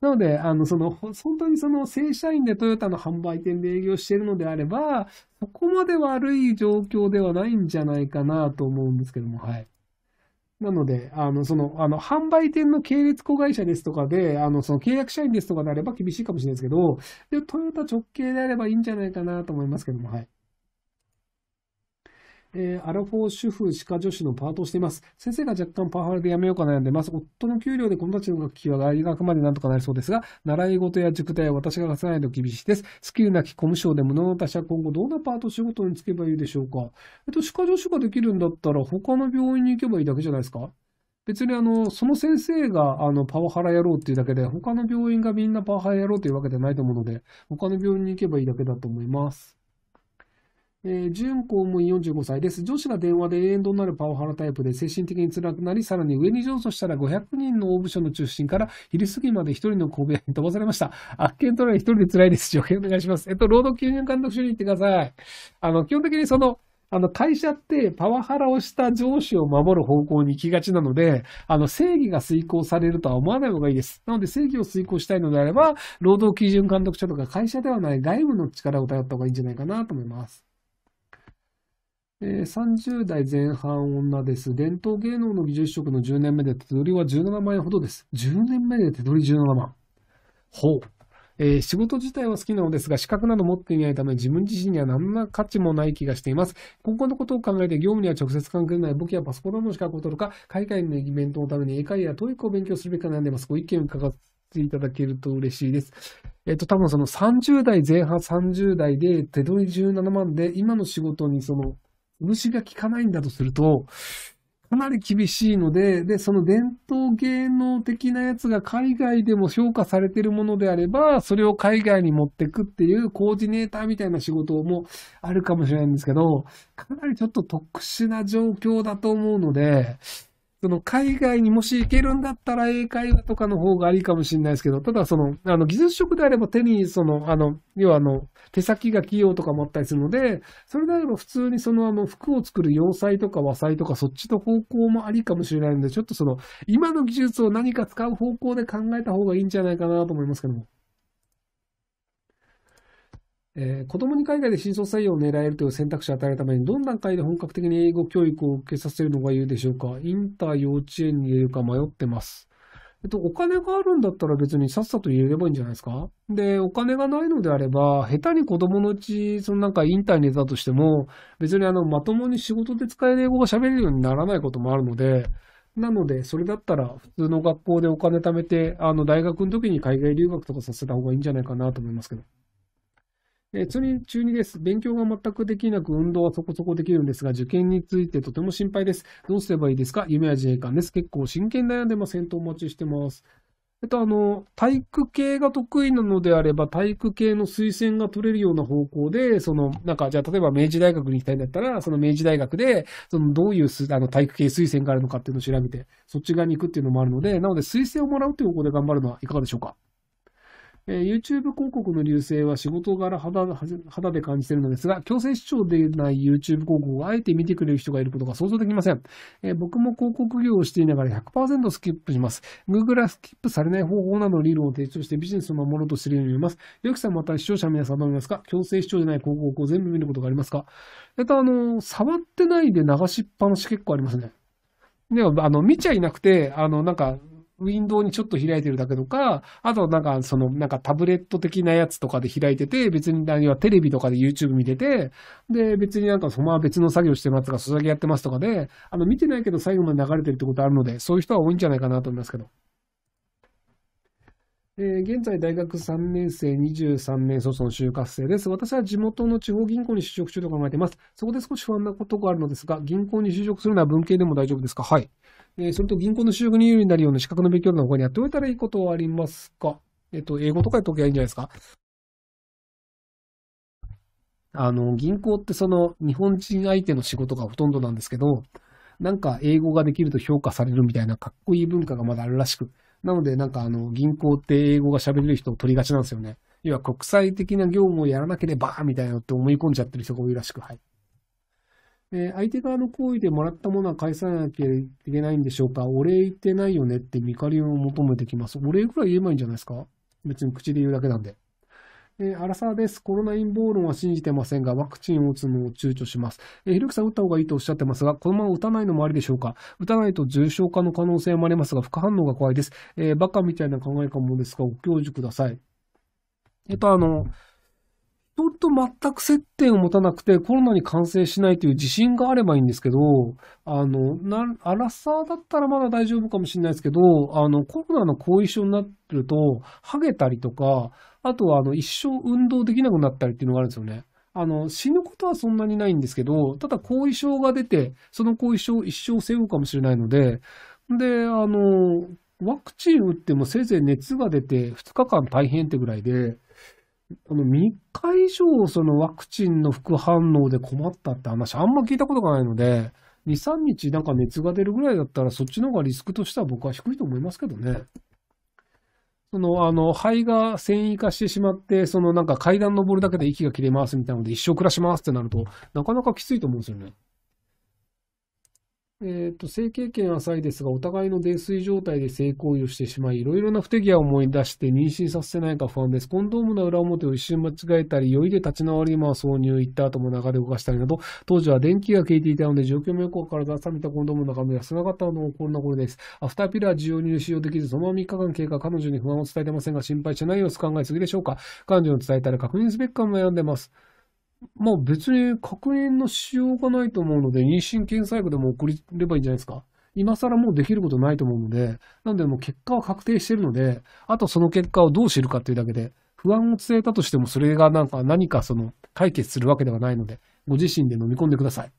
なので、あの、その、本当にその正社員でトヨタの販売店で営業しているのであれば、そこまで悪い状況ではないんじゃないかなと思うんですけども、はい。なので、あの、その、あの、販売店の系列子会社ですとかで、あの、その契約社員ですとかであれば厳しいかもしれないですけど、で、トヨタ直系であればいいんじゃないかなと思いますけども、はい。えー、アラフォー主婦、歯科助手のパートをしています。先生が若干パワハラで辞めようか悩んでます。夫の給料で子供たちの学費は大学までなんとかなりそうですが、習い事や塾代は私が出さないと厳しいです。スキルなきコ務省で無能な私は今後どんなパート仕事に就けばいいでしょうか。えっと、歯科助手ができるんだったら他の病院に行けばいいだけじゃないですか別にあの、その先生があのパワハラやろうっていうだけで、他の病院がみんなパワハラやろうというわけじゃないと思うので、他の病院に行けばいいだけだと思います。えー、準公務員45歳です。上司が電話で永遠となるパワハラタイプで精神的に辛くなり、さらに上に上訴したら500人の大部署の中心から昼過ぎまで一人の小部屋に飛ばされました。発見取られ一人で辛いです。助言お願いします。えっと、労働基準監督署に行ってください。あの、基本的にその、あの、会社ってパワハラをした上司を守る方向に行きがちなので、あの、正義が遂行されるとは思わない方がいいです。なので、正義を遂行したいのであれば、労働基準監督署とか会社ではない外部の力を頼った方がいいんじゃないかなと思います。えー、30代前半女です。伝統芸能の技術職の10年目で手取りは17万円ほどです。10年目で手取り17万。ほう。えー、仕事自体は好きなのですが、資格など持っていないため、自分自身には何ら価値もない気がしています。今後のことを考えて、業務には直接関係ない武器やパソコンの資格を取るか、海外のイベントのために英会やトイックを勉強するべきか悩んでいます。ご意見を伺っていただけると嬉しいです。えっと、多分その30代前半、30代で手取り17万で、今の仕事にその、虫が効かないんだとすると、かなり厳しいので、で、その伝統芸能的なやつが海外でも評価されてるものであれば、それを海外に持ってくっていうコーディネーターみたいな仕事もあるかもしれないんですけど、かなりちょっと特殊な状況だと思うので、その海外にもし行けるんだったら英会話とかの方がありかもしれないですけど、ただその、あの技術職であれば手に、その、あの、要はあの、手先が器用とかもあったりするので、それであれば普通にそのあの、服を作る洋裁とか和裁とかそっちの方向もありかもしれないので、ちょっとその、今の技術を何か使う方向で考えた方がいいんじゃないかなと思いますけども。えー、子供に海外で新卒採用を狙えるという選択肢を与えるために、どの段階で本格的に英語教育を受けさせるのがいいでしょうかインター幼稚園に入れるか迷ってます。えっと、お金があるんだったら別にさっさと入れればいいんじゃないですかで、お金がないのであれば、下手に子供のうち、そのなんかインターに出たとしても、別にあの、まともに仕事で使える英語が喋れるようにならないこともあるので、なので、それだったら普通の学校でお金貯めて、あの、大学の時に海外留学とかさせた方がいいんじゃないかなと思いますけど。え通院中2です。勉強が全くできなく、運動はそこそこできるんですが、受験についてとても心配です。どうすればいいですか夢や自衛官です。結構真剣悩んでます。返答お待ちしてます。えっと、あの、体育系が得意なのであれば、体育系の推薦が取れるような方向で、その、なんか、じゃあ、例えば明治大学に行きたいんだったら、その明治大学で、その、どういうあの体育系推薦があるのかっていうのを調べて、そっち側に行くっていうのもあるので、なので、推薦をもらうという方向で頑張るのはいかがでしょうかえー、YouTube 広告の流星は仕事柄肌肌で感じているのですが、強制視聴でない YouTube 広告をあえて見てくれる人がいることが想像できません。えー、僕も広告業をしていながら100%スキップします。Google はスキップされない方法などの理論を提唱してビジネスを守ろうとしているように見えます。よきさんまた視聴者の皆さんどう思いますか強制視聴でない広告を全部見ることがありますかえっと、あの、触ってないで流しっぱなし結構ありますね。でも、あの、見ちゃいなくて、あの、なんか、ウィンドウにちょっと開いてるだけとか、あとなんかその、なんかタブレット的なやつとかで開いてて、別に何はテレビとかで YouTube 見てて、で、別になんかそのまま別の作業してますとか、そ材やってますとかで、あの、見てないけど最後まで流れてるってことあるので、そういう人は多いんじゃないかなと思いますけど。え現在、大学3年生、23年卒の就活生です。私は地元の地方銀行に就職中と考えています。そこで少し不安なことがあるのですが、銀行に就職するのは文系でも大丈夫ですかはい。えそれと銀行の就職に有利になるような資格の勉強の他にやっておいたらいいことはありますかえっ、と、英語とかやっときゃいいんじゃないですかあの、銀行ってその日本人相手の仕事がほとんどなんですけど、なんか英語ができると評価されるみたいなかっこいい文化がまだあるらしく。なのでなんかあの、銀行って英語が喋れる人を取りがちなんですよね。要は国際的な業務をやらなければ、みたいなのって思い込んじゃってる人が多いらしく、はい。えー、相手側の行為でもらったものは返さなきゃいけないんでしょうかお礼言ってないよねって見返りを求めてきます。お礼くらい言えばいいんじゃないですか別に口で言うだけなんで。えー、アラサーです。コロナ陰謀論は信じてませんが、ワクチンを打つのを躊躇します。えー、ひろきさん打った方がいいとおっしゃってますが、このまま打たないのもありでしょうか打たないと重症化の可能性もありますが、副反応が怖いです。えー、バカみたいな考えかもですが、ご教授ください。えっと、あの、人と全く接点を持たなくてコロナに感染しないという自信があればいいんですけど、あの、な、アラサーだったらまだ大丈夫かもしれないですけど、あの、コロナの後遺症になってると、ハゲたりとか、あとはあの、一生運動できなくなったりっていうのがあるんですよね。あの、死ぬことはそんなにないんですけど、ただ後遺症が出て、その後遺症を一生背負うかもしれないので、で、あの、ワクチン打ってもせいぜい熱が出て2日間大変ってぐらいで、あの、3日以上、そのワクチンの副反応で困ったって話、あんま聞いたことがないので、2、3日なんか熱が出るぐらいだったら、そっちの方がリスクとしては僕は低いと思いますけどね。その、あの、肺が繊維化してしまって、そのなんか階段登るだけで息が切れますみたいなので、一生暮らしますってなると、なかなかきついと思うんですよね。えっ、ー、と、性経験浅いですが、お互いの泥酔状態で性行為をしてしまい、いろいろな不手際を思い出して妊娠させないか不安です。コンドームの裏表を一瞬間違えたり、酔いで立ち直り今は挿入行った後も中で動かしたりなど、当時は電気が消えていたので、状況もよくわからず、冷めたコンドームの中身が少なかったのもこんな頃です。アフターピラー需要に使用できず、そのまま3日間経過、彼女に不安を伝えてませんが、心配しない様子考えすぎでしょうか。彼女に伝えたら確認すべきかも悩んでます。まあ別に確認のしようがないと思うので、妊娠検査薬でも送ればいいんじゃないですか。今更もうできることないと思うので、なのでもう結果は確定してるので、あとその結果をどう知るかっていうだけで、不安を伝えたとしてもそれがなんか何かその解決するわけではないので、ご自身で飲み込んでください。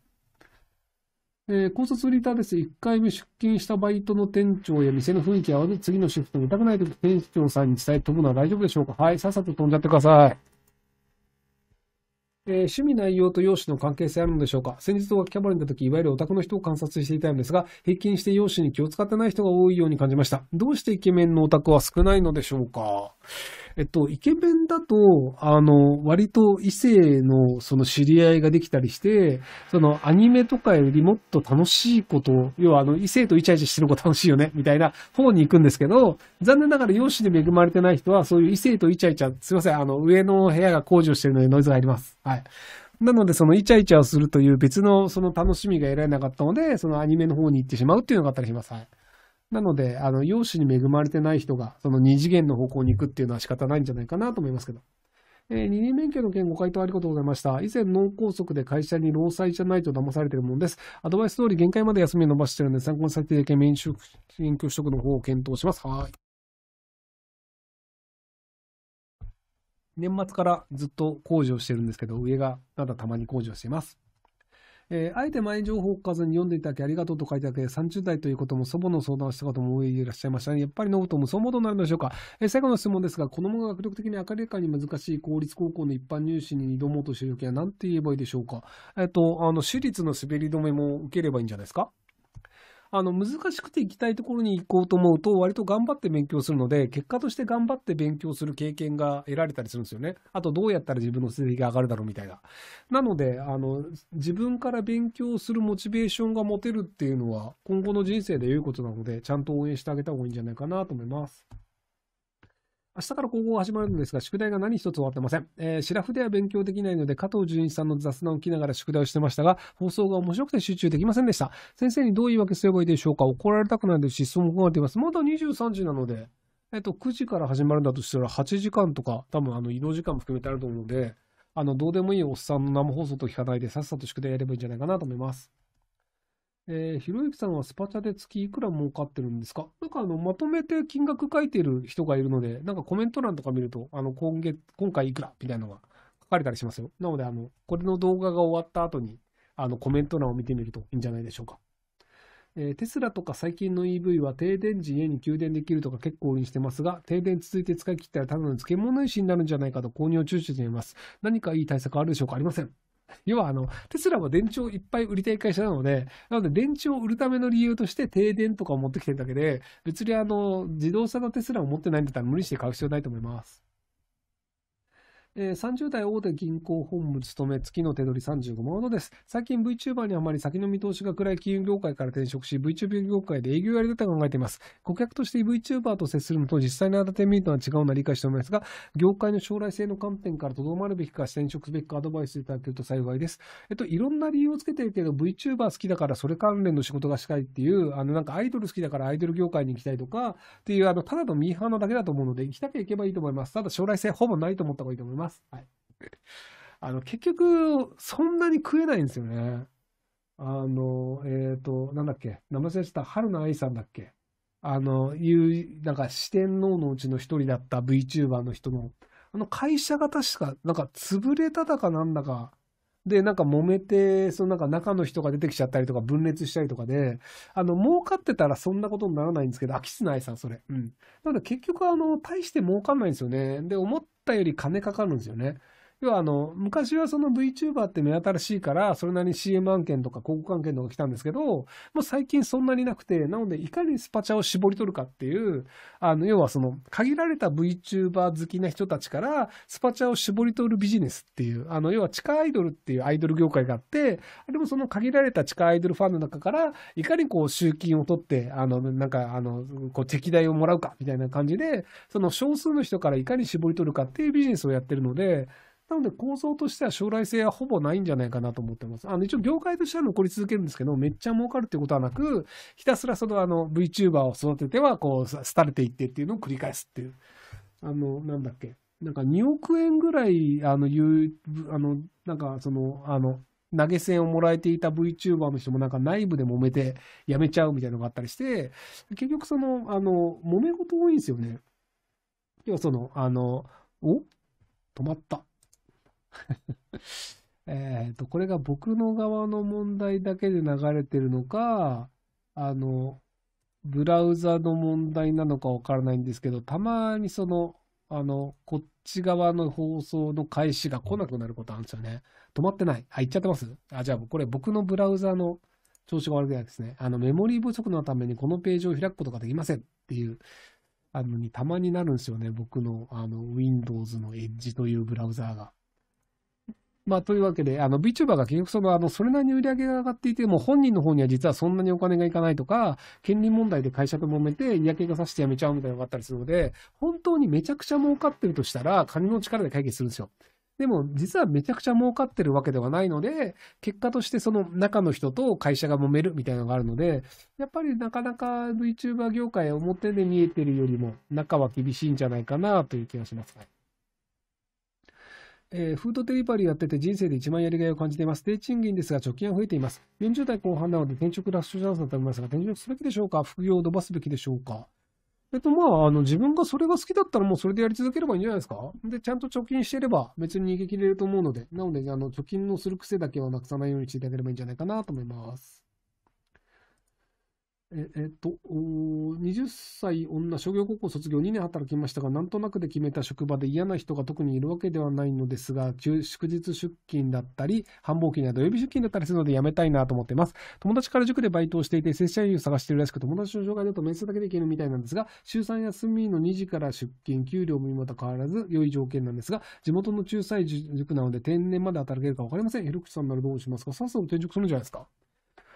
えー、高卒リーターです。1回目出勤したバイトの店長や店の雰囲気や次のシフトに痛くないとき店長さんに伝えて飛ぶのは大丈夫でしょうかはい、さっさと飛んじゃってください。えー、趣味内容と容姿の関係性あるのでしょうか先日はキャバレーのた時、いわゆるオタクの人を観察していたんですが、平均して容姿に気を使ってない人が多いように感じました。どうしてイケメンのオタクは少ないのでしょうかえっと、イケメンだと、あの、割と異性のその知り合いができたりして、そのアニメとかよりもっと楽しいこと、要はあの、異性とイチャイチャしてる子楽しいよね、みたいな方に行くんですけど、残念ながら容姿で恵まれてない人は、そういう異性とイチャイチャ、すいません、あの、上の部屋が工事をしてるのでノイズが入ります。はい。なので、そのイチャイチャをするという別のその楽しみが得られなかったので、そのアニメの方に行ってしまうっていうのがあったりします。はい。なので、あの、容姿に恵まれてない人が、その二次元の方向に行くっていうのは仕方ないんじゃないかなと思いますけど。えー、二人免許の件ご回答ありがとうございました。以前脳梗塞で会社に労災じゃないと騙されてるもんです。アドバイス通り限界まで休みを伸ばしてるので、参考にさせていただ免許取得の方を検討します。はい。年末からずっと工事をしてるんですけど、上がまだたまに工事をしています。えー、あえて前情報を書かずに読んでいただきありがとうと書いてあげて、30代ということも祖母の相談をした方もいらっしゃいましたね。やっぱりノートもそうもとなるのでしょうか。えー、最後の質問ですが、子供が学力的に明るいかに難しい公立高校の一般入試に挑もうとしている時は何て言えばいいでしょうか。えっ、ー、と、あの、私立の滑り止めも受ければいいんじゃないですかあの、難しくて行きたいところに行こうと思うと、割と頑張って勉強するので、結果として頑張って勉強する経験が得られたりするんですよね。あと、どうやったら自分の成績が上がるだろうみたいな。なので、あの、自分から勉強するモチベーションが持てるっていうのは、今後の人生で良いことなので、ちゃんと応援してあげた方がいいんじゃないかなと思います。明日から高校が始まるのですが、宿題が何一つ終わってません。えー、シラフでは勉強できないので、加藤純一さんの雑談を聞きながら宿題をしてましたが、放送が面白くて集中できませんでした。先生にどう言い訳すればいいでしょうか怒られたくないですし、質問を考ています。まだ23時なので、えっと、9時から始まるんだとしたら、8時間とか、多分あの移動時間も含めてあると思うので、あの、どうでもいいおっさんの生放送と聞かないで、さっさと宿題やればいいんじゃないかなと思います。えー、ひろゆきさんはスパチャで月いくら儲かってるんですかなんかあの、まとめて金額書いてる人がいるので、なんかコメント欄とか見ると、あの、今月、今回いくらみたいなのが書かれたりしますよ。なので、あの、これの動画が終わった後に、あの、コメント欄を見てみるといいんじゃないでしょうか。えー、テスラとか最近の EV は停電時家に給電できるとか結構売りにしてますが、停電続いて使い切ったらただの漬物石になるんじゃないかと購入を躊躇しています。何かいい対策あるでしょうかありません。要はあの、テスラは電池をいっぱい売りたい会社なので、なので電池を売るための理由として停電とかを持ってきてるだけで、別にあの、自動車のテスラを持ってないんだったら無理して買う必要ないと思います。えー、30代大手銀行本務勤め月の手取り35万ほどです。最近 VTuber にあまり先の見通しが暗い金融業界から転職し、VTuber 業界で営業やりたいと考えています。顧客として VTuber と接するのと実際のアダテンメントは違うのは理解しておりますが、業界の将来性の観点からとどまるべきか転職すべきかアドバイスいただけると幸いです。えっと、いろんな理由をつけてるけど、VTuber 好きだからそれ関連の仕事がしたいっていう、あの、なんかアイドル好きだからアイドル業界に行きたいとか、っていう、あの、ただのミーハーなだけだと思うので、行きたきゃ行けばいいと思います。ただ将来性ほぼないと思った方がいいと思います。ます。はい。あの、結局、そんなに食えないんですよね。あの、えっ、ー、と、なんだっけ、名前忘れてた、春菜愛さんだっけ。あの、いう、なんか四天王のうちの一人だった VTuber の人の、あの会社が確か、なんか潰れただかなんだか、で、なんか揉めて、そのなんか中の人が出てきちゃったりとか分裂したりとかで、あの、儲かってたらそんなことにならないんですけど、飽きすないさ、それ。うん。なので結局、あの、大して儲かんないんですよね。で、思ったより金かかるんですよね。要はあの、昔はその VTuber って目新しいから、それなりに CM 案件とか広告案件とか来たんですけど、もう最近そんなになくて、なのでいかにスパチャを絞り取るかっていう、あの、要はその、限られた VTuber 好きな人たちから、スパチャを絞り取るビジネスっていう、あの、要は地下アイドルっていうアイドル業界があって、でもその限られた地下アイドルファンの中から、いかにこう、集金を取って、あの、なんか、あの、こう、敵代をもらうか、みたいな感じで、その少数の人からいかに絞り取るかっていうビジネスをやってるので、なので構造としては将来性はほぼないんじゃないかなと思ってます。あの一応業界としては残り続けるんですけど、めっちゃ儲かるってことはなく、ひたすらそのあの VTuber を育てては、こう、廃れていってっていうのを繰り返すっていう。あの、なんだっけ。なんか2億円ぐらい、あの、いう、あの、なんかその、あの、投げ銭をもらえていた VTuber の人もなんか内部で揉めて辞めちゃうみたいなのがあったりして、結局その、あの、揉め事多いんですよね。要はその、あの、お止まった。えっと、これが僕の側の問題だけで流れてるのか、あの、ブラウザの問題なのかわからないんですけど、たまにその、あの、こっち側の放送の開始が来なくなることあるんですよね。止まってない。あ、行っちゃってますあ、じゃあこれ僕のブラウザの調子が悪くないですね。あの、メモリー不足のためにこのページを開くことができませんっていう、あのにたまになるんですよね。僕の、あの、Windows の Edge というブラウザーが。まあ、というわけで、あの、VTuber が結局その、あの、それなりに売り上げが上がっていても、本人の方には実はそんなにお金がいかないとか、権利問題で会社と揉めて嫌気がさしてやめちゃうみたいなのがあったりするので、本当にめちゃくちゃ儲かってるとしたら、金の力で解決するんですよ。でも、実はめちゃくちゃ儲かってるわけではないので、結果としてその中の人と会社が揉めるみたいなのがあるので、やっぱりなかなか VTuber 業界表で見えてるよりも、中は厳しいんじゃないかなという気がします。えー、フードデリバリーやってて人生で一番やりがいを感じています。低賃金ですが貯金は増えています。40代後半なので転職ラッシュチャンスだと思いますが、転職すべきでしょうか副業を伸ばすべきでしょうかえっと、まあ、あの、自分がそれが好きだったらもうそれでやり続ければいいんじゃないですかで、ちゃんと貯金してれば別に逃げ切れると思うので、なので、あの、貯金のする癖だけはなくさないようにしていただければいいんじゃないかなと思います。ええっと、20歳女、商業高校卒業2年働きましたが、なんとなくで決めた職場で嫌な人が特にいるわけではないのですが、祝日出勤だったり、繁忙期には土曜日出勤だったりするので辞めたいなと思っています。友達から塾でバイトをしていて、接社員を探しているらしく、友達の紹介だと面接だけでいけるみたいなんですが、週3休みの2時から出勤、給料もまた変わらず良い条件なんですが、地元の仲裁塾なので定年まで働けるか分かりません。ヘルクさんならどうしますかさっさと転職するんじゃないですか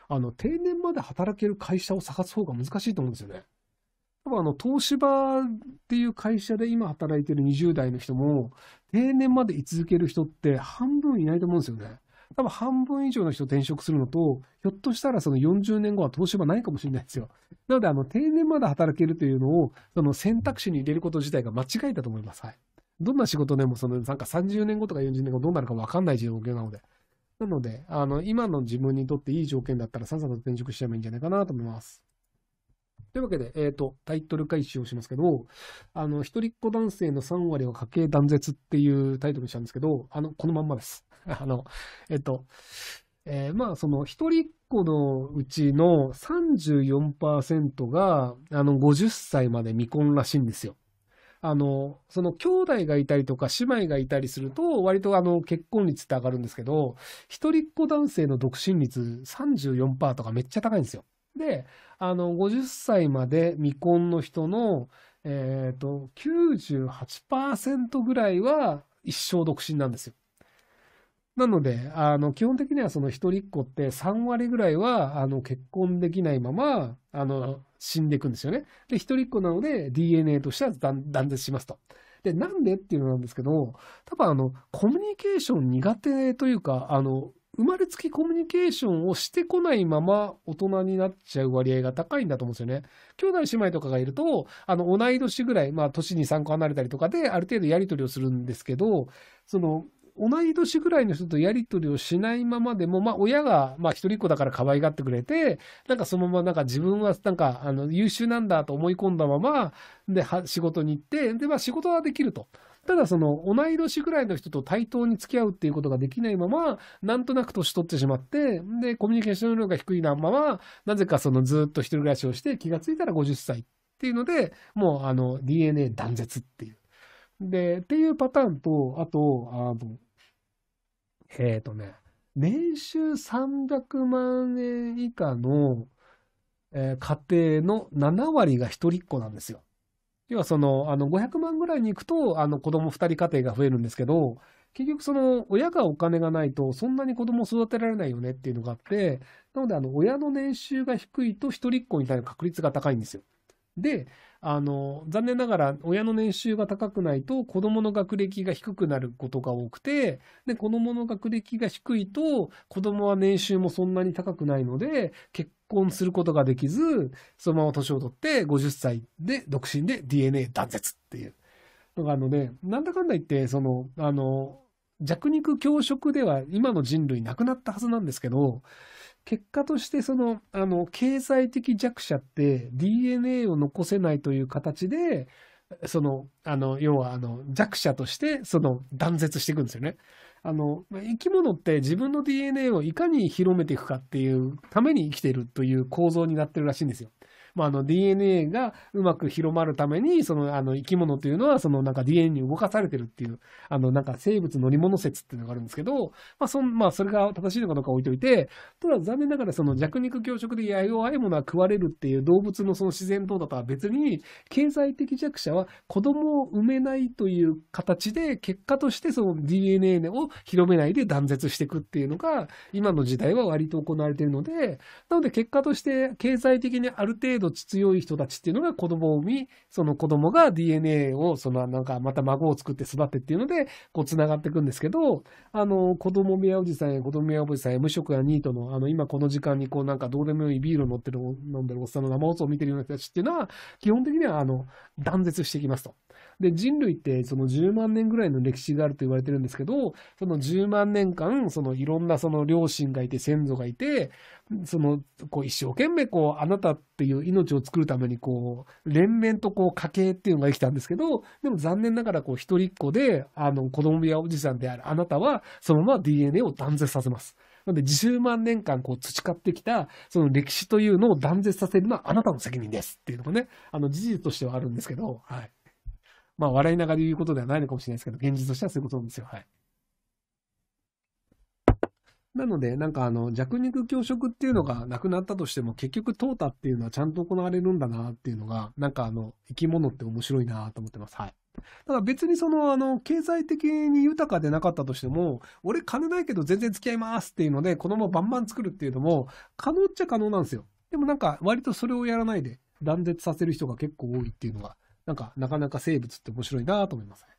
あの、定年まで働ける会社を探す方が難しいと思うんですよね。多分あの、東芝っていう会社で今働いてる20代の人も、定年まで居続ける人って半分いないと思うんですよね。多分半分以上の人転職するのと、ひょっとしたらその40年後は東芝ないかもしれないですよ。なので、あの、定年まで働けるというのを、その選択肢に入れること自体が間違いだと思います。はい。どんな仕事でも、その、なんか30年後とか40年後どうなるかわかんない状況なので。なので、あの、今の自分にとっていい条件だったらさっさと転職しちゃえばいいんじゃないかなと思います。というわけで、えっ、ー、と、タイトル回収をしますけど、あの、一人っ子男性の3割は家計断絶っていうタイトルにしたんですけど、あの、このまんまです。あの、えっ、ー、と、えー、まあ、その、一人っ子のうちの34%が、あの、50歳まで未婚らしいんですよ。あの、その兄弟がいたりとか姉妹がいたりすると、割とあの、結婚率って上がるんですけど、一人っ子男性の独身率34%とかめっちゃ高いんですよ。で、あの、50歳まで未婚の人の、えっ、ー、と、98%ぐらいは一生独身なんですよ。なので、あの、基本的にはその一人っ子って3割ぐらいは、あの、結婚できないまま、あの、死んでいくんですよね。で、一人っ子なので DNA としては断絶しますと。で、なんでっていうのなんですけど、多分あの、コミュニケーション苦手というか、あの、生まれつきコミュニケーションをしてこないまま大人になっちゃう割合が高いんだと思うんですよね。兄弟姉妹とかがいると、あの、同い年ぐらい、まあ、年に3個離れたりとかで、ある程度やり取りをするんですけど、その、同い年ぐらいの人とやり取りをしないままでも、まあ、親が、まあ、一人っ子だから可愛がってくれて、なんかそのまま、なんか自分は、なんか、あの、優秀なんだと思い込んだまま、で、は、仕事に行って、で、まあ、仕事はできると。ただその同い年ぐらいの人と対等に付き合うっていうことができないまま、なんとなく年取ってしまって、で、コミュニケーション能力が低いなまま、なぜかそのずっと一人暮らしをして気がついたら50歳っていうので、もうあの DNA 断絶っていう。で、っていうパターンと、あと、あの、えっ、ー、とね、年収300万円以下の、えー、家庭の7割が一人っ子なんですよ。要はその、あの、500万ぐらいに行くと、あの、子供2人家庭が増えるんですけど、結局その、親がお金がないと、そんなに子供を育てられないよねっていうのがあって、なので、あの、親の年収が低いと一人っ子になる確率が高いんですよ。で、あの、残念ながら親の年収が高くないと子供の学歴が低くなることが多くて、で、子供の学歴が低いと子供は年収もそんなに高くないので、結婚することができず、そのまま年を取って50歳で独身で DNA 断絶っていうのがあるので、なんだかんだ言って、その、あの、弱肉強食では今の人類なくなったはずなんですけど、結果としてその、あの、経済的弱者って DNA を残せないという形で、その、あの、要はあの、弱者として、その、断絶していくんですよね。あの、生き物って自分の DNA をいかに広めていくかっていうために生きているという構造になってるらしいんですよ。まあ、あの DNA がうまく広まるために、そのあの生き物というのは、そのなんか DNA に動かされてるっていう、あのなんか生物乗り物説っていうのがあるんですけど、まあそん、まあ、それが正しいのかどうか置いといて、ただ残念ながらその弱肉強食で弱いものは食われるっていう動物のその自然淘汰とは別に、経済的弱者は子供を産めないという形で、結果としてその DNA を広めないで断絶していくっていうのが、今の時代は割と行われているので、なので結果として経済的にある程度度強い人たちっていうのが子供を産み、その子供が DNA を、そのなんかまた孫を作って育てっていうので、こう繋がっていくんですけど、あの、子供宮おじさんや子供宮おじさんや無職やニートの、あの、今この時間にこうなんかどうでもいいビールをってる、飲んでるおっさんの生放送を見てるような人たちっていうのは、基本的にはあの、断絶していきますと。で、人類ってその10万年ぐらいの歴史があると言われてるんですけど、その10万年間、そのいろんなその両親がいて、先祖がいて、その、こう一生懸命こう、あなたっていう命を作るためにこう、連綿とこう家系っていうのが生きたんですけど、でも残念ながらこう一人っ子で、あの子供やおじさんであるあなたは、そのまま DNA を断絶させます。なので、10万年間こう培ってきた、その歴史というのを断絶させるのはあなたの責任ですっていうのがね、あの事実としてはあるんですけど、はい。まあ、笑いながら言うことではないのかもしれないですけど、現実としてはそういうことなんですよ。はい。なので、なんかあの、弱肉強食っていうのがなくなったとしても、結局、淘汰っていうのはちゃんと行われるんだなっていうのが、なんかあの、生き物って面白いなと思ってます。はい。ただ別にその、あの、経済的に豊かでなかったとしても、俺金ないけど全然付き合いますっていうので、子供バンバン作るっていうのも、可能っちゃ可能なんですよ。でもなんか、割とそれをやらないで、断絶させる人が結構多いっていうのが、なんか、なかなか生物って面白いなと思いますね。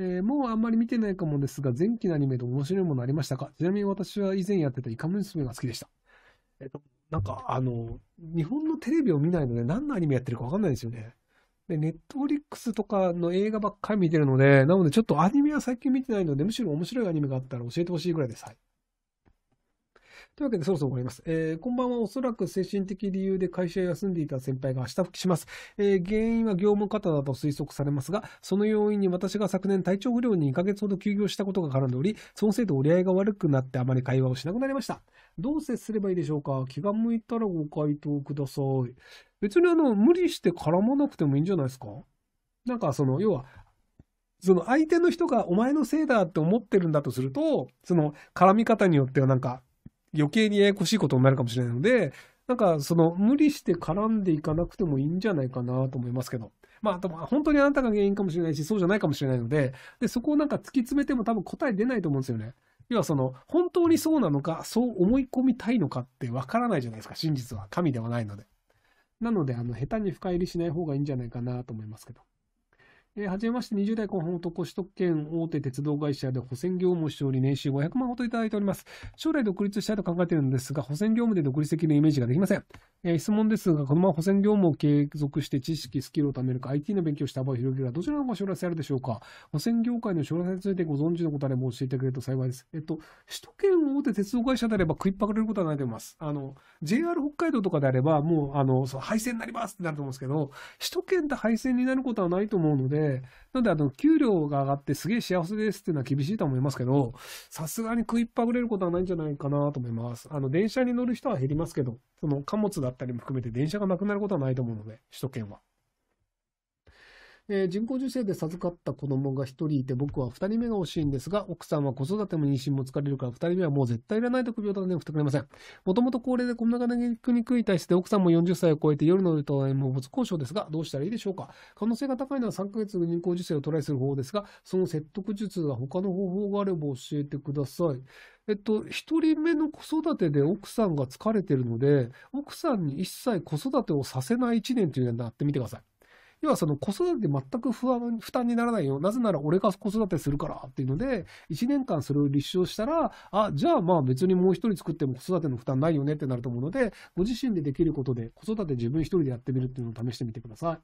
えー、もうあんまり見てないかもですが、前期のアニメで面白いものありましたかちなみに私は以前やってたイカ娘が好きでした。えっと、なんか、あの、日本のテレビを見ないので、何のアニメやってるかわかんないですよね。で、ネットフリックスとかの映画ばっかり見てるので、なのでちょっとアニメは最近見てないので、むしろ面白いアニメがあったら教えてほしいぐらいです。はい。というわけでそろそろ終わります。えー、こんばんは。おそらく精神的理由で会社休んでいた先輩が明日復帰します。えー、原因は業務多だと推測されますが、その要因に私が昨年体調不良に2ヶ月ほど休業したことが絡んでおり、そのせいで折り合いが悪くなってあまり会話をしなくなりました。どう接すればいいでしょうか気が向いたらご回答ください。別にあの、無理して絡まなくてもいいんじゃないですかなんかその、要は、その相手の人がお前のせいだって思ってるんだとすると、その絡み方によってはなんか、余計にややこしいことになるかもしれないので、なんかその無理して絡んでいかなくてもいいんじゃないかなと思いますけど。まあ、あと本当にあなたが原因かもしれないし、そうじゃないかもしれないので、で、そこをなんか突き詰めても多分答え出ないと思うんですよね。要はその、本当にそうなのか、そう思い込みたいのかってわからないじゃないですか、真実は。神ではないので。なので、あの、下手に深入りしない方がいいんじゃないかなと思いますけど。えー、初めまして、20代後半男、首都圏大手鉄道会社で保線業務をしており、年収500万ほどいただいております。将来独立したいと考えているんですが、保線業務で独立できるイメージができません。えー、質問ですが、このまま保線業務を継続して知識、スキルを貯めるか、IT の勉強した幅を広げるか、どちらの方が将来性あるでしょうか保線業界の将来性についてご存知のことあれば教えてくれると幸いです。えっと、首都圏大手鉄道会社であれば食いっぱぐれることはないと思います。あの、JR 北海道とかであれば、もう、あの、そう廃線になりますってなると思うんですけど、首都圏で廃線になることはないと思うので、なんで、あの、給料が上がってすげえ幸せですっていうのは厳しいと思いますけど、さすがに食いっぱぐれることはないんじゃないかなと思います。あの、電車に乗る人は減りますけど、その貨物だったりも含めて電車がなくなることはないと思うので、首都圏は。えー、人工授精で授かった子供が1人いて、僕は2人目が欲しいんですが、奥さんは子育ても妊娠も疲れるから、2人目はもう絶対いらないと首を畳んでくれません。もともと高齢でこんな金にくい体質で、奥さんも40歳を超えて夜の歌いも没交渉ですが、どうしたらいいでしょうか。可能性が高いのは3ヶ月の人工授精をトライする方法ですが、その説得術は他の方法があれば教えてください。えっと、一人目の子育てで奥さんが疲れてるので、奥さんに一切子育てをさせない一年というのになってみてください。要はその子育て全く不安、負担にならないよ。なぜなら俺が子育てするからっていうので、1年間それを立証したら、あ、じゃあまあ別にもう一人作っても子育ての負担ないよねってなると思うので、ご自身でできることで子育て自分一人でやってみるっていうのを試してみてください。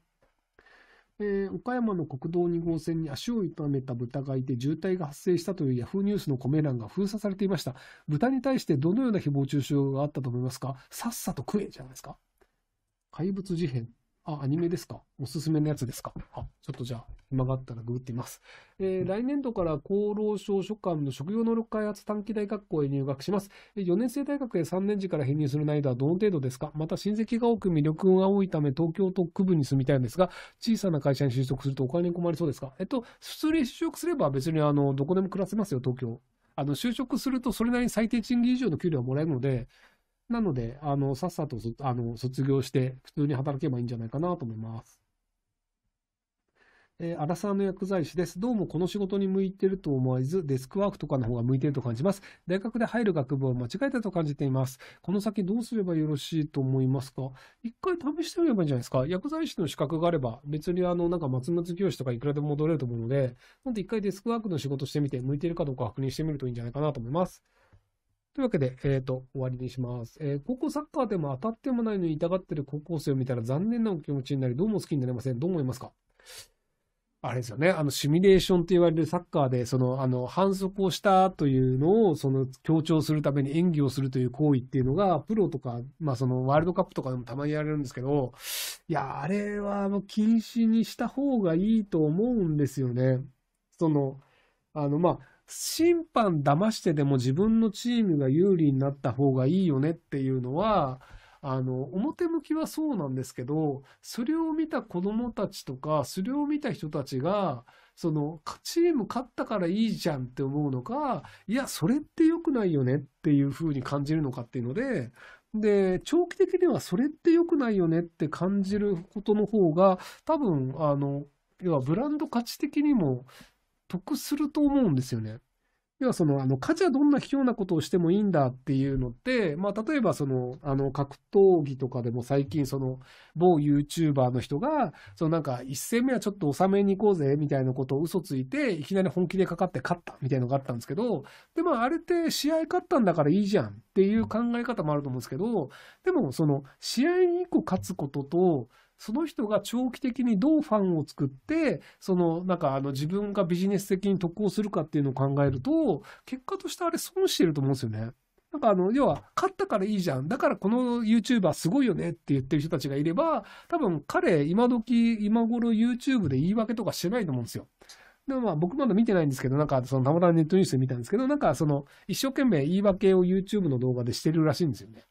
えー、岡山の国道2号線に足を痛めた豚がいて渋滞が発生したというヤフーニュースのコメ欄が封鎖されていました。豚に対してどのような誹謗中傷があったと思いますかさっさと食えじゃないですか。怪物事変。あ、アニメですかおすすめのやつですかあ、ちょっとじゃあ、今があったらググってみます。えー、来年度から厚労省所管の職業能力開発短期大学校へ入学します。4年生大学へ3年時から編入する難易度はどの程度ですかまた親戚が多く魅力が多いため東京都区部に住みたいんですが、小さな会社に就職するとお金に困りそうですかえっと、普通に就職すれば別にあの、どこでも暮らせますよ、東京。あの、就職するとそれなりに最低賃金以上の給料はもらえるので、なので、あの、さっさとあの卒業して、普通に働けばいいんじゃないかなと思います。えー、アラサーの薬剤師です。どうもこの仕事に向いてると思わず、デスクワークとかの方が向いてると感じます。大学で入る学部を間違えたと感じています。この先どうすればよろしいと思いますか一回試してみればいいんじゃないですか薬剤師の資格があれば、別にあの、なんか松松教師とかいくらでも戻れると思うので、なんと一回デスクワークの仕事してみて、向いてるかどうか確認してみるといいんじゃないかなと思います。というわけで、えっ、ー、と、終わりにします。えー、高校サッカーでも当たってもないのに痛がってる高校生を見たら残念なお気持ちになり、どうも好きになりません。どう思いますかあれですよね、あの、シミュレーションって言われるサッカーで、その、あの、反則をしたというのを、その、強調するために演技をするという行為っていうのが、プロとか、まあ、その、ワールドカップとかでもたまにやれるんですけど、いや、あれはもう禁止にした方がいいと思うんですよね。その、あの、まあ、審判騙してでも自分のチームが有利になった方がいいよねっていうのは、あの、表向きはそうなんですけど、それを見た子供たちとか、それを見た人たちが、その、チーム勝ったからいいじゃんって思うのか、いや、それって良くないよねっていう風に感じるのかっていうので、で、長期的にはそれって良くないよねって感じることの方が、多分、あの、要はブランド価値的にも得すると思うんですよね。要はその、あの、価値はどんな卑怯なことをしてもいいんだっていうのって、まあ、例えばその、あの、格闘技とかでも最近、その、某 YouTuber の人が、そのなんか、一戦目はちょっと収めに行こうぜ、みたいなことを嘘ついて、いきなり本気でかかって勝った、みたいなのがあったんですけど、で、まあ、あれって試合勝ったんだからいいじゃんっていう考え方もあると思うんですけど、でも、その、試合に1個勝つことと、その人が長期的にどうファンを作って、その、なんかあの自分がビジネス的に得をするかっていうのを考えると、結果としてあれ損してると思うんですよね。なんかあの、要は、勝ったからいいじゃん。だからこの YouTuber すごいよねって言ってる人たちがいれば、多分彼、今時、今頃 YouTube で言い訳とかしてないと思うんですよ。でもまあ僕まだ見てないんですけど、なんかそのたまらネットニュースで見たんですけど、なんかその一生懸命言い訳を YouTube の動画でしてるらしいんですよね。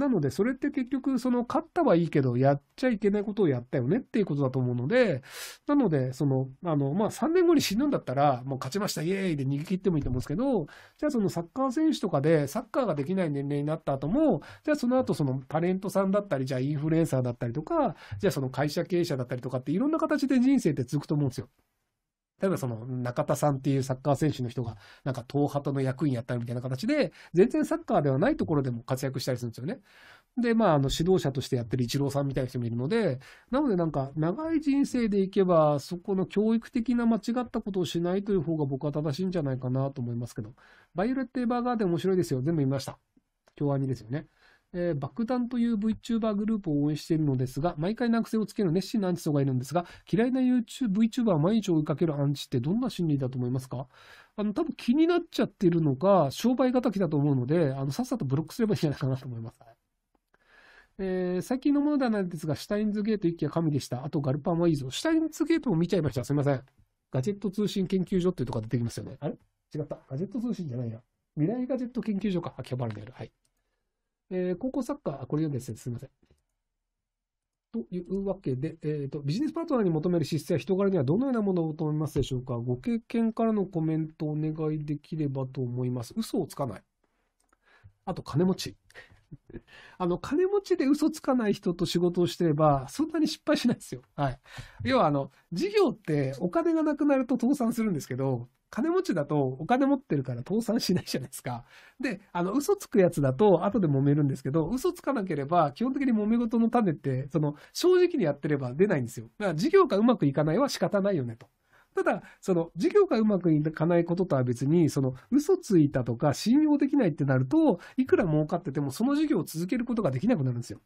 なので、それって結局、その勝ったはいいけど、やっちゃいけないことをやったよねっていうことだと思うので、なので、その、あの、まあ、3年後に死ぬんだったら、もう勝ちました、イエーイで逃げ切ってもいいと思うんですけど、じゃあそのサッカー選手とかで、サッカーができない年齢になった後も、じゃあその後、そのタレントさんだったり、じゃあインフルエンサーだったりとか、じゃあその会社経営者だったりとかって、いろんな形で人生って続くと思うんですよ。例えばその中田さんっていうサッカー選手の人が、なんか派との役員やったりみたいな形で、全然サッカーではないところでも活躍したりするんですよね。で、まあ、あの、指導者としてやってるイチローさんみたいな人もいるので、なのでなんか、長い人生でいけば、そこの教育的な間違ったことをしないという方が僕は正しいんじゃないかなと思いますけど、バイオレット・エヴァーガーデン面白いですよ。全部見ました。共アにですよね。えー、爆弾という VTuber グループを応援しているのですが、毎回難癖をつける熱心なアンチ層がいるんですが、嫌いな YouTube VTuber を毎日追いかけるアンチってどんな心理だと思いますかあの、多分気になっちゃってるのが、商売敵だと思うので、あの、さっさとブロックすればいいんじゃないかなと思います。えー、最近のものではないですが、シュタインズゲート一期は神でした。あと、ガルパンはいいぞ。シュタインズゲートも見ちゃいました。すみません。ガジェット通信研究所っていうとこ出てきますよね。あれ違った。ガジェット通信じゃないや。未来ガジェット研究所か。秋葉原である。はい。えー、高校サッカー、あ、これ読んです、ね、すみません。というわけで、えーと、ビジネスパートナーに求める資質や人柄にはどのようなものを求めますでしょうかご経験からのコメントをお願いできればと思います。嘘をつかない。あと、金持ち。あの、金持ちで嘘つかない人と仕事をしてれば、そんなに失敗しないですよ。はい。要は、あの、事業ってお金がなくなると倒産するんですけど、金持ちだとお金持ってるから倒産しないじゃないですか。で、あの、嘘つくやつだと後で揉めるんですけど、嘘つかなければ基本的に揉め事の種って、その、正直にやってれば出ないんですよ。だから事業がうまくいかないは仕方ないよねと。ただ、その、事業がうまくいかないこととは別に、その、嘘ついたとか信用できないってなると、いくら儲かっててもその事業を続けることができなくなるんですよ。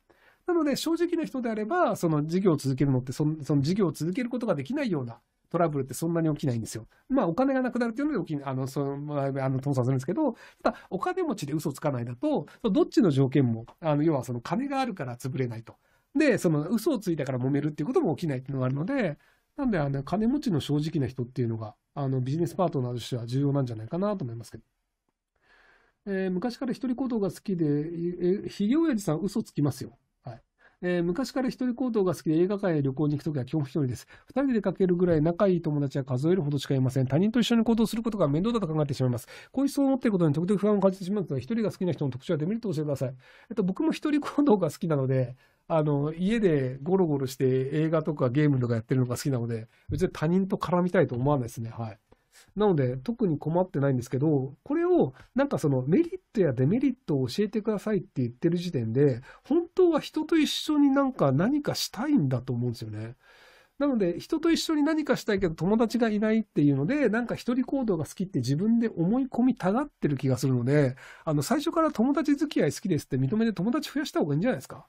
なので、正直な人であれば、その事業を続けるのって、その事業を続けることができないようなトラブルってそんなに起きないんですよ。まあ、お金がなくなるっていうので起き、あの、その、あ、あの、倒産するんですけど、ただ、お金持ちで嘘つかないだと、どっちの条件も、あの、要はその金があるから潰れないと。で、その嘘をついたから揉めるっていうことも起きないっていうのがあるので、なんで、あの、金持ちの正直な人っていうのが、あの、ビジネスパートナーとしては重要なんじゃないかなと思いますけど。えー、昔から一人行動が好きで、え、ひげおやじさん嘘つきますよ。えー、昔から一人行動が好きで映画館へ旅行に行くときは基本一人です。二人で出かけるぐらい仲いい友達は数えるほどしかいません。他人と一緒に行動することが面倒だと考えてしまいます。こういう質問をっていることに時々不安を感じてしまうので、一人が好きな人の特徴はデメリットを教えてください。えっと、僕も一人行動が好きなので、あの、家でゴロゴロして映画とかゲームとかやってるのが好きなので、別に他人と絡みたいと思わないですね。はい。なので、特に困ってないんですけど、これを、なんかそのメリットやデメリットを教えてくださいって言ってる時点で、本当は人と一緒になんか何かしたいんだと思うんですよね。なので、人と一緒に何かしたいけど友達がいないっていうので、なんか一人行動が好きって自分で思い込みたがってる気がするので、あの、最初から友達付き合い好きですって認めて友達増やした方がいいんじゃないですか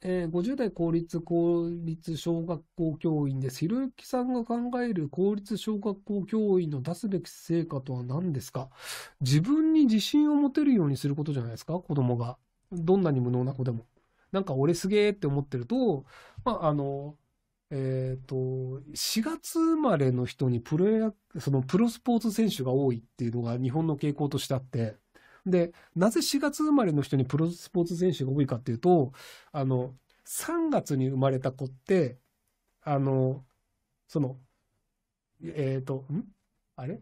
えー、50代公立公立小学校教員です。ひろゆきさんが考える公立小学校教員の出すべき成果とは何ですか自分に自信を持てるようにすることじゃないですか子供が。どんなに無能な子でも。なんか俺すげえって思ってると、まあ、あの、えっ、ー、と、4月生まれの人にプロそのプロスポーツ選手が多いっていうのが日本の傾向としてあって、で、なぜ4月生まれの人にプロスポーツ選手が多いかっていうと、あの、3月に生まれた子って、あの、その、えっ、ー、と、んあれ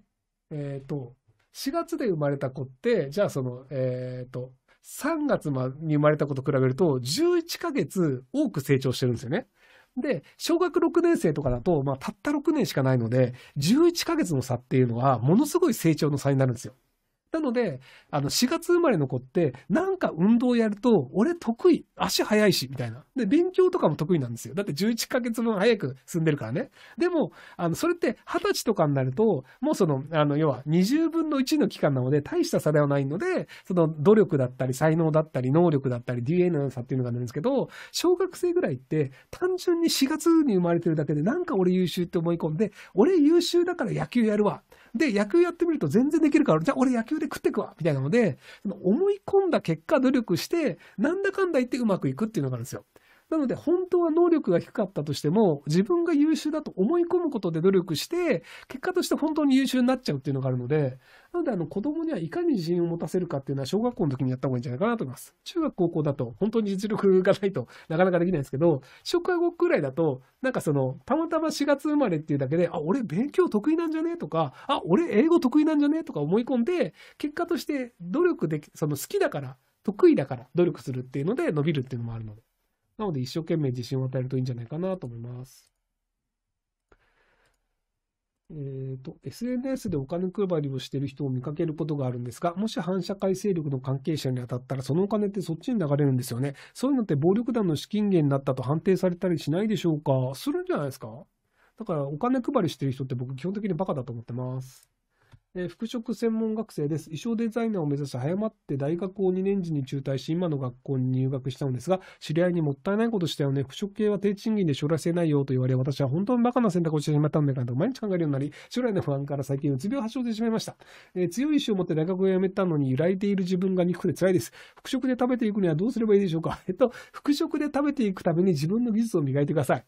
えっ、ー、と、4月で生まれた子って、じゃあその、えっ、ー、と、3月に生まれた子と比べると、11ヶ月多く成長してるんですよね。で、小学6年生とかだと、まあ、たった6年しかないので、11ヶ月の差っていうのは、ものすごい成長の差になるんですよ。なので、あの、4月生まれの子って、なんか運動やると、俺得意、足速いし、みたいな。で、勉強とかも得意なんですよ。だって11ヶ月分早く進んでるからね。でも、あの、それって20歳とかになると、もうその、あの、要は20分の1の期間なので、大した差ではないので、その努力だったり、才能だったり、能力だったり、DNA の差っていうのがあるんですけど、小学生ぐらいって、単純に4月に生まれてるだけで、なんか俺優秀って思い込んで、俺優秀だから野球やるわ。で、野球やってみると全然できるから、じゃあ俺野球で食ってくわみたいなので、その思い込んだ結果努力して、なんだかんだ言ってうまくいくっていうのがあるんですよ。なので本当は能力が低かったとしても、自分が優秀だと思い込むことで努力して、結果として本当に優秀になっちゃうっていうのがあるので、なのであの子供にはいかに自信を持たせるかっていうのは小学校の時にやった方がいいんじゃないかなと思います。中学高校だと本当に実力がないとなかなかできないんですけど、小学校くらいだと、なんかその、たまたま4月生まれっていうだけで、あ、俺勉強得意なんじゃねとか、あ、俺英語得意なんじゃねとか思い込んで、結果として努力でき、その好きだから、得意だから努力するっていうので伸びるっていうのもあるので。なので一生懸命自信を与えるといいんじゃないかなと思います。えーと、SNS でお金配りをしている人を見かけることがあるんですが、もし反社会勢力の関係者に当たったら、そのお金ってそっちに流れるんですよね。そういうのって暴力団の資金源だったと判定されたりしないでしょうかするんじゃないですかだからお金配りしてる人って僕基本的にバカだと思ってます。え服飾専門学生です。衣装デザイナーを目指し、早まって大学を2年時に中退し、今の学校に入学したのですが、知り合いにもったいないことしたよね。服飾系は低賃金で将来性ないよと言われ、私は本当にバカな選択をしてしまったんだからと毎日考えるようになり、将来の不安から最近うつ病を発症してしまいました。えー、強い意志を持って大学を辞めたのに揺らいでいる自分が憎くて辛いです。服飾で食べていくにはどうすればいいでしょうかえっと、服飾で食べていくために自分の技術を磨いてください。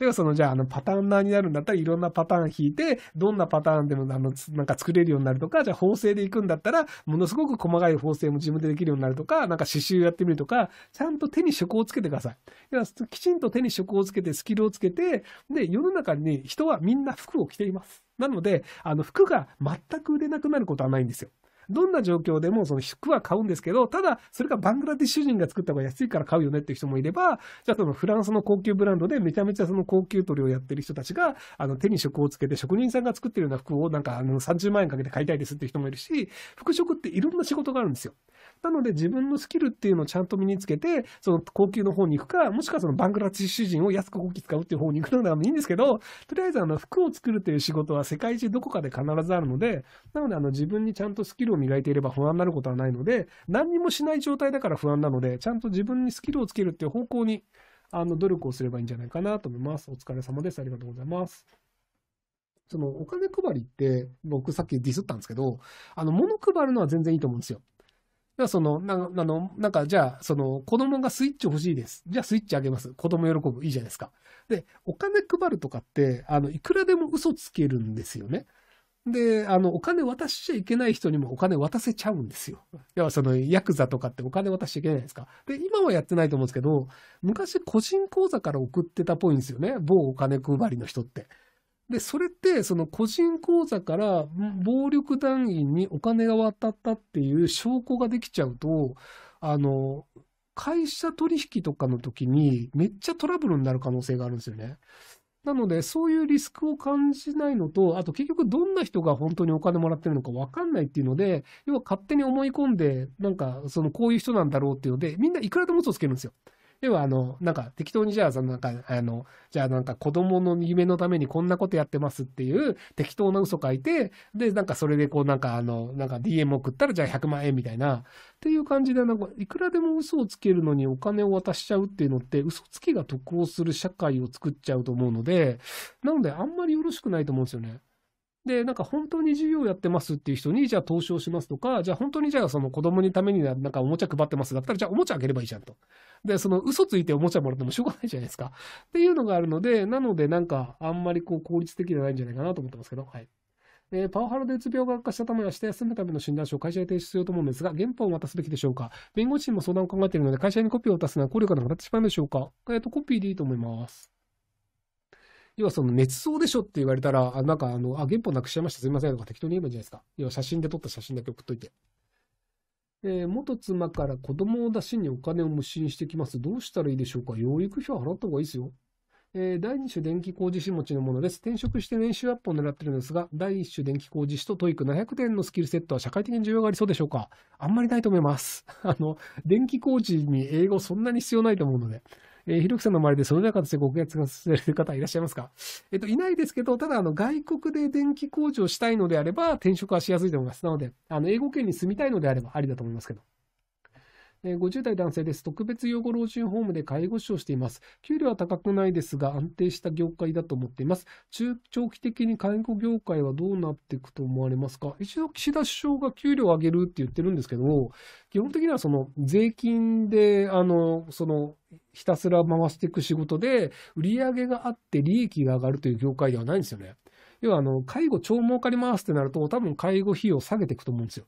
例えばその、じゃあ、あの、パターンナーになるんだったら、いろんなパターン引いて、どんなパターンでも、あの、なんか作れるようになるとか、じゃあ、縫製で行くんだったら、ものすごく細かい縫製も自分でできるようになるとか、なんか刺繍やってみるとか、ちゃんと手に職をつけてください。だかきちんと手に職をつけて、スキルをつけて、で、世の中に人はみんな服を着ています。なので、あの、服が全く売れなくなることはないんですよ。どんな状況でもその服は買うんですけど、ただ、それがバングラディッシュ人が作った方が安いから買うよねっていう人もいれば、じゃあそのフランスの高級ブランドでめちゃめちゃその高級鳥をやってる人たちが、あの手に職をつけて職人さんが作ってるような服をなんかあの30万円かけて買いたいですっていう人もいるし、服飾っていろんな仕事があるんですよ。なので自分のスキルっていうのをちゃんと身につけて、その高級の方に行くか、もしくはそのバングラディッシュ人を安く大きく使うっていう方に行くのでもいいんですけど、とりあえずあの服を作るという仕事は世界中どこかで必ずあるので、なのであの自分にちゃんとスキルをを磨いていれば不安になることはないので、何にもしない状態だから不安なので、ちゃんと自分にスキルをつけるっていう方向に、あの、努力をすればいいんじゃないかなと思います。お疲れ様です。ありがとうございます。その、お金配りって、僕さっきディスったんですけど、あの、物配るのは全然いいと思うんですよ。だからその、な、あの、なんか、じゃあ、その、子供がスイッチ欲しいです。じゃあ、スイッチあげます。子供喜ぶ。いいじゃないですか。で、お金配るとかって、あの、いくらでも嘘つけるんですよね。で、あの、お金渡しちゃいけない人にもお金渡せちゃうんですよ。要はその、ヤクザとかってお金渡しちゃいけないですか。で、今はやってないと思うんですけど、昔個人口座から送ってたっぽいんですよね。某お金配りの人って。で、それって、その個人口座から暴力団員にお金が渡ったっていう証拠ができちゃうと、あの、会社取引とかの時にめっちゃトラブルになる可能性があるんですよね。なので、そういうリスクを感じないのと、あと結局どんな人が本当にお金もらってるのか分かんないっていうので、要は勝手に思い込んで、なんか、そのこういう人なんだろうっていうので、みんないくらでも嘘つけるんですよ。では、あの、なんか適当にじゃあ、そのなんか、あの、じゃあなんか子供の夢のためにこんなことやってますっていう適当な嘘書いて、で、なんかそれでこうなんかあの、なんか DM 送ったらじゃあ100万円みたいな、っていう感じで、なんかいくらでも嘘をつけるのにお金を渡しちゃうっていうのって、嘘つきが得をする社会を作っちゃうと思うので、なのであんまりよろしくないと思うんですよね。で、なんか本当に授業やってますっていう人に、じゃあ投資をしますとか、じゃあ本当にじゃあその子供のためになんかおもちゃ配ってますだったら、じゃあおもちゃあげればいいじゃんと。で、その嘘ついておもちゃもらってもしょうがないじゃないですか。っていうのがあるので、なのでなんかあんまりこう効率的じゃないんじゃないかなと思ってますけど、はい。えー、パワハラでうつ病が悪化したため、明日休むための診断書を会社に提出しようと思うんですが、原本を渡すべきでしょうか弁護士にも相談を考えているので、会社にコピーを渡すのは効力がなくなってしまうんでしょうかえっ、ー、と、コピーでいいと思います。要はその捏造でしょって言われたら、あなんかあの、あ、原本なくしちゃいました、すいませんとか適当に言えばいいじゃないですか。要は写真で撮った写真だけ送っといて。えー、元妻から子供を出しにお金を無心してきます。どうしたらいいでしょうか養育費は払った方がいいですよ。えー、第2種電気工事士持ちのものです。転職して年収アップを狙ってるんですが、第1種電気工事士とトイック700点のスキルセットは社会的に需要がありそうでしょうかあんまりないと思います。あの、電気工事に英語そんなに必要ないと思うので。えー、ひろきさんの周りでその中でしてご活躍される方いらっしゃいますかえっ、ー、と、いないですけど、ただ、あの、外国で電気工事をしたいのであれば、転職はしやすいと思います。なので、あの、英語圏に住みたいのであれば、ありだと思いますけど。50代男性です。特別養護老人ホームで介護士をしています。給料は高くないですが、安定した業界だと思っています。中長期的に介護業界はどうなっていくと思われますか一度岸田首相が給料を上げるって言ってるんですけども、基本的にはその税金で、あの、その、ひたすら回していく仕事で、売り上げがあって利益が上がるという業界ではないんですよね。要は、あの、介護超儲かりますってなると、多分介護費用下げていくと思うんですよ。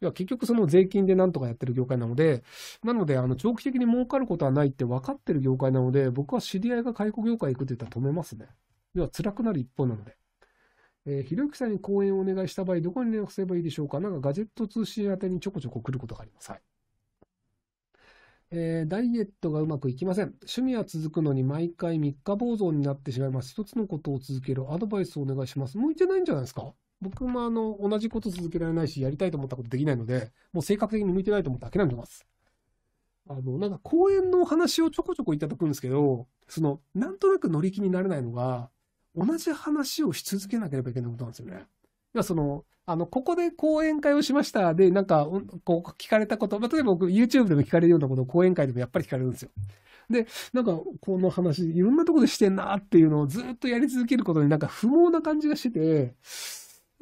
要は結局その税金でなんとかやってる業界なので、なので、あの、長期的に儲かることはないって分かってる業界なので、僕は知り合いが介護業界行くって言ったら止めますね。要は辛くなる一方なので。えー、ひろゆきさんに講演をお願いした場合、どこに連絡すればいいでしょうかなんかガジェット通信宛てにちょこちょこ来ることがあります。はい。えー、ダイエットがうまくいきません。趣味は続くのに毎回三日坊主になってしまいます。一つのことを続けるアドバイスをお願いします。向いてないんじゃないですか僕もあの、同じこと続けられないし、やりたいと思ったことできないので、もう性格的に向いてないと思って諦めてます。あの、なんか公演の話をちょこちょこいただくんですけど、その、なんとなく乗り気になれないのが、同じ話をし続けなければいけないことなんですよね。いや、その、あの、ここで講演会をしました。で、なんか、こう聞かれたこと、まあ、例えば僕 YouTube でも聞かれるようなことを講演会でもやっぱり聞かれるんですよ。で、なんか、この話、いろんなとこでしてんなっていうのをずっとやり続けることになんか不毛な感じがしてて、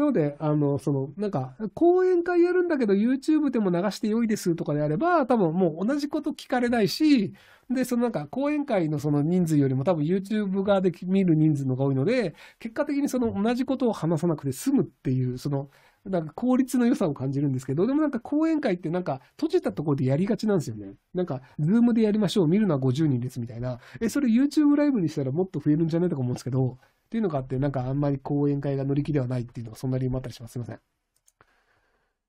なので、あの、その、なんか、講演会やるんだけど YouTube でも流して良いですとかであれば、多分もう同じこと聞かれないし、で、そのなんか、講演会のその人数よりも多分 YouTube 側で見る人数のが多いので、結果的にその同じことを話さなくて済むっていう、その、なんか効率の良さを感じるんですけど、でもなんか講演会ってなんか閉じたところでやりがちなんですよね。なんか、ズームでやりましょう、見るのは50人ですみたいな。え、それ YouTube ライブにしたらもっと増えるんじゃないとか思うんですけど、っていうのがあって、なんかあんまり講演会が乗り気ではないっていうのがそんな理由もあったりします。すいません。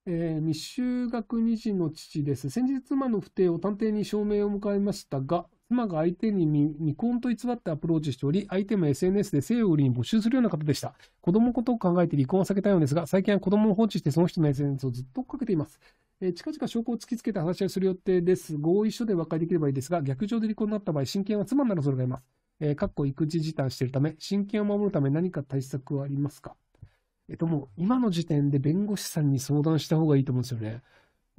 えー、未就学2児の父です。先日妻の不定を探偵に証明を迎えましたが、妻が相手に未婚と偽ってアプローチしており、相手も SNS で性を売りに募集するような方でした。子供のことを考えて離婚は避けたようですが、最近は子供を放置してその人の SNS をずっと追っかけています。えー、近々証拠を突きつけて話し合いする予定です。合意書で和解できればいいですが、逆上で離婚になった場合、親権は妻ならそれがいます。えー、かっこ育児時短しているため、親権を守るため何か対策はありますかえっと、もう今の時点で弁護士さんに相談した方がいいと思うんですよね。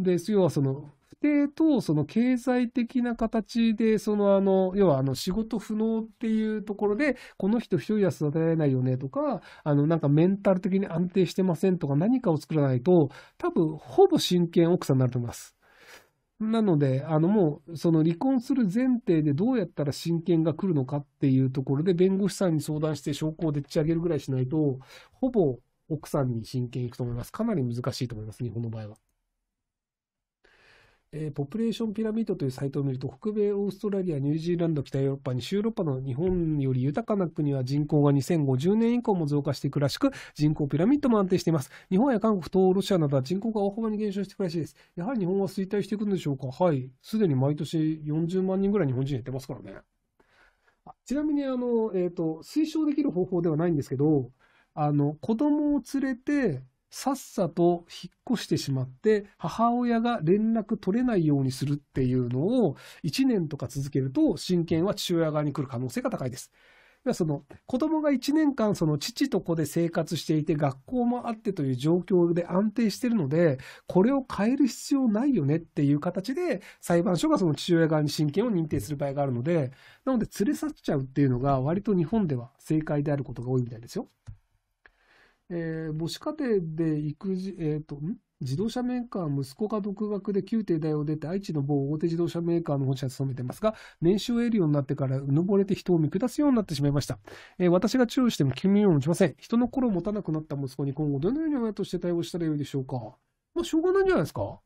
で、要はその、不定とその経済的な形で、そのあの、要はあの仕事不能っていうところで、この人一人は育てられないよねとか、あのなんかメンタル的に安定してませんとか何かを作らないと、多分ほぼ真剣奥さんになると思います。なので、あのもう、その離婚する前提でどうやったら親権が来るのかっていうところで、弁護士さんに相談して証拠をでっち上げるぐらいしないと、ほぼ奥さんに親権いくと思います。かなり難しいと思います、日本の場合は。えー、ポプレーションピラミッドというサイトを見ると、北米、オーストラリア、ニュージーランド、北ヨーロッパ、西ヨーロッパの日本より豊かな国は人口が2050年以降も増加していくらしく、人口ピラミッドも安定しています。日本や韓国、東ロシアなどは人口が大幅に減少していくらしいです。やはり日本は衰退していくんでしょうかはい。すでに毎年40万人ぐらい日本人やってますからね。ちなみに、あの、えっ、ー、と、推奨できる方法ではないんですけど、あの、子供を連れて、さっさと引っ越してしまって、母親が連絡取れないようにするっていうのを、1年とか続けると、親権は父親側に来る可能性が高いです。その子供が1年間その父と子で生活していて学校もあってという状況で安定しているのでこれを変える必要ないよねっていう形で裁判所がその父親側に親権を認定する場合があるのでなので連れ去っちゃうっていうのが割と日本では正解であることが多いみたいですよ。えー、母子家庭で育児、えーと、ん、自動車メーカー、息子が独学で宮廷大を出て愛知の某大手自動車メーカーの本社に勤めてますが、年収を得るようになってからうぬぼれて人を見下すようになってしまいました。えー、私が注意しても君を持ちません。人の心を持たなくなった息子に今後どのように親として対応したらよいでしょうか。まあ、しょうがないんじゃないですか。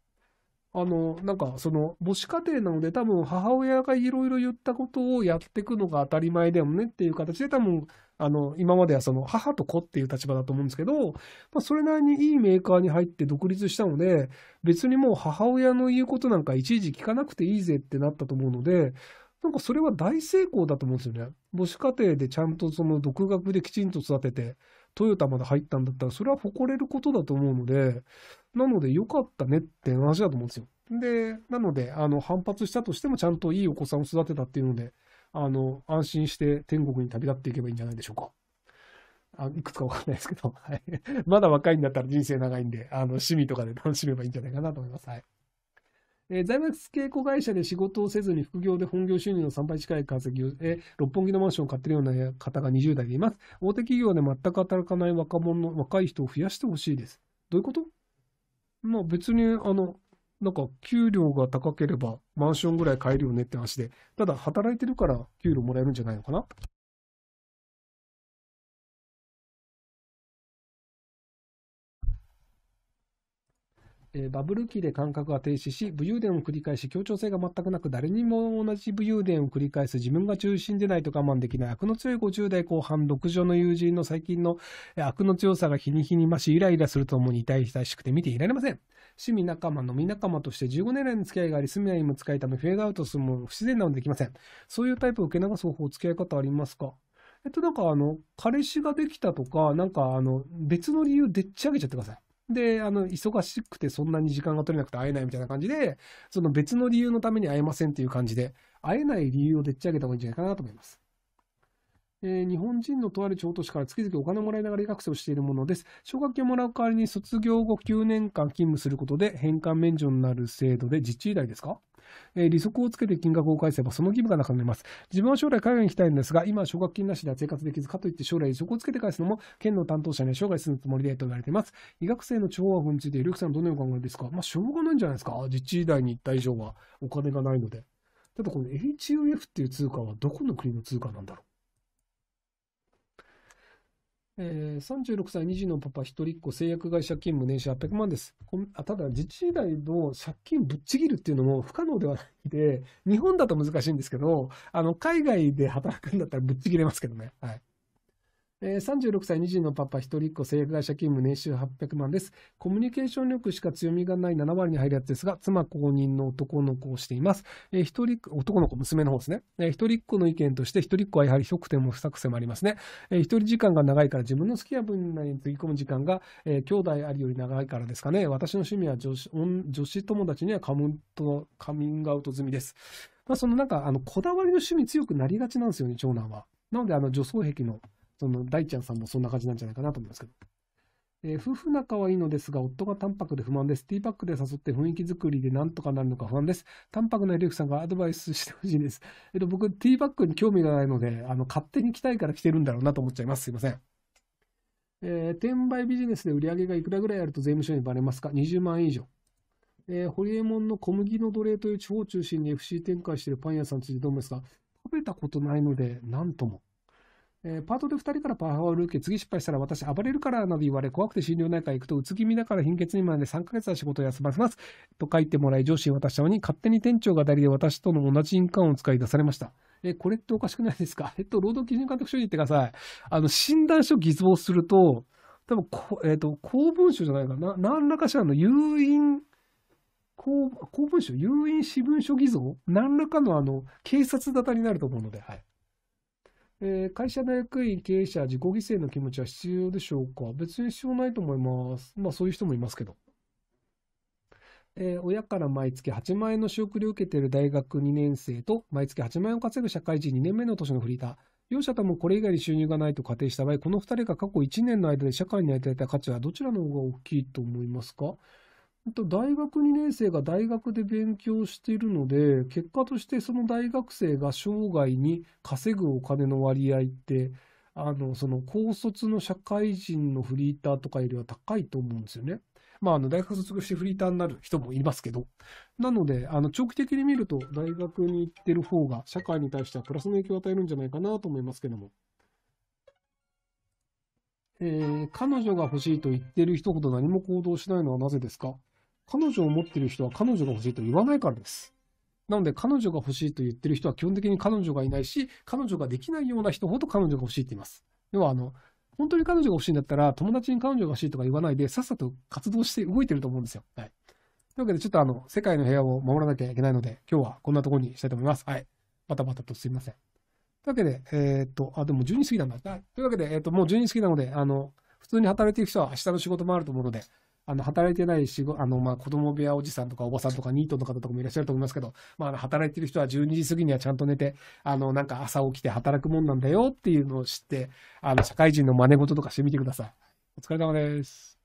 あの、なんか、その、母子家庭なので、多分母親がいろいろ言ったことをやっていくのが当たり前だよねっていう形で、多分、あの、今まではその、母と子っていう立場だと思うんですけど、まあ、それなりにいいメーカーに入って独立したので、別にもう母親の言うことなんかいちいち聞かなくていいぜってなったと思うので、なんかそれは大成功だと思うんですよね。母子家庭でちゃんとその独学できちんと育てて、トヨタまで入ったんだったら、それは誇れることだと思うので、なので良かったねって話だと思うんですよ。で、なので、あの、反発したとしてもちゃんといいお子さんを育てたっていうので、あの、安心して天国に旅立っていけばいいんじゃないでしょうか。あいくつかわかんないですけど、はい。まだ若いんだったら人生長いんで、あの、趣味とかで楽しめばいいんじゃないかなと思います。はい。えー、財閥系子会社で仕事をせずに副業で本業収入の3倍近い稼ぎを、えー、六本木のマンションを買ってるような方が20代でいます。大手企業で全く働かない若者の若い人を増やしてほしいです。どういうことまあ別に、あの、なんか給料が高ければマンションぐらい買えるよねって話で、ただ働いてるから給料もらえるんじゃないのかなえバブル期で感覚が停止し、武勇伝を繰り返し、協調性が全くなく、誰にも同じ武勇伝を繰り返す、自分が中心でないと我慢できない、悪の強い50代後半、6畳の友人の最近の悪の強さが日に日に増し、イライラするともに痛々しくて見ていられません。趣味仲間、飲み仲間として15年来の付き合いがあり、住み合いも使いため、フェードアウトするも不自然なのでできません。そういうタイプを受け流す方法、付き合い方ありますかえっと、なんかあの、彼氏ができたとか、なんかあの、別の理由でっち上げちゃってください。で、あの、忙しくてそんなに時間が取れなくて会えないみたいな感じで、その別の理由のために会えませんっていう感じで、会えない理由をでっち上げた方がいいんじゃないかなと思います。えー、日本人のとある地方都市から月々お金をもらいながら医学生をしているものです。奨学金をもらう代わりに卒業後9年間勤務することで返還免除になる制度で実地医大ですかえ利息をつけて金額を返せばその義務がなくなります。自分は将来海外に行きたいんですが、今奨学金なしでは生活できず、かといって将来利息をつけて返すのも、県の担当者には生涯住むつもりでと言われています。医学生の地方はについて、ルクさんどのようにお考えですかまあ、しょうがないんじゃないですか自治大に行った以上はお金がないので。ただこの HUF っていう通貨はどこの国の通貨なんだろうえー、36歳、2児のパパ、一人っ子、製薬会社勤務、年収800万です。ただ、自治体の借金ぶっちぎるっていうのも不可能ではないで、日本だと難しいんですけど、あの、海外で働くんだったらぶっちぎれますけどね。はい。えー、36歳2児のパパ一人っ子製薬会社勤務年収800万です。コミュニケーション力しか強みがない7割に入るやつですが、妻公認の男の子をしています。えー、一人男の子、娘の方ですね。えー、一人っ子の意見として、一人っ子はやはり得くても不作戦もありますね。えー、一人時間が長いから自分の好きな分野に取り込む時間が、えー、兄弟ありより長いからですかね。私の趣味は女子女子友達にはカムントカミングアウト済みです。まあ、そのなんか、あの、こだわりの趣味強くなりがちなんですよね、長男は。なので、あの、女装癖のその大ちゃんさんもそんな感じなんじゃないかなと思いますけど。えー、夫婦仲はいいのですが、夫が淡白で不満です。ティーパックで誘って雰囲気作りでなんとかなるのか不安です。淡白なエリクさんがアドバイスしてほしいです。えっと、僕、ティーパックに興味がないので、あの、勝手に来たいから来てるんだろうなと思っちゃいます。すいません。えー、転売ビジネスで売り上げがいくらぐらいあると税務署にバレますか ?20 万円以上。えー、ホリエモンの小麦の奴隷という地方を中心に FC 展開しているパン屋さんについてどう思いますか食べたことないので、なんとも。えー、パートで2人からパワハラを受け、次失敗したら私暴れるからなど言われ、怖くて診療内科へ行くと、うつ気味だから貧血にまで3ヶ月は仕事を休ませます。と書いてもらい、上司に渡したのに、勝手に店長が代理で私との同じ印鑑を使い出されました。え、これっておかしくないですか えっと、労働基準監督署に行ってください。あの、診断書偽造すると、多分こ、えっ、ー、と、公文書じゃないかな。何らかしらの誘引、公公文書、誘引私文書偽造何らかの、あの、警察沙汰になると思うので、はい。えー、会社の役員、経営者、自己犠牲の気持ちは必要でしょうか別に必要ないと思います。まあそういう人もいますけど。えー、親から毎月8万円の仕送りを受けている大学2年生と、毎月8万円を稼ぐ社会人2年目の年のフリーター。両者ともこれ以外に収入がないと仮定した場合、この2人が過去1年の間で社会に与えた価値はどちらの方が大きいと思いますかと大学2年生が大学で勉強しているので、結果としてその大学生が生涯に稼ぐお金の割合って、あの、その高卒の社会人のフリーターとかよりは高いと思うんですよね。まあ、あの、大学卒業してフリーターになる人もいますけど。なので、あの、長期的に見ると、大学に行ってる方が、社会に対してはプラスの影響を与えるんじゃないかなと思いますけども。えー、彼女が欲しいと言ってる人ほど何も行動しないのはなぜですか彼女を持ってる人は彼女が欲しいと言わないからです。なので、彼女が欲しいと言ってる人は基本的に彼女がいないし、彼女ができないような人ほど彼女が欲しいって言います。要は、あの、本当に彼女が欲しいんだったら、友達に彼女が欲しいとか言わないで、さっさと活動して動いてると思うんですよ。はい。というわけで、ちょっとあの、世界の平和を守らなきゃいけないので、今日はこんなところにしたいと思います。はい。バタバタとすいません。というわけで、えー、っと、あ、でも12時過ぎなんだ。というわけで、えー、っと、もう12時過ぎなので、あの、普通に働いている人は明日の仕事もあると思うので、あの、働いてない仕事、あの、ま子供部屋おじさんとかおばさんとかニートの方とかもいらっしゃると思いますけど、まあ、働いてる人は12時過ぎにはちゃんと寝て、あの、なんか朝起きて働くもんなんだよっていうのを知って、あの、社会人の真似事とかしてみてください。お疲れ様です。